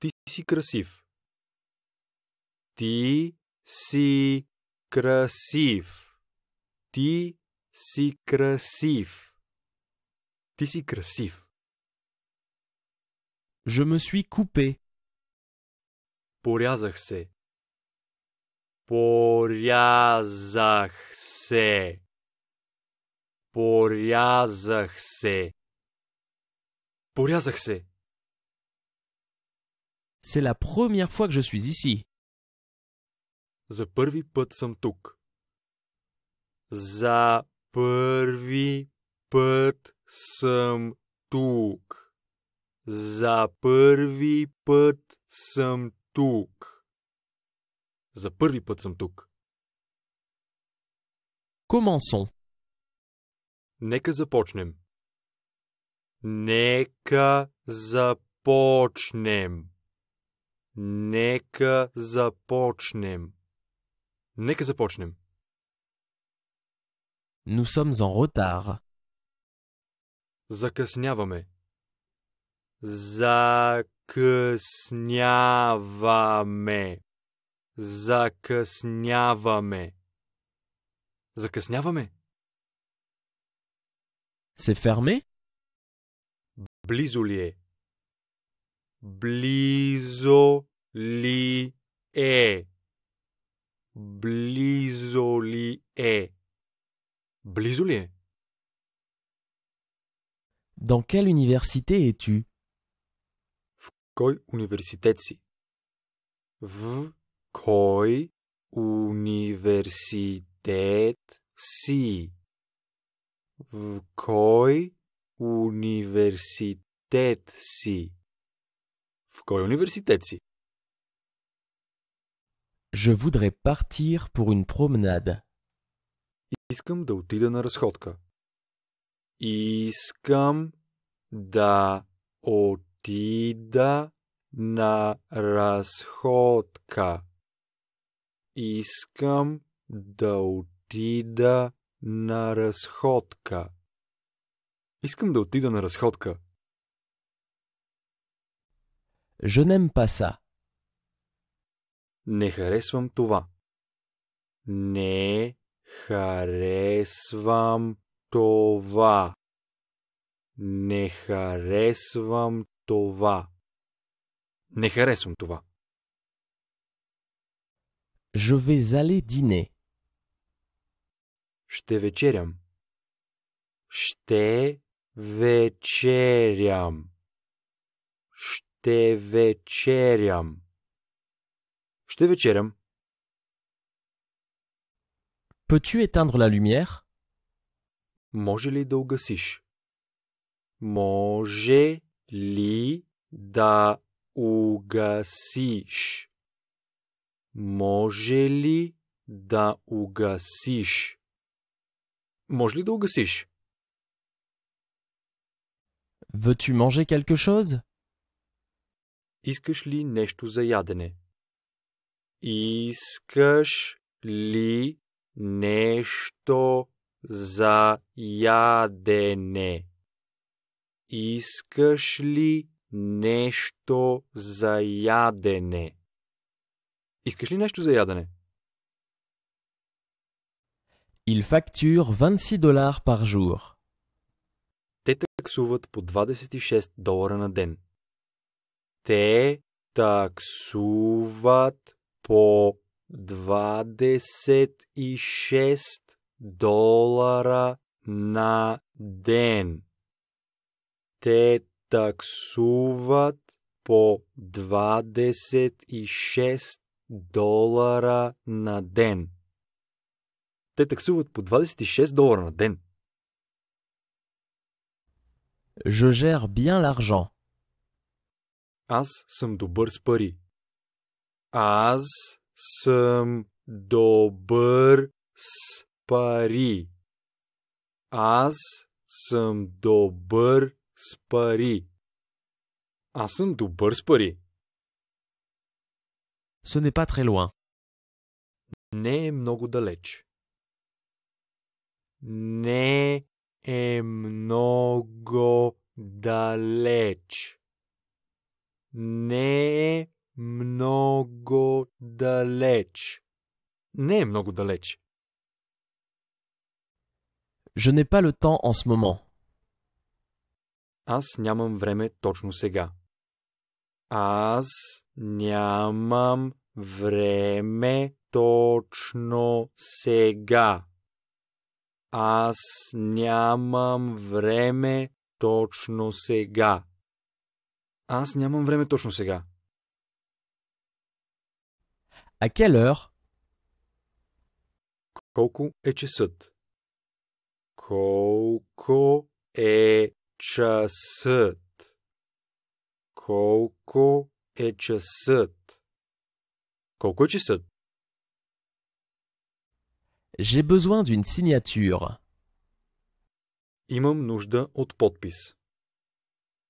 Ти си красив. Ти си красив. Ти си красив. Ти си красив. Je me suis coupé. Порязах се. Порязах Порязах се. C'est la première fois que je suis ici. За първи път съм тук. За първи път съм тук. За първи път съм тук. Commençons. Нека започнем. Нека започнем. Нека започнем. Нека започнем. Nous sommes en retard. Закъсняваме. Закъсняваме. Закъсняваме c'est fermé blizolier blizolie et dans quelle université es tu université si vous université дед си? В кой университет си? В кой университет си? Je voudrais partir pour une promenade. Искам да отида на разходка. Искам да отида на разходка. Искам да отида на разходка. Искам да отида на разходка. Je n'aime pas ça. Не харесвам това. Не харесвам това. Не харесвам това. Не харесвам това. Je vais aller dîner. Ще вечерям. Ще вечерям. Ще Peux-tu éteindre la lumière? Може ли да угасиш? Може ли да угасиш? Може Може ли да угасиш? Veux-tu manger quelque chose? Искаш ли нещо за ядене? Искаш ли нещо за ядене? Искаш ли нещо за ядене? Искаш ли нещо за ядене? Il facture 26 dollars par jour. Те таксуват по 26 долара на ден. Те таксуват по 26 долара на ден. Те таксуват по 26 долара на ден. 26 Je gère bien l'argent. Аз съм добър с пари. Аз съм добър с пари. Аз съм Ce n'est pas très loin. Не е ne mnogo daleč. Ne Ne Je n'ai pas le temps en ce moment. Аз нямам време sega. As Аз нямам vreme točno sega. Аз нямам време точно сега. Аз нямам време точно сега. А quelle heure? Колко е часът? Колко е часът? Колко е часът? Колко е часът? J'ai besoin d'une signature. Imam noujda haut potpis.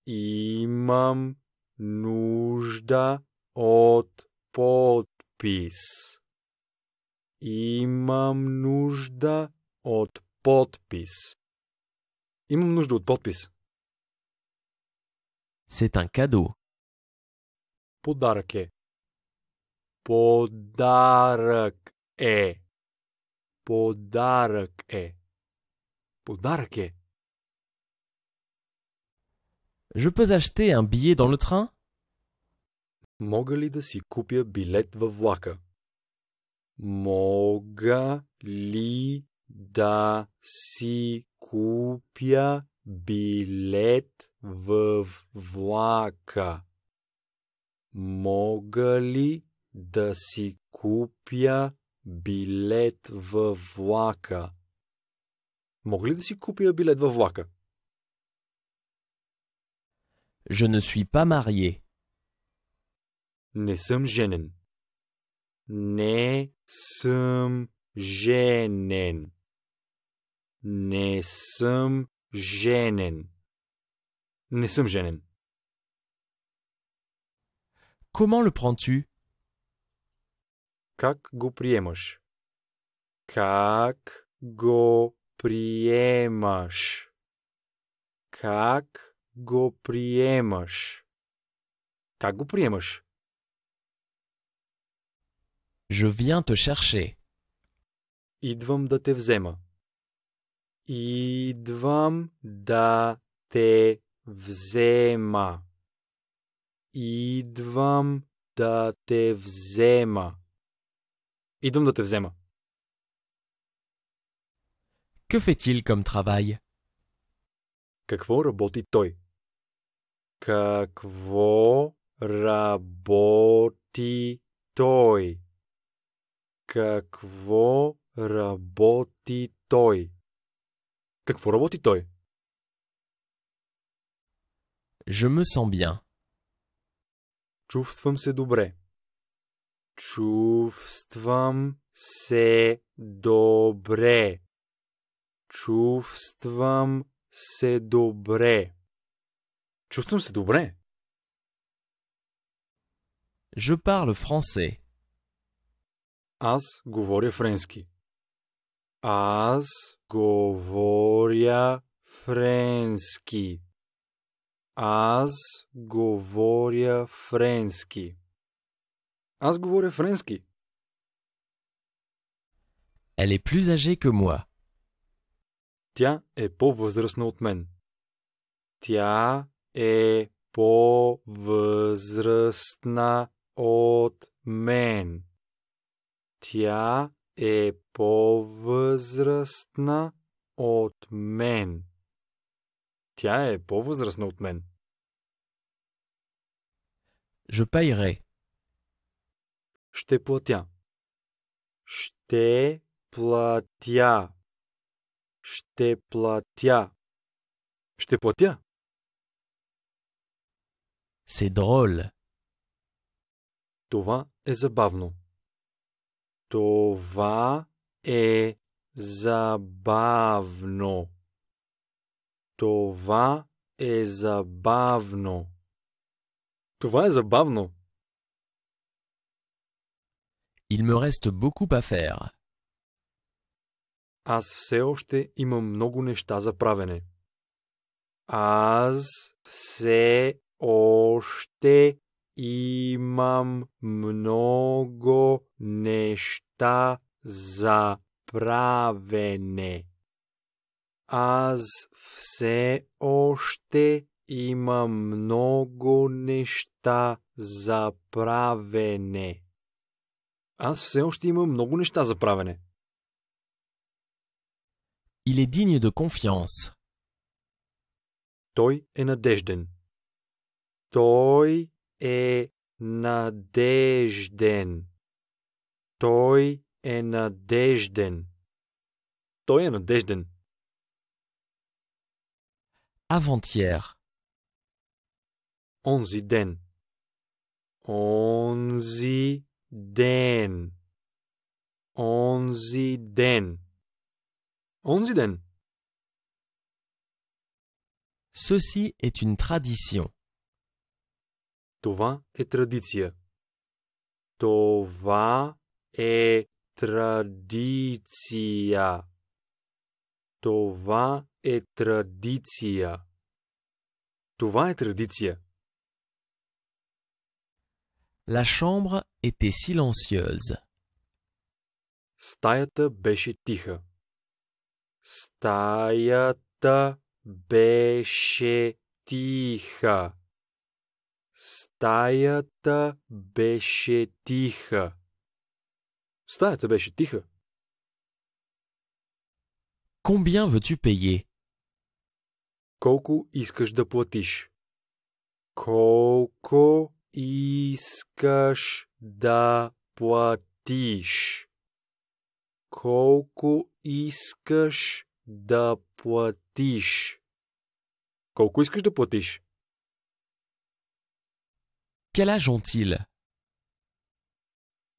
Imam noujda haut potpis. Imam noujda ot potpis. potpis. C'est un cadeau. Podarke. Podarke. Je peux acheter un billet dans le train? Mogli da si kupia bilete vavwaka. Mogli da si kupia bilete Mogli da si Billet във Je ne suis pas marié. Ne sommes женен. Ne съм женен. Ne съм женен. Ne Comment le prends-tu Как го приемаш? Как го приемаш? Как го приемаш? Как го приемаш? Je viens te chercher. Идвам да те взема. Идвам да те взема. Идвам да те взема. Идвам да те взема. Que fait-il comme travail? Какво работи той? Какво работи той? Какво работи той? Какво работи той? Je me sens bien. Чувствам се добре. Чувствам се добре. Чувствам се добре. Чувствам се добре. Je parle français. Аз говоря френски. Аз говоря френски. Аз говоря френски. Elle est plus âgée que moi. Тя е по-възрастна от мен. Тя е от мен. Тя е Je paierai. Ще платя. Ще платя. Ще платя. Ще платя. Се drôle. Това е забавно. Това е забавно. Това е забавно. Това е забавно. Il me reste beaucoup à faire. Аз все още имам много неща за правене. Аз все още имам много неща за правене. Аз все още имам много неща за правене. Аз все още имам много неща за правене. Il est digne de confiance. Той е надежден. Той е надежден. Той е надежден. Той е надежден. Avant-hier. Онзи ден. Онзи den. Onzi den. Onzi den. Ceci est une tradition. Tova et traditia. Tova et traditia. Tova et traditia. Tova et traditia la chambre était silencieuse. Stajata beshtyija stayat beshtyija stayat beshtyija stayat beshtyija combien veux-tu payer coco isque je peux iskas da platis. Coco iskas da platis. Coco iskas da platis. Quel âge ont-ils?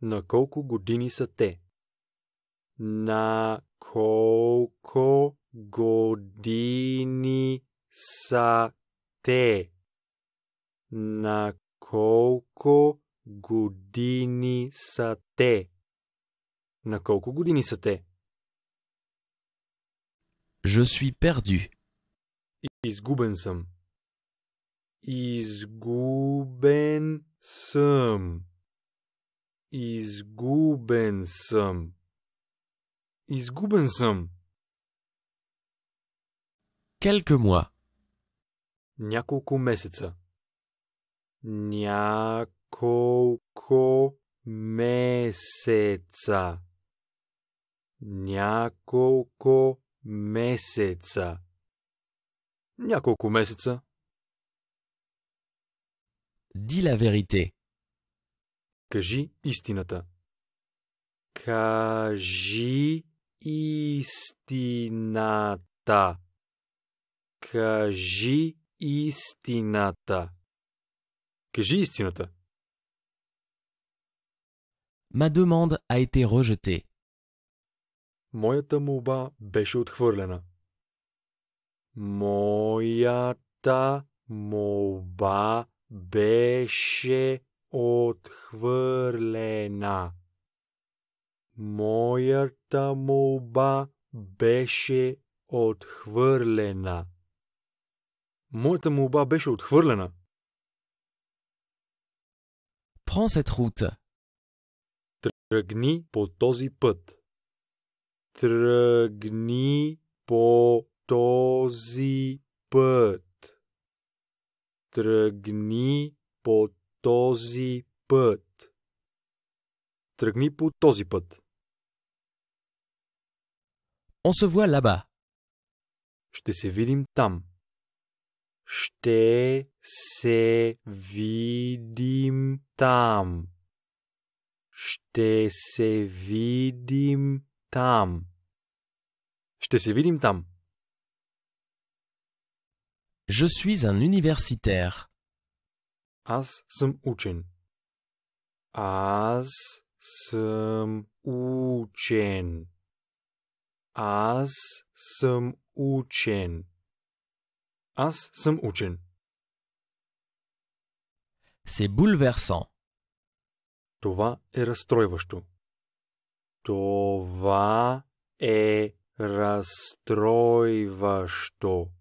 Na coco godini te. Na coco godini sa te. Na Колко години са те? На колко години са те? Je suis perdu. Изгубен съм. Изгубен съм. Изгубен съм. Изгубен съм. Quelques mois. Няколко месеца няколко месеца няколко месеца няколко месеца Ди ла верите. Кажи истината. Кажи истината. Кажи истината. Кажи истината. Ma demande a été rejetée. Моята молба беше отхвърлена. Моята молба беше отхвърлена. Моята молба беше отхвърлена. Моята молба беше отхвърлена. prends cette route. Tregni po tozi put. Tregni po tozi put. Tregni po tozi put. Tregni po tozi put. On se voit là-bas. Je te se vidim tam. Šte se vidim tam. Šte se vidim tam. Ste se vidim tam. Je suis un universitaire. As sem učen. As sem učen. As sem Аз съм учен. C'est bouleversant. Това е разстройващо. Това е разстройващо.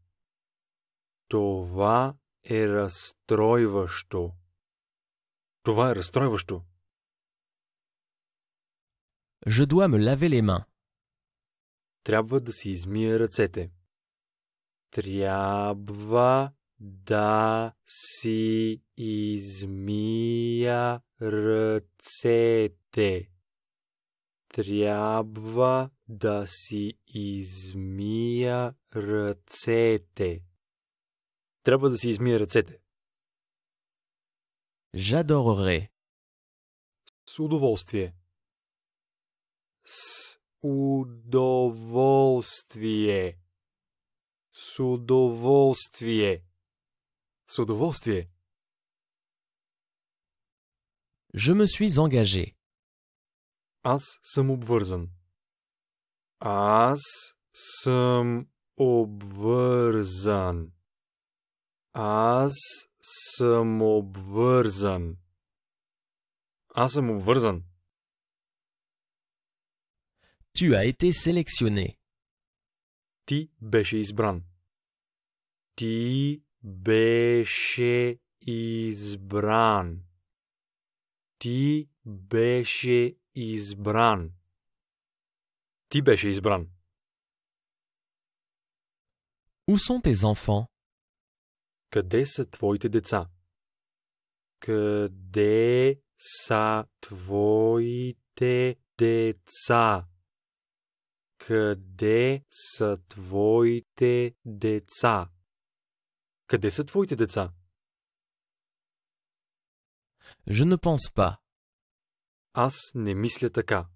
Това е разстройващо. Това е разстройващо. Je dois me laver les mains. Трябва да си измия ръцете трябва да си измия ръцете. Трябва да си измия ръцете. Трябва да си измия ръцете. J'adorerais. С удоволствие. С удоволствие. Suit avec je me suis engagé As som As som obverzan As som obverzan As som Tu as été sélectionné ti беше избран. Où sont tes enfants? Къде са твоите деца? Къде са твоите деца? Къде са твоите деца? Je ne pense pas. Аз не мисля така.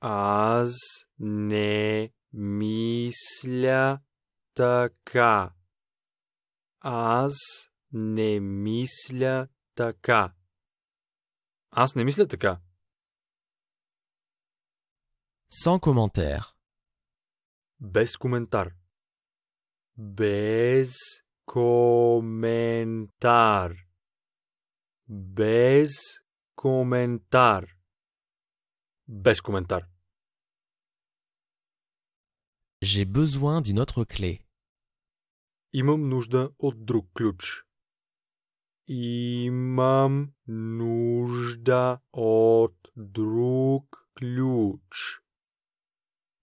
Аз не мисля така. Аз не мисля така. Аз не мисля така. Sans commentaire. Bez comentar. Bez comentar. Bez comentar. J'ai besoin d'une autre clé. Imam nujda od drug ključ. Imam nujda od drug ključ.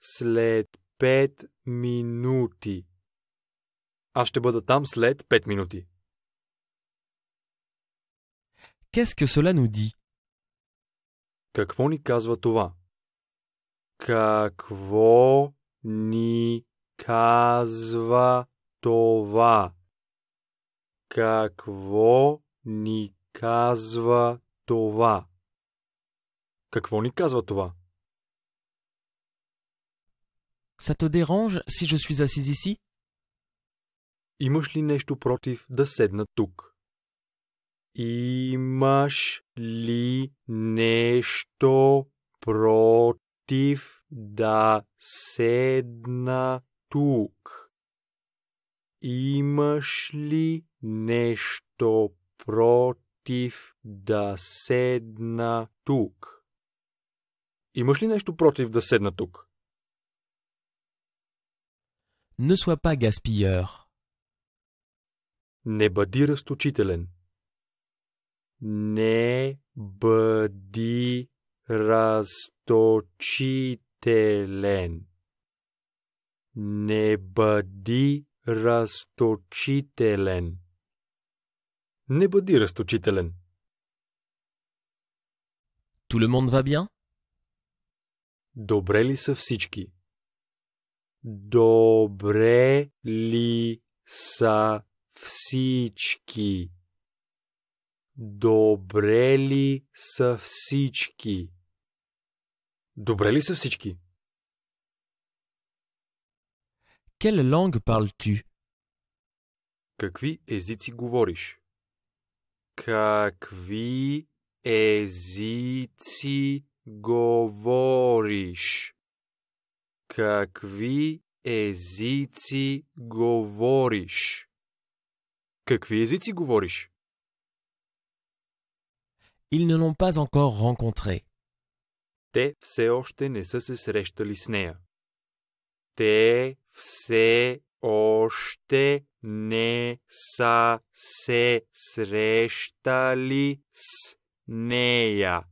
след 5 минути. Аз ще бъда там след 5 минути. Qu'est-ce que cela nous dit? Какво ни казва това? Какво ни казва това? Какво ни казва това? Какво ни казва това? Ça te dérange si je suis assise ici? Имаш ли нещо против да седна тук? Имаш ли нещо против да седна тук? Имаш ли нещо против да седна тук? Имаш ли нещо против да седна тук? Ne sois pas gaspilleur. Ne bădi răstucitelen. Ne bădi răstucitelen. Ne bădi Ne Tout le monde va bien? Dobre li sa всички. Добре ли са всички? Добре ли са всички? Добре ли са всички? Quelle langue parles-tu? Какви езици говориш? Какви езици говориш? Какви езици говориш? Какви езици говориш? Ils ne l'ont pas encore rencontrée. Те все още не са се срещали с нея. Те все още не са се срещали с нея.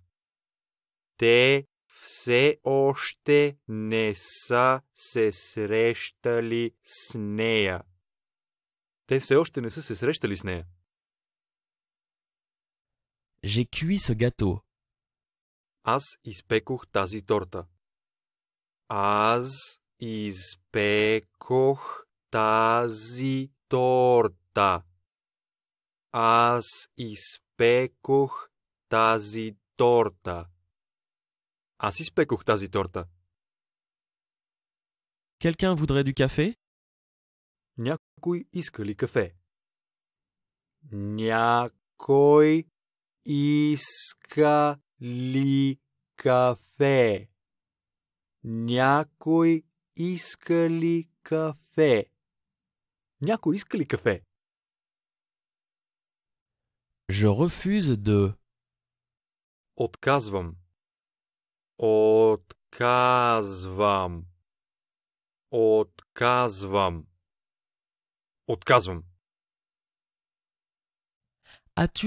Те все още не са се срещали с нея. Те все още не са се срещали с нея. J'ai cuit ce gâteau. Аз изпекох тази торта. Аз изпекох тази торта. Аз изпекох тази торта. Аз изпекох тази торта. Quelqu'un voudrait du café? Някой иска ли кафе? Някой иска ли кафе? Някой иска ли кафе? Някой иска ли кафе? Je refuse de. Отказвам. Отказвам. As-tu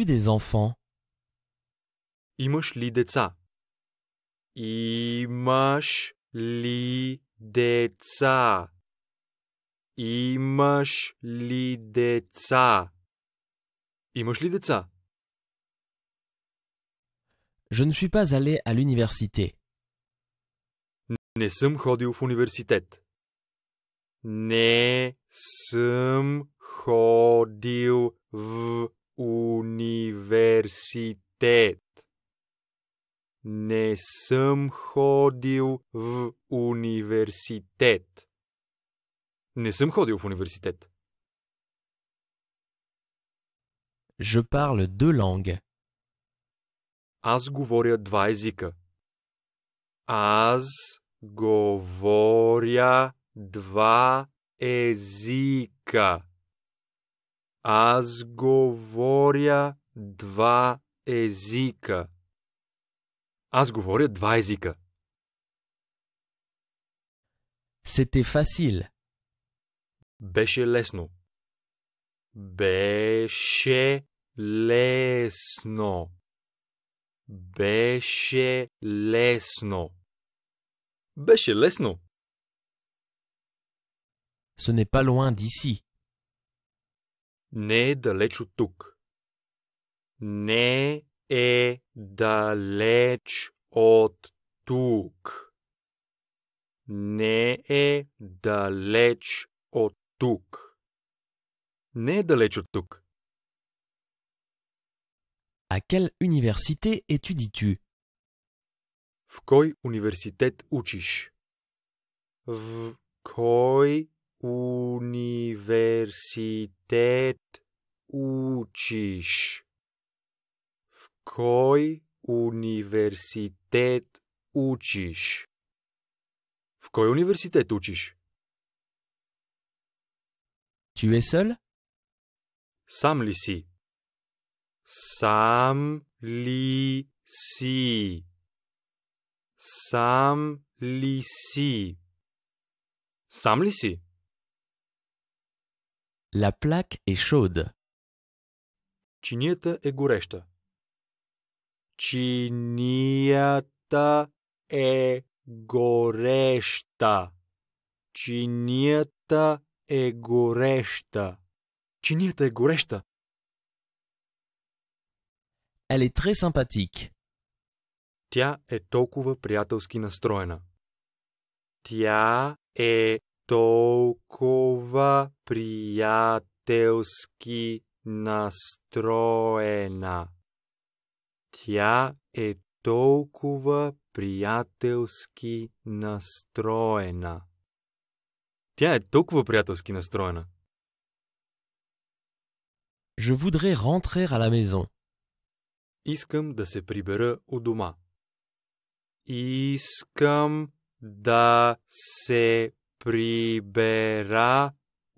des enfants Имаш ли деца? Имаш ли Имаш ли Je ne suis pas allé à l'université. Не съм ходил в университет. Не съм ходил в университет. Не съм ходил в университет. Не съм ходил в университет. Je parle deux langues. Аз говоря два езика. Аз govorja dva jezika. Az govorja dva jezika. Az govorja dva jezika. C'était facile. Beche lesno. Beche lesno. Beche lesno. beschy lesno ce n'est pas loin d'ici ne e dalech ot tuk ne e ot tuk ne e À a quelle université étudies-tu В кой университет учиш? В кой университет учиш? В кой университет учиш? В кой университет учиш? Tu es seul? Сам ли си? Сам ли си? Samlici Samlici La plaque est chaude Chineta e goresta Ciniata e goresta Chineta e goresta e e Elle est très sympathique Тя е толкова приятелски настроена. Тя е толкова приятелски настроена. Тя е толкова приятелски настроена. Тя е толкова приятелски настроена. Je voudrais rentrer à la maison. Искам да се прибера у дома. Искам да се прибера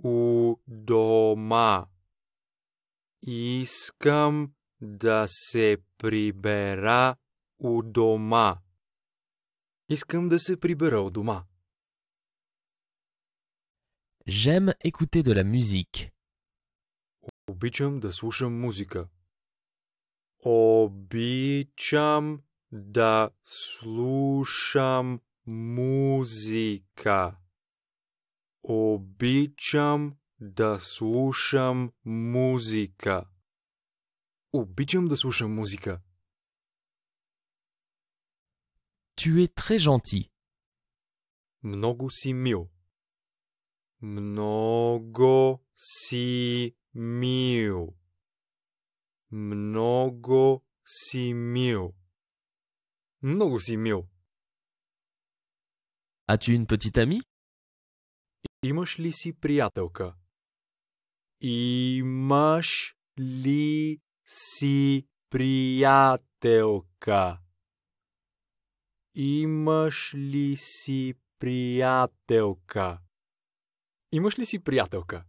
у дома. Искам да се прибера у дома. Искам да се прибера у дома. J'aime écouter de la musique. Обичам да слушам музика. Обичам D'a slusham muzika. Obicham d'a slusham muzika. Obicham d'a slusham Tu es très gentil. Mnogo si miu. Mnogo si miu. Mnogo si miu. Много си мил. А ти une petite amie? Имаш ли си приятелка? Имаш ли си приятелка? Имаш ли си приятелка? Имаш ли си приятелка?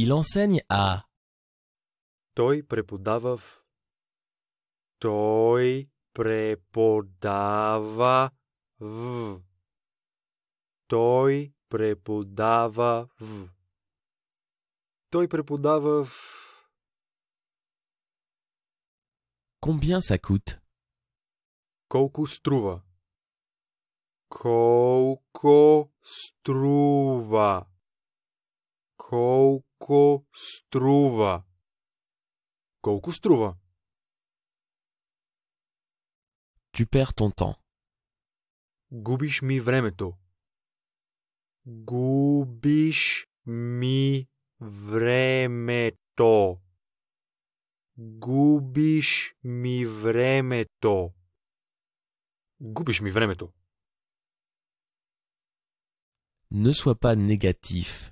Il enseigne à. Той преподава в той преподава в. Той преподава в. Той преподава в. Combien ça coûte? Колко струва? Колко струва? Колко струва? Колко струва? Tu perds ton temps. Gubiš mi vremeto. Gubiš mi vremeto. Gubiš mi vremeto. Gubiš mi vremeto. Ne sois pas négatif.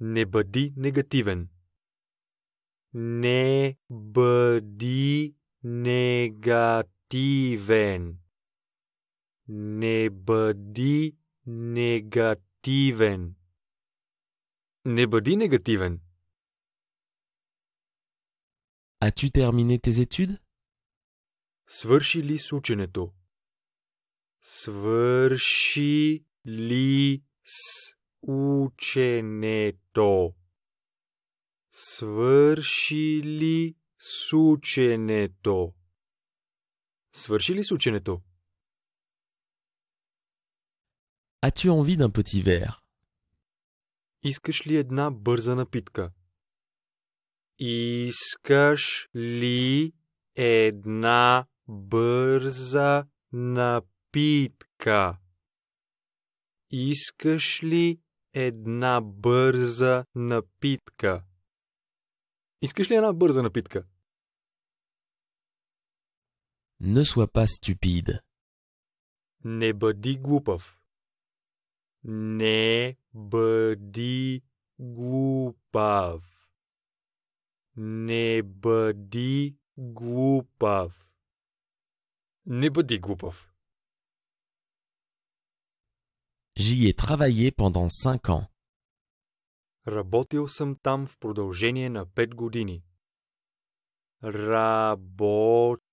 Ne body negativen. Ne body négatif. negativen. Ne bodi negativen. Ne bodi negativen. As-tu terminé tes études? Svršili sučeneto. Svršili sučeneto. Svršili sučeneto. Свърши ли с ученето? As-tu envie d'un petit verre? Искаш ли една бърза напитка? Искаш ли една бърза напитка? Искаш ли една бърза напитка? Искаш ли една бърза напитка? Ne sois pas stupide. Ne bodi głupov. Ne bodi głupov. Ne bodi głupov. Ne bodi głupov. J'y ai travaillé pendant cinq ans. Работил съм там в продължение на 5 години. Работил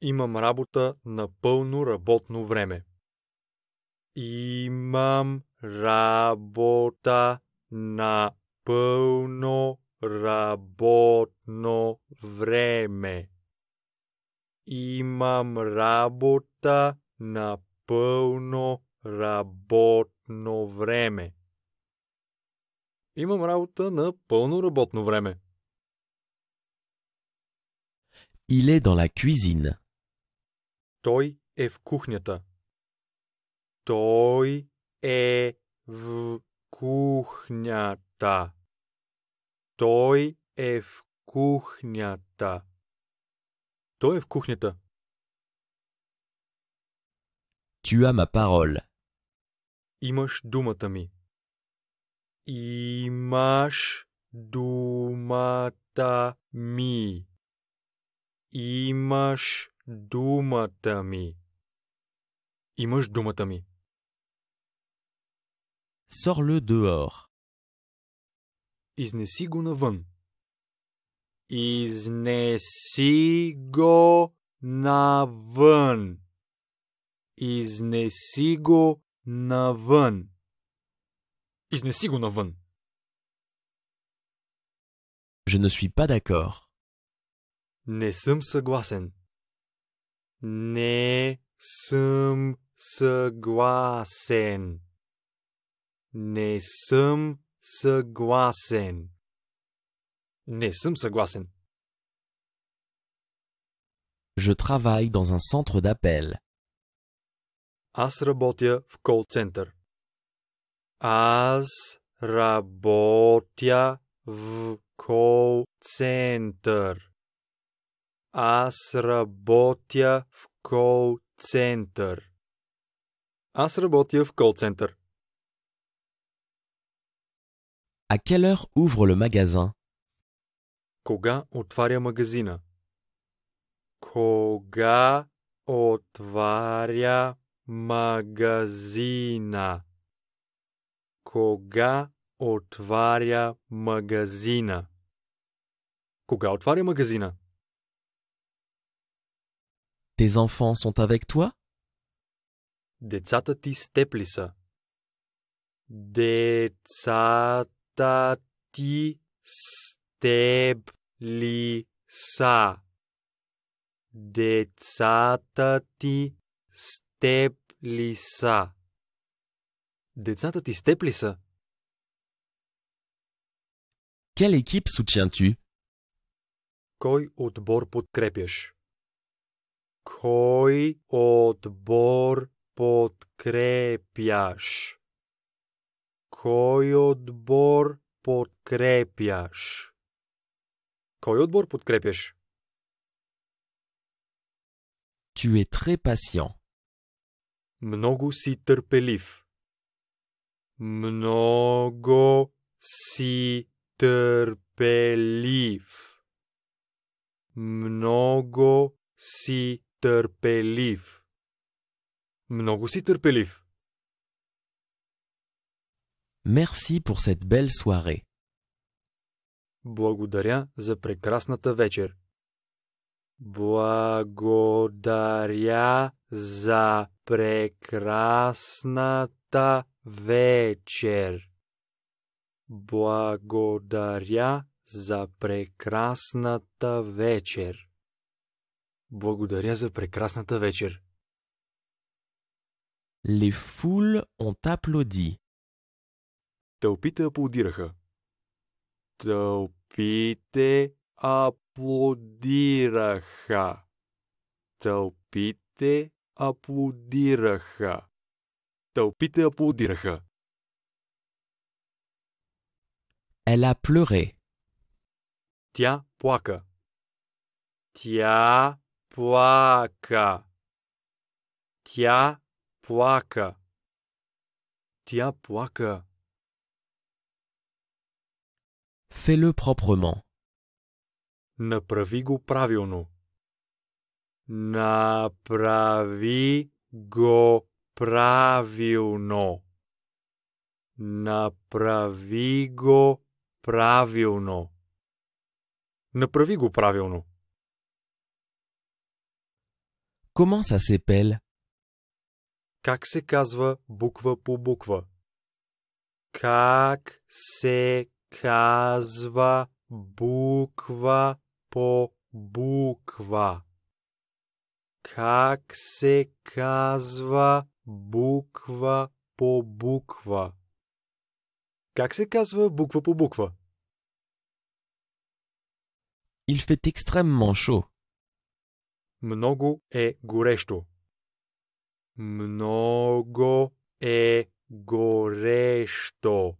Имам работа на пълно работно време. Имам работа на пълно работно време. Имам работа на пълно работно време. Имам работа на пълно работно време. Il est dans la cuisine. Той е в кухнята. Той е в кухнята. Той е в кухнята. Той е в кухнята. Tu as ma parole. Имаш думата ми. Имаш думата ми. Имаш Думата ми. Имаш думата ми. le dehors. Изнеси го навън. Изнеси го навън. Изнеси го навън. Изнеси го навън. Je ne suis pas d'accord. Не съм съгласен ne sum seguasen. Ne sum seguasen. Ne sum seguasen. Je travaille dans un centre d'appel. As v call center. As v call Аз работя в кол-център. Аз работя в кол-център. А quelle heure ouvre le magasin? Кога отваря магазина? Кога отваря магазина? Кога отваря магазина? Кога отваря магазина? Tes enfants sont avec toi? De tsa steplisa. De ti steplisa. De ti steplisa. Quelle équipe soutiens-tu? Koy koji odbor potkrepljaš? Koji odbor potkrepljaš? Koji odbor potkrepljaš? Tu es très patient. Mnogo si trpeljiv. Mnogo si trpeljiv. Mnogo si Търпелив. Много си търпелив. Merci pour cette belle soirée. Благодаря за прекрасната вечер. Благодаря за прекрасната вечер. Благодаря за прекрасната вечер. Благодаря за прекрасната вечер. Les foules ont applaudi. Тълпите аплодираха. Тълпите аплодираха. Тълпите аплодираха. Тълпите аплодираха. Elle a pleuré. Тя плака. Тя płaka. Tia płaka. Tia płaka. Fais-le proprement. Naprawi go na Naprawi go prawilno. Naprawi go prawilno. Comment ça s'appelle Как се казва буква по буква? Как се казва буква по буква? Как се казва буква по буква? Как се казва буква по буква? Il fait extrêmement chaud. Много е горещо. Много е горещо.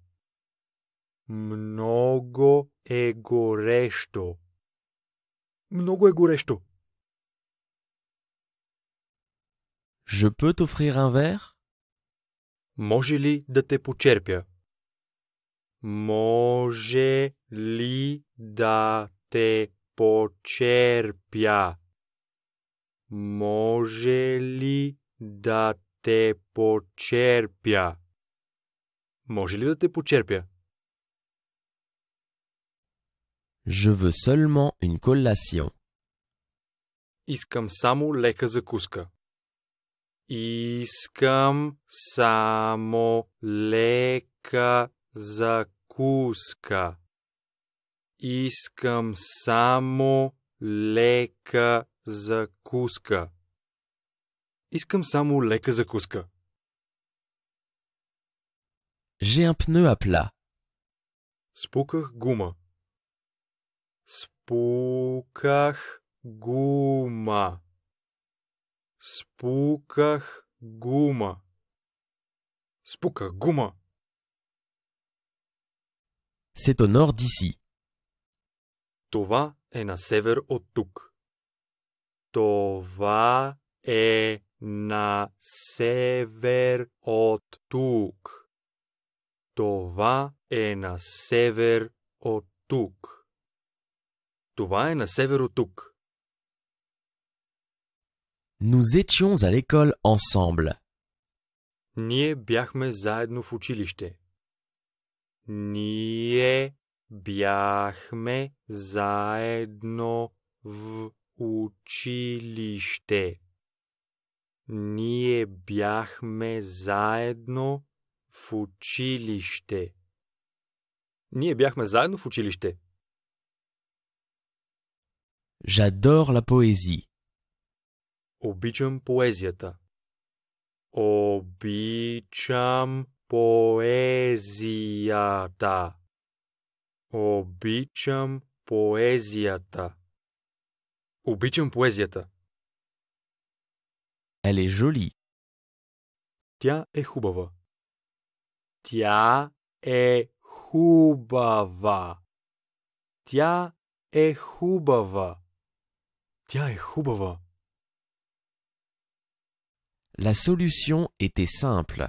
Много е горещо. Много е горещо. Je peux t'offrir un verre? Може ли да те почерпя? Може ли да те почерпя? Може ли да те почерпя? Може ли да те почерпя? Je veux seulement une collation. Искам само лека закуска. Искам само лека закуска. Искам само лека Закуска. Искам само лека закуска. J'ai un pneu à plat. Спуках гума. Спуках гума. Спуках гума. Спуках гума. C'est au nord d'ici. Това е на север от тук. Това е на север от тук. Това е на север от тук. Това е на север от тук. Nous étions à l'école ensemble. Ние бяхме заедно в училище. Ние бяхме заедно в училище. Ние бяхме заедно в училище. Ние бяхме заедно в училище. J'adore la poésie. Обичам поезията. Обичам поезията. Обичам поезията. Elle est jolie. Тя est хубава. Тя est хубава. Тя е хубава. La solution était simple.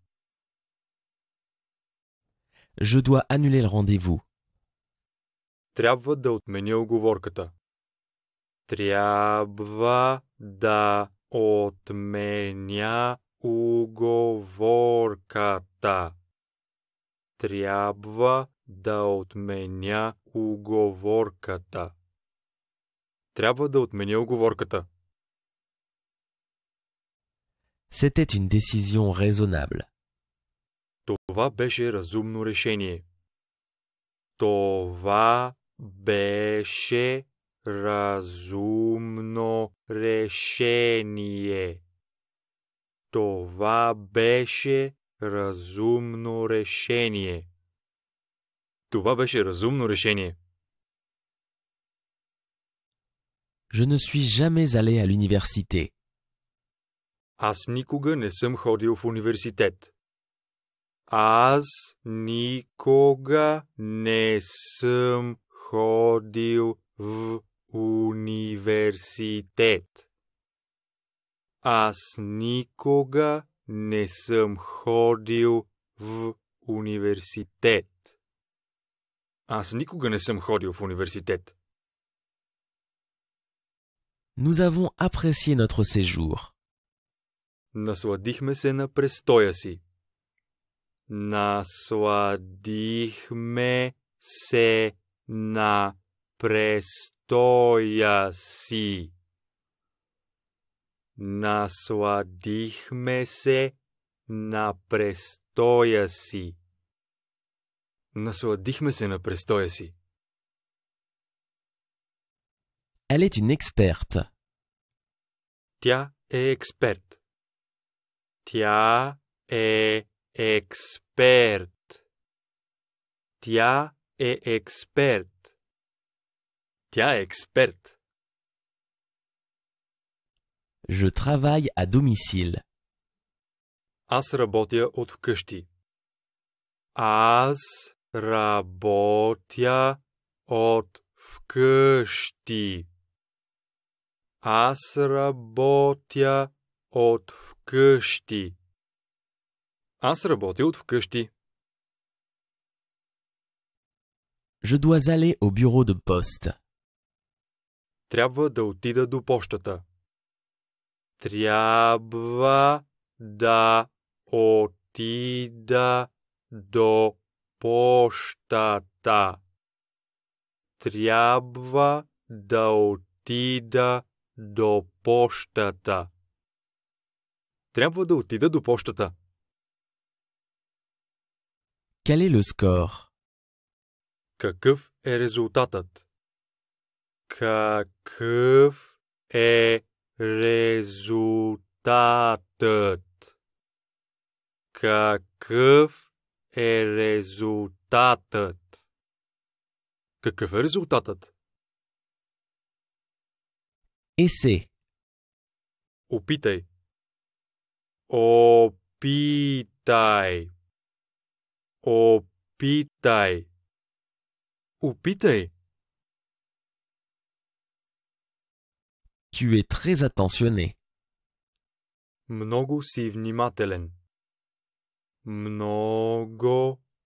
Je dois annuler le rendez-vous. Трябва да отменя оговорката. Трябва да отменя оговорката. Трябва да отменя C'était une décision raisonnable. Това беше разумно решение. Това беше разумно решение. Това беше разумно решение. Това беше разумно решение. Je ne suis jamais allé à l'université. Аз никога не съм ходил в университет. Аз никога не съм ходил в университет. Аз никога не съм ходил в университет. Аз никога не съм ходил в университет. Nous avons apprécié notre séjour. Насладихме се на престоя си. Насладихме се на престоя си. Насладихме се на престоя си. Насладихме се на престоя си. Elle est une experte. Тя е експерт. Тя е експерт. expert. Tia e expert. Tia e expert. Je travaille à domicile. As rabotia od kushti. As rabotia od Аз работя от вкъщи. Je dois aller au bureau de poste. Трябва да отида до пощата. Трябва да отида до пощата. Трябва да отида до пощата. Трябва да отида до пощата. Quel est le score? Quel est le résultat? Quel est le résultat? Quel est le résultat? Essayez. Opitei. Opitai pi Tu es très attentionné. Mnogo si vnimatelen.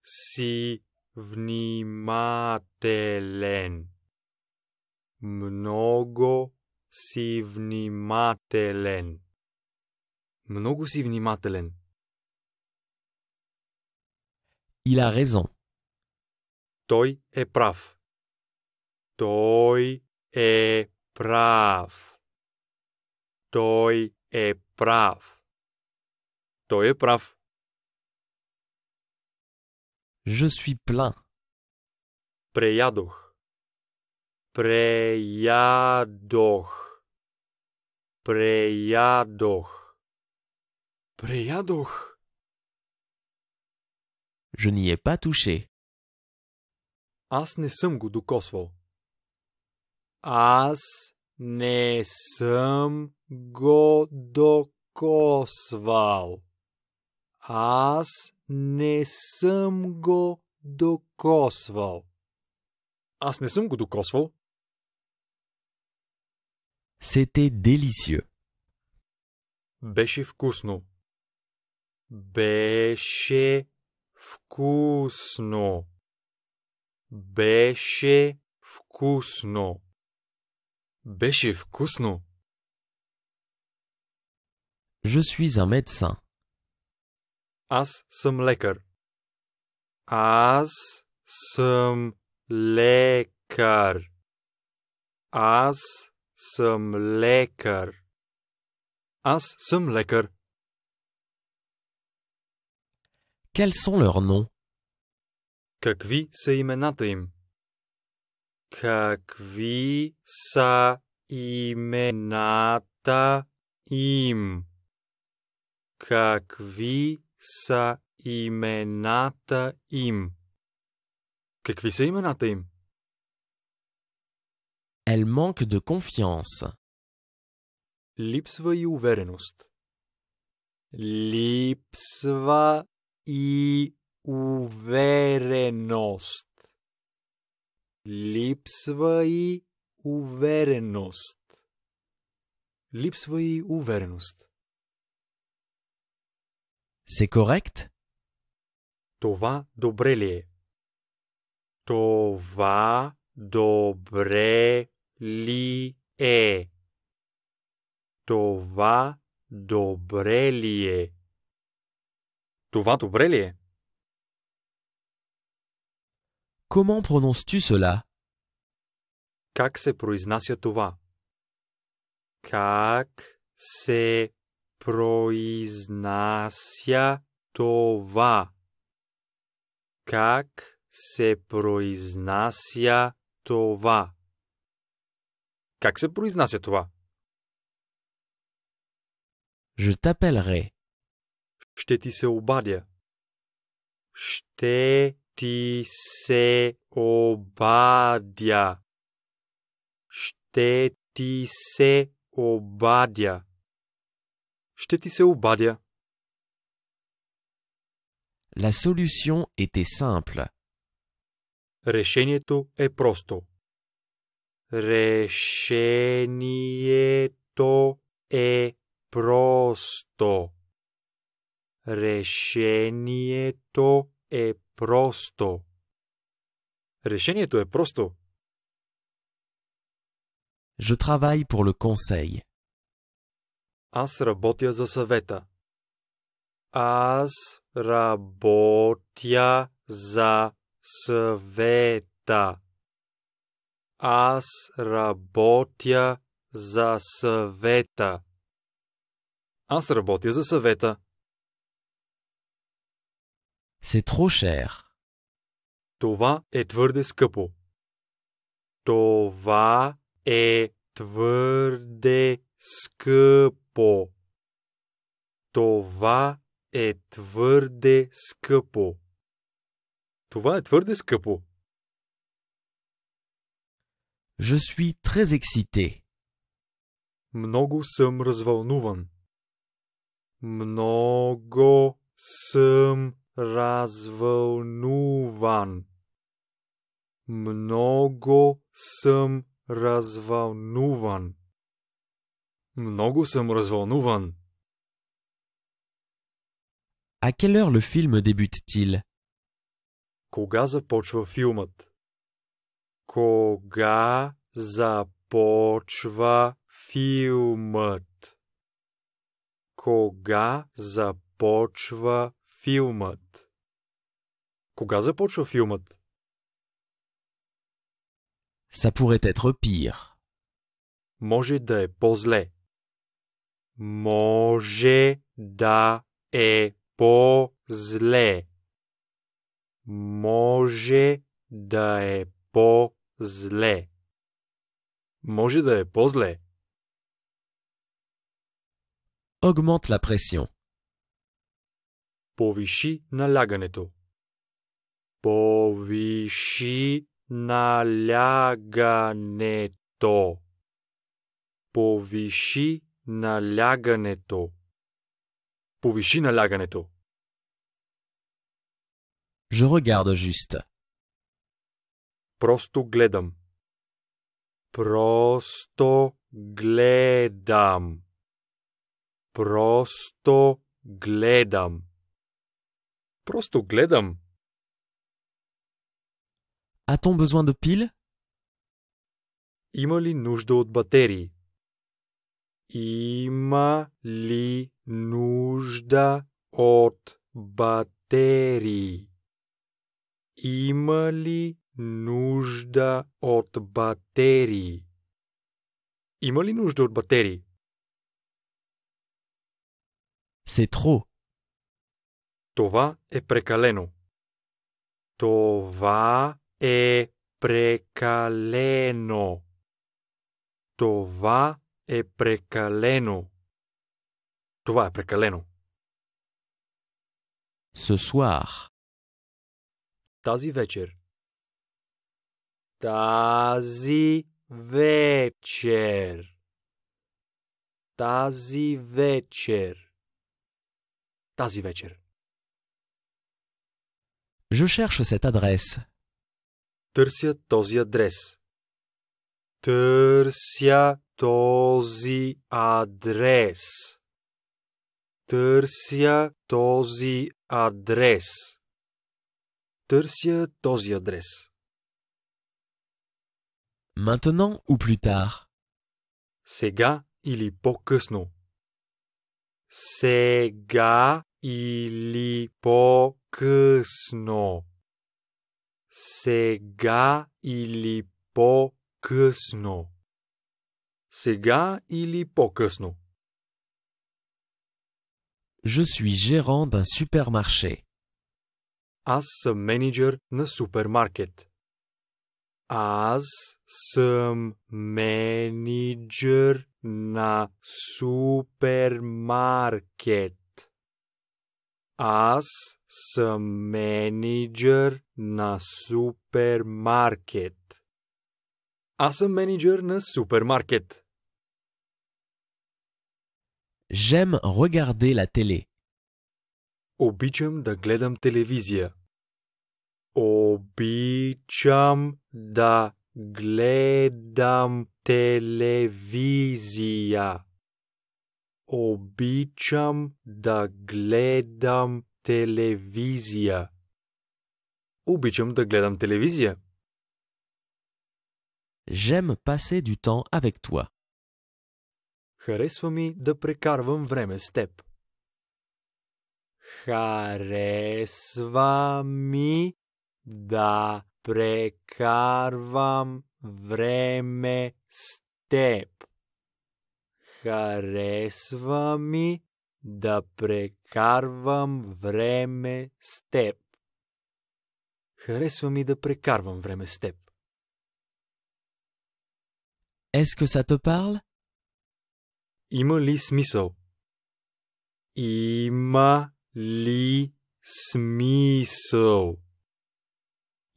si vnimatelen. Mnogo si il a raison. Toi est praf. Toi es praf. Toi est praf. Toi es praf. Je suis plein. Преядох. Преядох. Преядох. Je n'y ai pas touché. As ne sâm du kosvo. As ne sâm do kosval. As ne sâm do kosval. As ne du kosvo. C'était délicieux. Beshe vkusno. Beshe вкусно. Беше вкусно. Беше Je suis un médecin. As lecker As some Quels sont leurs noms Какви са имената им? Какви са имената им? Elle manque de confiance. Липсва и увереност. и увереност. Липсва и увереност. Липсва и увереност. C'est correct? Това добре ли е? Това добре ли е? Това добре ли е? Comment prononces-tu cela Comment se prononce-t-il Comment se prononce tova se prononce t Je t'appellerai. Ще ти се обадя. Ще ти се обадя. Ще ти се обадя. Ще ти се обадя. La solution était simple. Решението е просто. Решението е просто. Решението е просто. Решението е просто. Je travaille pour le conseil. Аз работя за съвета. Аз работя за съвета. Аз работя за съвета. Аз работя за съвета. C'est trop cher. Tova е твърде скъпо. Това е твърде скъпо. Това е твърде скъпо. Je suis très excité. Много съм развълнуван. Много развълнуван. Много съм развълнуван. Много съм развълнуван. А quelle heure le film débute-t-il Кога започва филмът? Кога започва филмът? Кога започва Кога започва Ça pourrait être pire. Може да е по Може да е по-зле. Може да Augmente la pression. Повиши налягането. Повиши налягането. Повиши налягането. Повиши налягането. Je regarde juste. Просто гледам. Просто гледам. Просто гледам. Просто A-t-on besoin de piles? Има ли нужда от батерии? Има ли нужда от батерии? Има ли нужда C'est trop. Това е прекалено. Това е прекалено. Това е прекалено. Това е прекалено. Ce soir. Тази вечер. Тази вечер. Тази вечер. Тази вечер. Je cherche cette adresse. tersia tarsi adresse. tersia tarsi adresse. Tercia, adresse. Maintenant ou plus tard. Sega gars, il est pas connu. C'est gars, il kusno. Sega ili po kusno. Sega ili po Je suis gérant d'un supermarché. As manager na supermarket. As sem manager na supermarket. As some manager na supermarket. As a manager na supermarket. J'aime regarder la télé. Običam da gledam televizija. Običam da gledam televizija. Obicem da gledam Телевизия. Обичам да гледам телевизия. J'aime passer du temps avec toi. Харесва ми да прекарвам време с теб. Харесва да прекарвам да прекарвам време с теб. Харесва ми да прекарвам време с теб. Est-ce que ça te parle? Има ли смисъл? Има ли смисъл?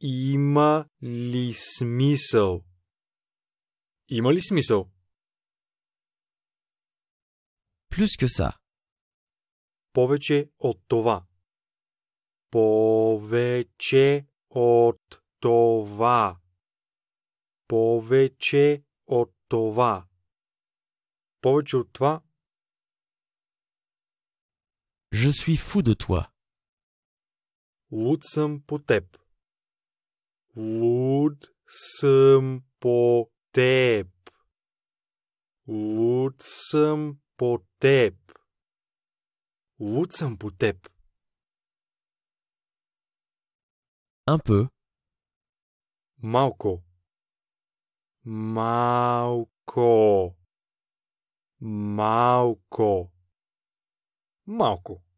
Има ли смисъл? Има ли смисъл? Plus que ça повече от това. Повече от това. Повече от това. Повече от това. Je suis fou de toi. Луд съм по теб. Луд съм по теб. Луд съм по теб. Луд съм по теб. Un peu. Малко. Малко. Малко. Малко.